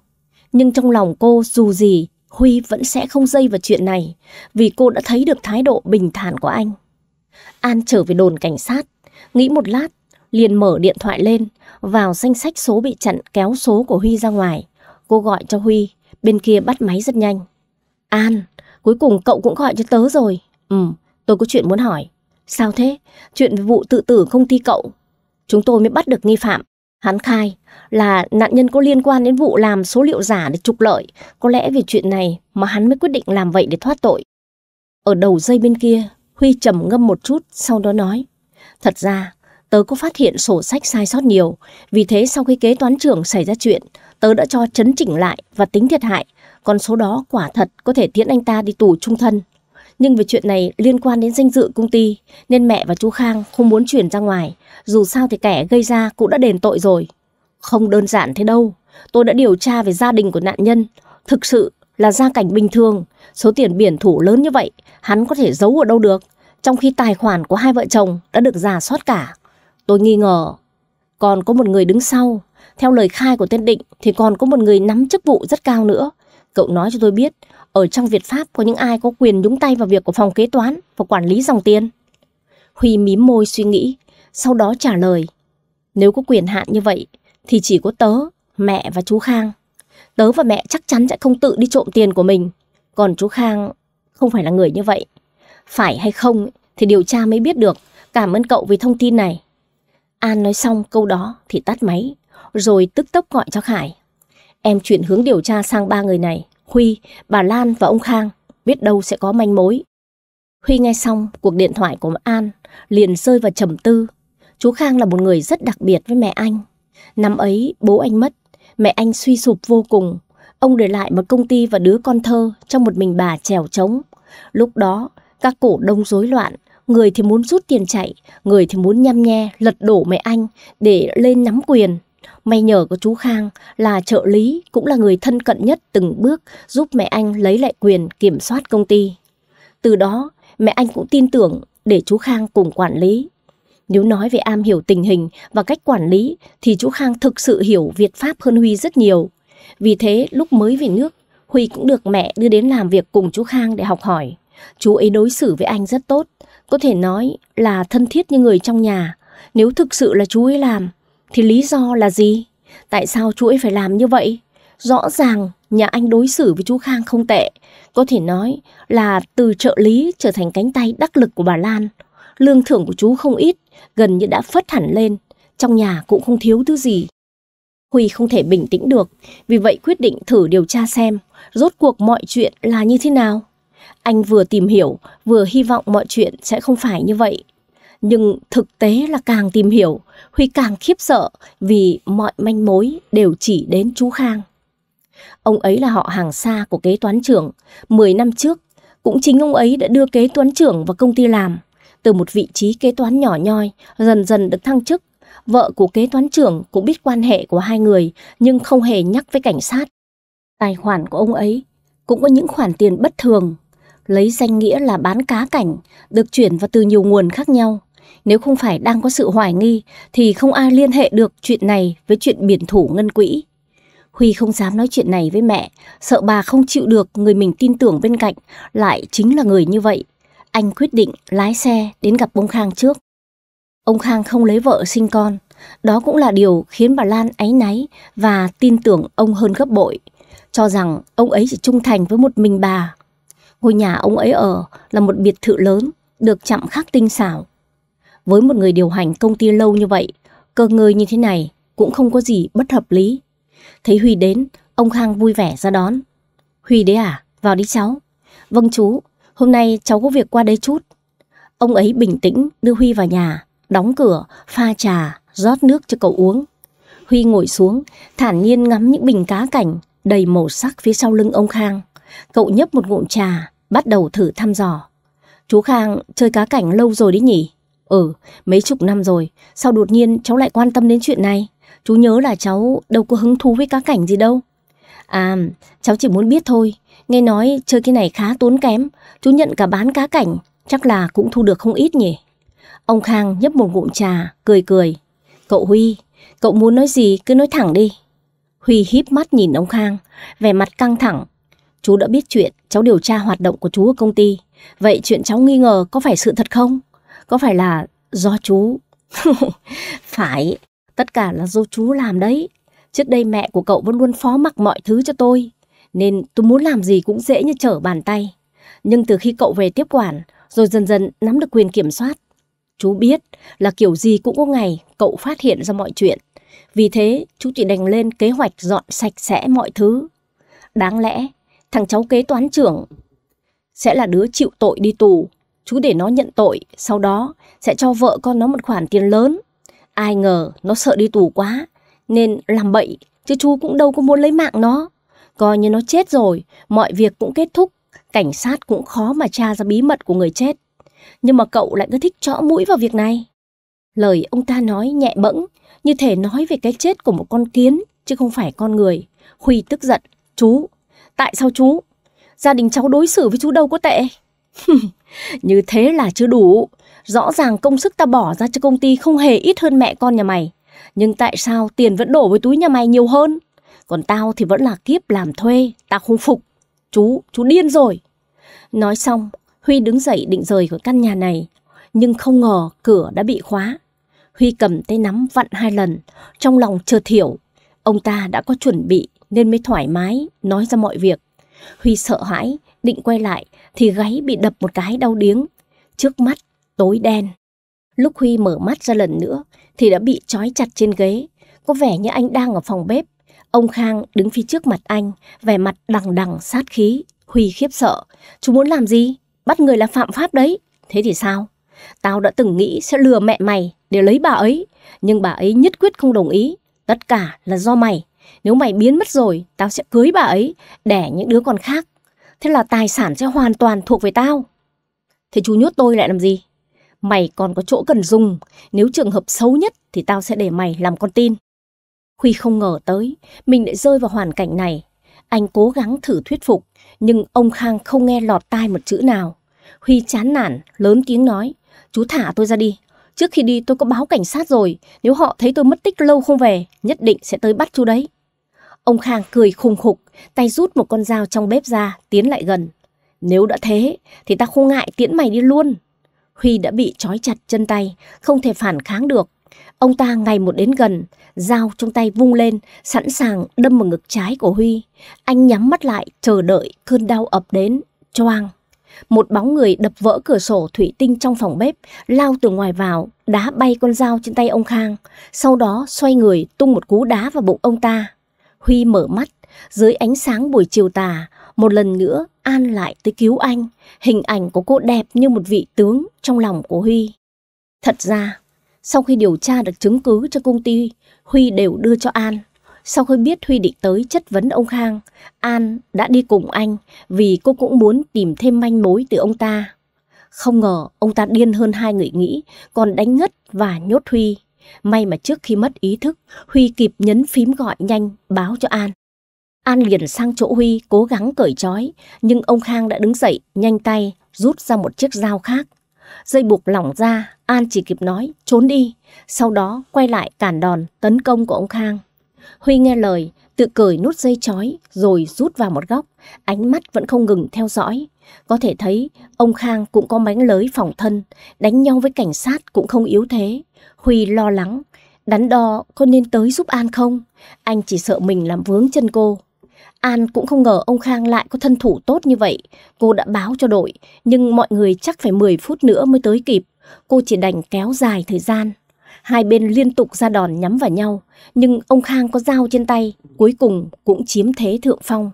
Nhưng trong lòng cô dù gì, Huy vẫn sẽ không dây vào chuyện này vì cô đã thấy được thái độ bình thản của anh. An trở về đồn cảnh sát, nghĩ một lát, liền mở điện thoại lên, vào danh sách số bị chặn kéo số của Huy ra ngoài. Cô gọi cho Huy, bên kia bắt máy rất nhanh. An, cuối cùng cậu cũng gọi cho tớ rồi. Ừ, tôi có chuyện muốn hỏi. Sao thế? Chuyện về vụ tự tử không thi cậu. Chúng tôi mới bắt được nghi phạm. Hắn khai là nạn nhân có liên quan đến vụ làm số liệu giả để trục lợi. Có lẽ vì chuyện này mà hắn mới quyết định làm vậy để thoát tội. Ở đầu dây bên kia, Huy trầm ngâm một chút, sau đó nói. Thật ra, tớ có phát hiện sổ sách sai sót nhiều, vì thế sau khi kế toán trưởng xảy ra chuyện, tớ đã cho chấn chỉnh lại và tính thiệt hại, còn số đó quả thật có thể tiễn anh ta đi tù trung thân. Nhưng về chuyện này liên quan đến danh dự công ty, nên mẹ và chú Khang không muốn chuyển ra ngoài, dù sao thì kẻ gây ra cũng đã đền tội rồi. Không đơn giản thế đâu, tôi đã điều tra về gia đình của nạn nhân, thực sự là gia cảnh bình thường, Số tiền biển thủ lớn như vậy, hắn có thể giấu ở đâu được, trong khi tài khoản của hai vợ chồng đã được giả soát cả. Tôi nghi ngờ, còn có một người đứng sau. Theo lời khai của tên Định thì còn có một người nắm chức vụ rất cao nữa. Cậu nói cho tôi biết, ở trong Việt Pháp có những ai có quyền nhúng tay vào việc của phòng kế toán và quản lý dòng tiền. Huy mím môi suy nghĩ, sau đó trả lời. Nếu có quyền hạn như vậy thì chỉ có tớ, mẹ và chú Khang. Tớ và mẹ chắc chắn sẽ không tự đi trộm tiền của mình. Còn chú Khang không phải là người như vậy. Phải hay không thì điều tra mới biết được. Cảm ơn cậu vì thông tin này. An nói xong câu đó thì tắt máy, rồi tức tốc gọi cho Khải. Em chuyển hướng điều tra sang ba người này, Huy, bà Lan và ông Khang, biết đâu sẽ có manh mối. Huy nghe xong cuộc điện thoại của An, liền rơi vào trầm tư. Chú Khang là một người rất đặc biệt với mẹ anh. Năm ấy bố anh mất, mẹ anh suy sụp vô cùng, Ông để lại một công ty và đứa con thơ trong một mình bà trèo trống. Lúc đó, các cổ đông rối loạn, người thì muốn rút tiền chạy, người thì muốn nhăm nhe, lật đổ mẹ anh để lên nắm quyền. May nhờ có chú Khang là trợ lý cũng là người thân cận nhất từng bước giúp mẹ anh lấy lại quyền kiểm soát công ty. Từ đó, mẹ anh cũng tin tưởng để chú Khang cùng quản lý. Nếu nói về am hiểu tình hình và cách quản lý thì chú Khang thực sự hiểu Việt Pháp hơn Huy rất nhiều. Vì thế, lúc mới về nước, Huy cũng được mẹ đưa đến làm việc cùng chú Khang để học hỏi. Chú ấy đối xử với anh rất tốt, có thể nói là thân thiết như người trong nhà. Nếu thực sự là chú ấy làm, thì lý do là gì? Tại sao chú ấy phải làm như vậy? Rõ ràng nhà anh đối xử với chú Khang không tệ, có thể nói là từ trợ lý trở thành cánh tay đắc lực của bà Lan. Lương thưởng của chú không ít, gần như đã phất hẳn lên, trong nhà cũng không thiếu thứ gì. Huy không thể bình tĩnh được, vì vậy quyết định thử điều tra xem rốt cuộc mọi chuyện là như thế nào. Anh vừa tìm hiểu, vừa hy vọng mọi chuyện sẽ không phải như vậy. Nhưng thực tế là càng tìm hiểu, Huy càng khiếp sợ vì mọi manh mối đều chỉ đến chú Khang. Ông ấy là họ hàng xa của kế toán trưởng. 10 năm trước, cũng chính ông ấy đã đưa kế toán trưởng vào công ty làm. Từ một vị trí kế toán nhỏ nhoi, dần dần được thăng chức Vợ của kế toán trưởng cũng biết quan hệ của hai người nhưng không hề nhắc với cảnh sát. Tài khoản của ông ấy cũng có những khoản tiền bất thường, lấy danh nghĩa là bán cá cảnh, được chuyển vào từ nhiều nguồn khác nhau. Nếu không phải đang có sự hoài nghi thì không ai liên hệ được chuyện này với chuyện biển thủ ngân quỹ. Huy không dám nói chuyện này với mẹ, sợ bà không chịu được người mình tin tưởng bên cạnh lại chính là người như vậy. Anh quyết định lái xe đến gặp ông Khang trước. Ông Khang không lấy vợ sinh con. Đó cũng là điều khiến bà Lan áy náy và tin tưởng ông hơn gấp bội, cho rằng ông ấy chỉ trung thành với một mình bà. Ngôi nhà ông ấy ở là một biệt thự lớn, được chạm khắc tinh xảo. Với một người điều hành công ty lâu như vậy, cơ ngơi như thế này cũng không có gì bất hợp lý. Thấy Huy đến, ông Khang vui vẻ ra đón. Huy đấy à, vào đi cháu. Vâng chú, hôm nay cháu có việc qua đây chút. Ông ấy bình tĩnh đưa Huy vào nhà đóng cửa, pha trà, rót nước cho cậu uống. Huy ngồi xuống, thản nhiên ngắm những bình cá cảnh đầy màu sắc phía sau lưng ông Khang. Cậu nhấp một ngụm trà, bắt đầu thử thăm dò. Chú Khang chơi cá cảnh lâu rồi đấy nhỉ? Ừ, mấy chục năm rồi, sao đột nhiên cháu lại quan tâm đến chuyện này? Chú nhớ là cháu đâu có hứng thú với cá cảnh gì đâu. À, cháu chỉ muốn biết thôi, nghe nói chơi cái này khá tốn kém, chú nhận cả bán cá cảnh, chắc là cũng thu được không ít nhỉ? Ông Khang nhấp một ngụm trà, cười cười. Cậu Huy, cậu muốn nói gì cứ nói thẳng đi. Huy híp mắt nhìn ông Khang, vẻ mặt căng thẳng. Chú đã biết chuyện cháu điều tra hoạt động của chú ở công ty. Vậy chuyện cháu nghi ngờ có phải sự thật không? Có phải là do chú? phải, tất cả là do chú làm đấy. Trước đây mẹ của cậu vẫn luôn phó mặc mọi thứ cho tôi. Nên tôi muốn làm gì cũng dễ như trở bàn tay. Nhưng từ khi cậu về tiếp quản, rồi dần dần nắm được quyền kiểm soát, Chú biết là kiểu gì cũng có ngày cậu phát hiện ra mọi chuyện. Vì thế, chú chỉ đành lên kế hoạch dọn sạch sẽ mọi thứ. Đáng lẽ, thằng cháu kế toán trưởng sẽ là đứa chịu tội đi tù. Chú để nó nhận tội, sau đó sẽ cho vợ con nó một khoản tiền lớn. Ai ngờ nó sợ đi tù quá, nên làm bậy, chứ chú cũng đâu có muốn lấy mạng nó. Coi như nó chết rồi, mọi việc cũng kết thúc, cảnh sát cũng khó mà tra ra bí mật của người chết nhưng mà cậu lại cứ thích chõ mũi vào việc này. Lời ông ta nói nhẹ bẫng, như thể nói về cái chết của một con kiến, chứ không phải con người. Huy tức giận, chú, tại sao chú? Gia đình cháu đối xử với chú đâu có tệ. như thế là chưa đủ. Rõ ràng công sức ta bỏ ra cho công ty không hề ít hơn mẹ con nhà mày. Nhưng tại sao tiền vẫn đổ với túi nhà mày nhiều hơn? Còn tao thì vẫn là kiếp làm thuê, tao không phục. Chú, chú điên rồi. Nói xong, Huy đứng dậy định rời khỏi căn nhà này, nhưng không ngờ cửa đã bị khóa. Huy cầm tay nắm vặn hai lần, trong lòng chợt hiểu, ông ta đã có chuẩn bị nên mới thoải mái nói ra mọi việc. Huy sợ hãi, định quay lại thì gáy bị đập một cái đau điếng, trước mắt tối đen. Lúc Huy mở mắt ra lần nữa thì đã bị trói chặt trên ghế, có vẻ như anh đang ở phòng bếp. Ông Khang đứng phía trước mặt anh, vẻ mặt đằng đằng sát khí. Huy khiếp sợ. Chú muốn làm gì? bắt người là phạm pháp đấy. Thế thì sao? Tao đã từng nghĩ sẽ lừa mẹ mày để lấy bà ấy, nhưng bà ấy nhất quyết không đồng ý. Tất cả là do mày. Nếu mày biến mất rồi, tao sẽ cưới bà ấy, đẻ những đứa con khác. Thế là tài sản sẽ hoàn toàn thuộc về tao. Thế chú nhốt tôi lại làm gì? Mày còn có chỗ cần dùng, nếu trường hợp xấu nhất thì tao sẽ để mày làm con tin. Huy không ngờ tới, mình lại rơi vào hoàn cảnh này. Anh cố gắng thử thuyết phục, nhưng ông Khang không nghe lọt tai một chữ nào. Huy chán nản, lớn tiếng nói, chú thả tôi ra đi. Trước khi đi tôi có báo cảnh sát rồi, nếu họ thấy tôi mất tích lâu không về, nhất định sẽ tới bắt chú đấy. Ông Khang cười khùng khục, tay rút một con dao trong bếp ra, tiến lại gần. Nếu đã thế, thì ta không ngại tiễn mày đi luôn. Huy đã bị trói chặt chân tay, không thể phản kháng được. Ông ta ngày một đến gần, dao trong tay vung lên, sẵn sàng đâm vào ngực trái của Huy. Anh nhắm mắt lại, chờ đợi cơn đau ập đến, choang. Một bóng người đập vỡ cửa sổ thủy tinh trong phòng bếp, lao từ ngoài vào, đá bay con dao trên tay ông Khang. Sau đó xoay người tung một cú đá vào bụng ông ta. Huy mở mắt, dưới ánh sáng buổi chiều tà, một lần nữa An lại tới cứu anh. Hình ảnh của cô đẹp như một vị tướng trong lòng của Huy. Thật ra, sau khi điều tra được chứng cứ cho công ty, Huy đều đưa cho An. Sau khi biết Huy định tới chất vấn ông Khang, An đã đi cùng anh vì cô cũng muốn tìm thêm manh mối từ ông ta. Không ngờ ông ta điên hơn hai người nghĩ, còn đánh ngất và nhốt Huy. May mà trước khi mất ý thức, Huy kịp nhấn phím gọi nhanh, báo cho An. An liền sang chỗ Huy cố gắng cởi trói, nhưng ông Khang đã đứng dậy, nhanh tay, rút ra một chiếc dao khác. Dây buộc lỏng ra, An chỉ kịp nói, trốn đi, sau đó quay lại cản đòn tấn công của ông Khang. Huy nghe lời, tự cởi nút dây chói rồi rút vào một góc, ánh mắt vẫn không ngừng theo dõi. Có thể thấy, ông Khang cũng có mánh lới phòng thân, đánh nhau với cảnh sát cũng không yếu thế. Huy lo lắng, đắn đo có nên tới giúp An không? Anh chỉ sợ mình làm vướng chân cô. An cũng không ngờ ông Khang lại có thân thủ tốt như vậy. Cô đã báo cho đội, nhưng mọi người chắc phải 10 phút nữa mới tới kịp. Cô chỉ đành kéo dài thời gian. Hai bên liên tục ra đòn nhắm vào nhau, nhưng ông Khang có dao trên tay, cuối cùng cũng chiếm thế thượng phong.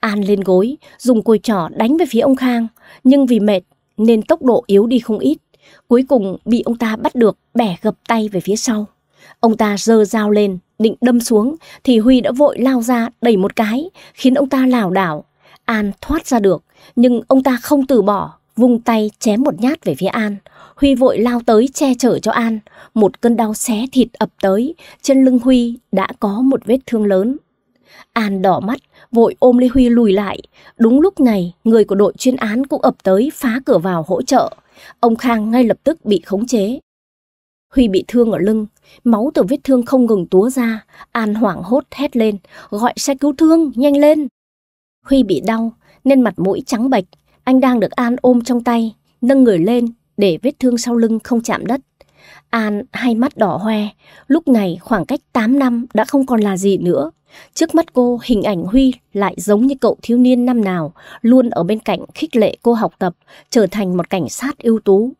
An lên gối, dùng cùi trỏ đánh về phía ông Khang, nhưng vì mệt nên tốc độ yếu đi không ít. Cuối cùng bị ông ta bắt được, bẻ gập tay về phía sau. Ông ta giơ dao lên, định đâm xuống, thì Huy đã vội lao ra đẩy một cái, khiến ông ta lảo đảo. An thoát ra được, nhưng ông ta không từ bỏ, vung tay chém một nhát về phía An. Huy vội lao tới che chở cho An. Một cơn đau xé thịt ập tới, chân lưng Huy đã có một vết thương lớn. An đỏ mắt, vội ôm lấy Huy lùi lại. Đúng lúc này, người của đội chuyên án cũng ập tới phá cửa vào hỗ trợ. Ông Khang ngay lập tức bị khống chế. Huy bị thương ở lưng, máu từ vết thương không ngừng túa ra. An hoảng hốt hét lên, gọi xe cứu thương, nhanh lên. Huy bị đau, nên mặt mũi trắng bệch. Anh đang được An ôm trong tay, nâng người lên để vết thương sau lưng không chạm đất. An hai mắt đỏ hoe, lúc này khoảng cách 8 năm đã không còn là gì nữa. Trước mắt cô, hình ảnh Huy lại giống như cậu thiếu niên năm nào, luôn ở bên cạnh khích lệ cô học tập, trở thành một cảnh sát ưu tú.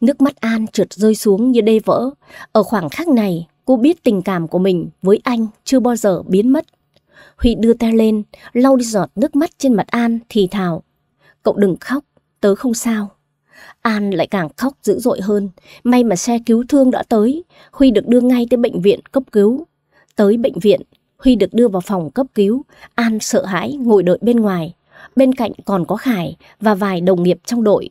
Nước mắt An trượt rơi xuống như đê vỡ. Ở khoảng khắc này, cô biết tình cảm của mình với anh chưa bao giờ biến mất. Huy đưa tay lên, lau đi giọt nước mắt trên mặt An thì thào. Cậu đừng khóc, tớ không sao. An lại càng khóc dữ dội hơn. May mà xe cứu thương đã tới. Huy được đưa ngay tới bệnh viện cấp cứu. Tới bệnh viện, Huy được đưa vào phòng cấp cứu. An sợ hãi ngồi đợi bên ngoài. Bên cạnh còn có Khải và vài đồng nghiệp trong đội.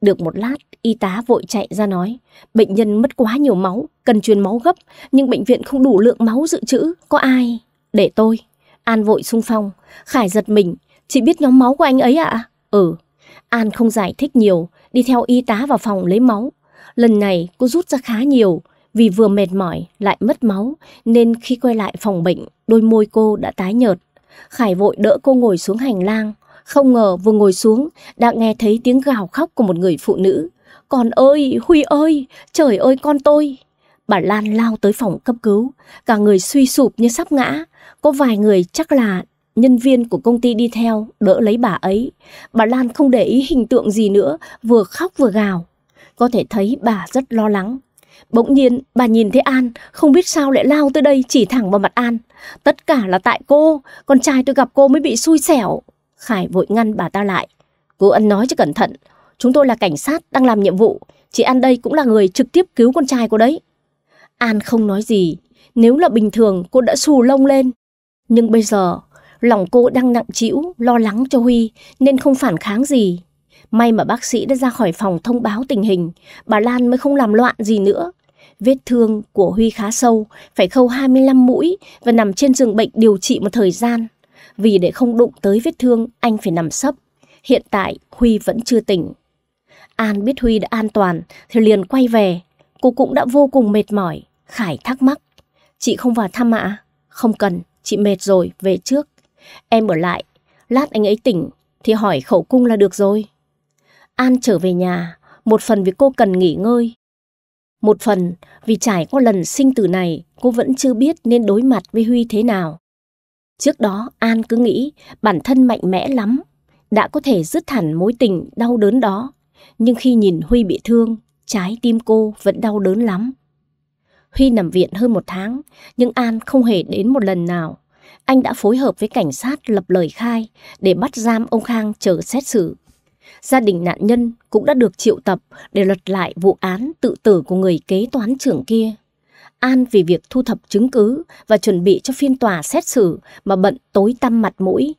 Được một lát, y tá vội chạy ra nói, bệnh nhân mất quá nhiều máu, cần truyền máu gấp, nhưng bệnh viện không đủ lượng máu dự trữ, có ai? Để tôi. An vội xung phong, Khải giật mình, Chỉ biết nhóm máu của anh ấy ạ? Ừ. An không giải thích nhiều, đi theo y tá vào phòng lấy máu. Lần này cô rút ra khá nhiều vì vừa mệt mỏi lại mất máu nên khi quay lại phòng bệnh đôi môi cô đã tái nhợt. Khải vội đỡ cô ngồi xuống hành lang. Không ngờ vừa ngồi xuống đã nghe thấy tiếng gào khóc của một người phụ nữ. Con ơi, Huy ơi, trời ơi con tôi. Bà Lan lao tới phòng cấp cứu, cả người suy sụp như sắp ngã. Có vài người chắc là Nhân viên của công ty đi theo, đỡ lấy bà ấy. Bà Lan không để ý hình tượng gì nữa, vừa khóc vừa gào. Có thể thấy bà rất lo lắng. Bỗng nhiên, bà nhìn thấy An, không biết sao lại lao tới đây chỉ thẳng vào mặt An. Tất cả là tại cô, con trai tôi gặp cô mới bị xui xẻo. Khải vội ngăn bà ta lại. Cô ăn nói cho cẩn thận, chúng tôi là cảnh sát đang làm nhiệm vụ. Chị An đây cũng là người trực tiếp cứu con trai cô đấy. An không nói gì, nếu là bình thường cô đã xù lông lên. Nhưng bây giờ Lòng cô đang nặng trĩu, lo lắng cho Huy nên không phản kháng gì. May mà bác sĩ đã ra khỏi phòng thông báo tình hình, bà Lan mới không làm loạn gì nữa. Vết thương của Huy khá sâu, phải khâu 25 mũi và nằm trên giường bệnh điều trị một thời gian. Vì để không đụng tới vết thương, anh phải nằm sấp. Hiện tại, Huy vẫn chưa tỉnh. An biết Huy đã an toàn thì liền quay về. Cô cũng đã vô cùng mệt mỏi. Khải thắc mắc. Chị không vào thăm ạ? Không cần, chị mệt rồi, về trước. Em ở lại, lát anh ấy tỉnh thì hỏi khẩu cung là được rồi. An trở về nhà, một phần vì cô cần nghỉ ngơi. Một phần vì trải qua lần sinh tử này cô vẫn chưa biết nên đối mặt với Huy thế nào. Trước đó An cứ nghĩ bản thân mạnh mẽ lắm, đã có thể dứt hẳn mối tình đau đớn đó. Nhưng khi nhìn Huy bị thương, trái tim cô vẫn đau đớn lắm. Huy nằm viện hơn một tháng, nhưng An không hề đến một lần nào anh đã phối hợp với cảnh sát lập lời khai để bắt giam ông Khang chờ xét xử. Gia đình nạn nhân cũng đã được triệu tập để lật lại vụ án tự tử của người kế toán trưởng kia. An vì việc thu thập chứng cứ và chuẩn bị cho phiên tòa xét xử mà bận tối tăm mặt mũi.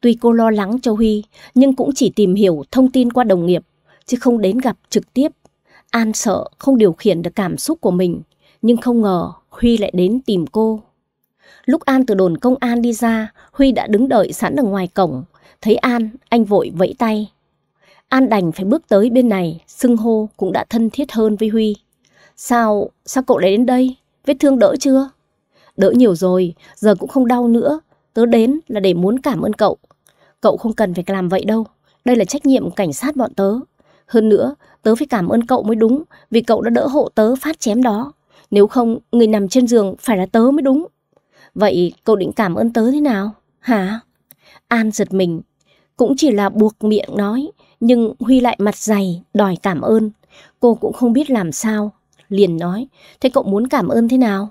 Tuy cô lo lắng cho Huy nhưng cũng chỉ tìm hiểu thông tin qua đồng nghiệp chứ không đến gặp trực tiếp. An sợ không điều khiển được cảm xúc của mình nhưng không ngờ Huy lại đến tìm cô. Lúc An từ đồn công an đi ra, Huy đã đứng đợi sẵn ở ngoài cổng. Thấy An, anh vội vẫy tay. An đành phải bước tới bên này, xưng hô cũng đã thân thiết hơn với Huy. Sao, sao cậu lại đến đây? Vết thương đỡ chưa? Đỡ nhiều rồi, giờ cũng không đau nữa. Tớ đến là để muốn cảm ơn cậu. Cậu không cần phải làm vậy đâu. Đây là trách nhiệm cảnh sát bọn tớ. Hơn nữa, tớ phải cảm ơn cậu mới đúng vì cậu đã đỡ hộ tớ phát chém đó. Nếu không, người nằm trên giường phải là tớ mới đúng. Vậy cậu định cảm ơn tớ thế nào? Hả? An giật mình. Cũng chỉ là buộc miệng nói, nhưng Huy lại mặt dày, đòi cảm ơn. Cô cũng không biết làm sao. Liền nói, thế cậu muốn cảm ơn thế nào?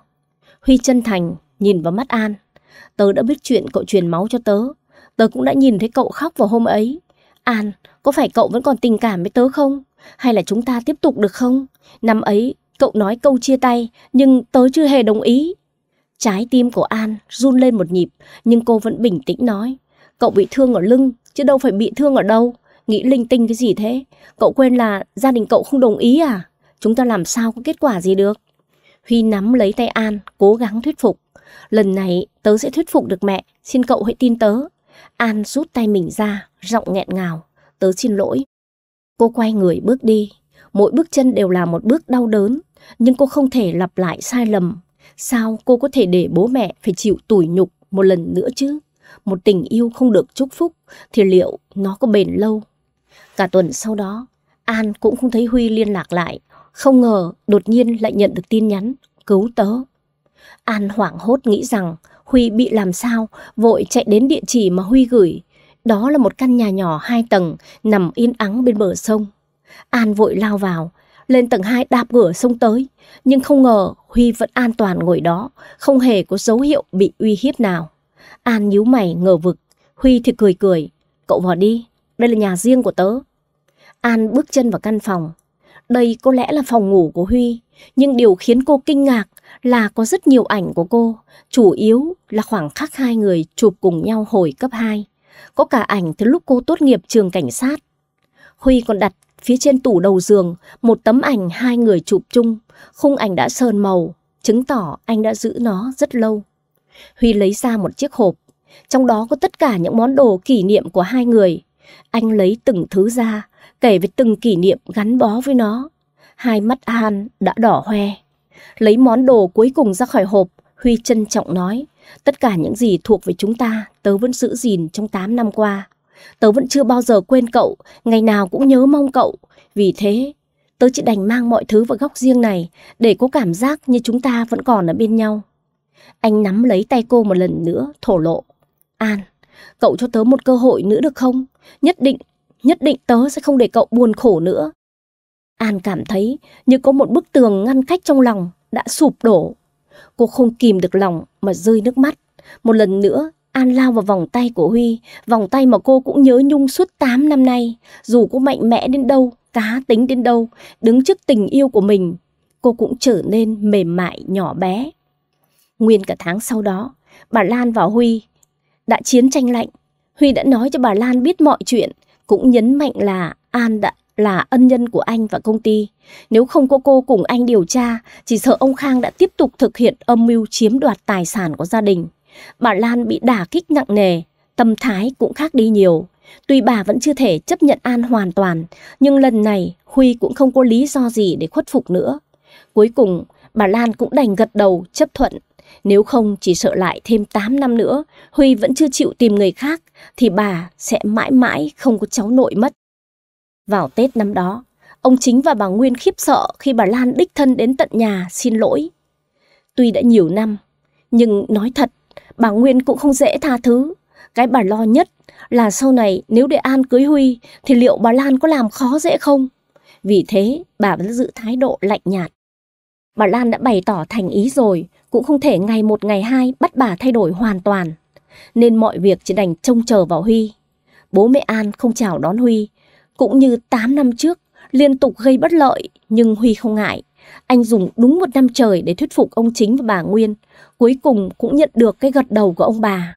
Huy chân thành, nhìn vào mắt An. Tớ đã biết chuyện cậu truyền máu cho tớ. Tớ cũng đã nhìn thấy cậu khóc vào hôm ấy. An, có phải cậu vẫn còn tình cảm với tớ không? Hay là chúng ta tiếp tục được không? Năm ấy, cậu nói câu chia tay, nhưng tớ chưa hề đồng ý. Trái tim của An run lên một nhịp, nhưng cô vẫn bình tĩnh nói. Cậu bị thương ở lưng, chứ đâu phải bị thương ở đâu. Nghĩ linh tinh cái gì thế? Cậu quên là gia đình cậu không đồng ý à? Chúng ta làm sao có kết quả gì được? Huy nắm lấy tay An, cố gắng thuyết phục. Lần này tớ sẽ thuyết phục được mẹ, xin cậu hãy tin tớ. An rút tay mình ra, giọng nghẹn ngào. Tớ xin lỗi. Cô quay người bước đi. Mỗi bước chân đều là một bước đau đớn, nhưng cô không thể lặp lại sai lầm Sao cô có thể để bố mẹ phải chịu tủi nhục một lần nữa chứ? Một tình yêu không được chúc phúc thì liệu nó có bền lâu? Cả tuần sau đó, An cũng không thấy Huy liên lạc lại. Không ngờ đột nhiên lại nhận được tin nhắn cứu tớ. An hoảng hốt nghĩ rằng Huy bị làm sao, vội chạy đến địa chỉ mà Huy gửi. Đó là một căn nhà nhỏ hai tầng nằm yên ắng bên bờ sông. An vội lao vào, lên tầng 2 đạp cửa xông tới. Nhưng không ngờ Huy vẫn an toàn ngồi đó, không hề có dấu hiệu bị uy hiếp nào. An nhíu mày ngờ vực, Huy thì cười cười. Cậu vào đi, đây là nhà riêng của tớ. An bước chân vào căn phòng. Đây có lẽ là phòng ngủ của Huy, nhưng điều khiến cô kinh ngạc là có rất nhiều ảnh của cô, chủ yếu là khoảng khắc hai người chụp cùng nhau hồi cấp 2. Có cả ảnh từ lúc cô tốt nghiệp trường cảnh sát. Huy còn đặt Phía trên tủ đầu giường, một tấm ảnh hai người chụp chung, khung ảnh đã sơn màu, chứng tỏ anh đã giữ nó rất lâu. Huy lấy ra một chiếc hộp, trong đó có tất cả những món đồ kỷ niệm của hai người. Anh lấy từng thứ ra, kể về từng kỷ niệm gắn bó với nó. Hai mắt an đã đỏ hoe. Lấy món đồ cuối cùng ra khỏi hộp, Huy trân trọng nói, tất cả những gì thuộc về chúng ta tớ vẫn giữ gìn trong 8 năm qua. Tớ vẫn chưa bao giờ quên cậu, ngày nào cũng nhớ mong cậu. Vì thế, tớ chỉ đành mang mọi thứ vào góc riêng này để có cảm giác như chúng ta vẫn còn ở bên nhau. Anh nắm lấy tay cô một lần nữa, thổ lộ. An, cậu cho tớ một cơ hội nữa được không? Nhất định, nhất định tớ sẽ không để cậu buồn khổ nữa. An cảm thấy như có một bức tường ngăn cách trong lòng đã sụp đổ. Cô không kìm được lòng mà rơi nước mắt. Một lần nữa, An lao vào vòng tay của Huy, vòng tay mà cô cũng nhớ nhung suốt 8 năm nay. Dù cô mạnh mẽ đến đâu, cá tính đến đâu, đứng trước tình yêu của mình, cô cũng trở nên mềm mại, nhỏ bé. Nguyên cả tháng sau đó, bà Lan và Huy đã chiến tranh lạnh. Huy đã nói cho bà Lan biết mọi chuyện, cũng nhấn mạnh là An đã là ân nhân của anh và công ty. Nếu không có cô cùng anh điều tra, chỉ sợ ông Khang đã tiếp tục thực hiện âm mưu chiếm đoạt tài sản của gia đình bà Lan bị đả kích nặng nề, tâm thái cũng khác đi nhiều. Tuy bà vẫn chưa thể chấp nhận An hoàn toàn, nhưng lần này Huy cũng không có lý do gì để khuất phục nữa. Cuối cùng, bà Lan cũng đành gật đầu chấp thuận. Nếu không chỉ sợ lại thêm 8 năm nữa, Huy vẫn chưa chịu tìm người khác, thì bà sẽ mãi mãi không có cháu nội mất. Vào Tết năm đó, ông Chính và bà Nguyên khiếp sợ khi bà Lan đích thân đến tận nhà xin lỗi. Tuy đã nhiều năm, nhưng nói thật bà Nguyên cũng không dễ tha thứ. Cái bà lo nhất là sau này nếu để An cưới Huy thì liệu bà Lan có làm khó dễ không? Vì thế, bà vẫn giữ thái độ lạnh nhạt. Bà Lan đã bày tỏ thành ý rồi, cũng không thể ngày một ngày hai bắt bà thay đổi hoàn toàn. Nên mọi việc chỉ đành trông chờ vào Huy. Bố mẹ An không chào đón Huy, cũng như 8 năm trước, liên tục gây bất lợi, nhưng Huy không ngại. Anh dùng đúng một năm trời để thuyết phục ông chính và bà Nguyên cuối cùng cũng nhận được cái gật đầu của ông bà.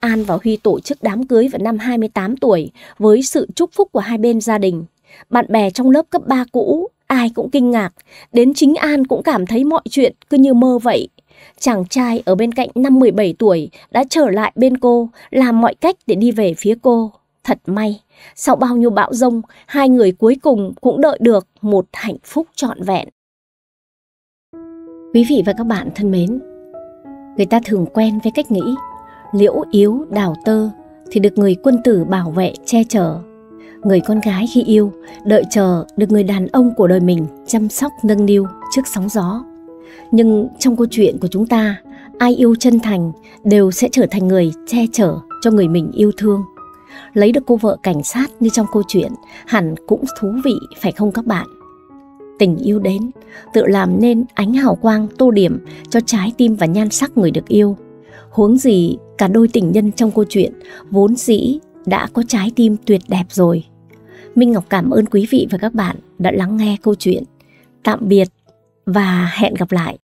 An và Huy tổ chức đám cưới vào năm 28 tuổi với sự chúc phúc của hai bên gia đình. Bạn bè trong lớp cấp 3 cũ, ai cũng kinh ngạc, đến chính An cũng cảm thấy mọi chuyện cứ như mơ vậy. Chàng trai ở bên cạnh năm 17 tuổi đã trở lại bên cô, làm mọi cách để đi về phía cô. Thật may, sau bao nhiêu bão rông, hai người cuối cùng cũng đợi được một hạnh phúc trọn vẹn. Quý vị và các bạn thân mến, Người ta thường quen với cách nghĩ liễu yếu đào tơ thì được người quân tử bảo vệ che chở. Người con gái khi yêu đợi chờ được người đàn ông của đời mình chăm sóc nâng niu trước sóng gió. Nhưng trong câu chuyện của chúng ta, ai yêu chân thành đều sẽ trở thành người che chở cho người mình yêu thương. Lấy được cô vợ cảnh sát như trong câu chuyện hẳn cũng thú vị phải không các bạn? tình yêu đến tự làm nên ánh hào quang tô điểm cho trái tim và nhan sắc người được yêu huống gì cả đôi tình nhân trong câu chuyện vốn dĩ đã có trái tim tuyệt đẹp rồi minh ngọc cảm ơn quý vị và các bạn đã lắng nghe câu chuyện tạm biệt và hẹn gặp lại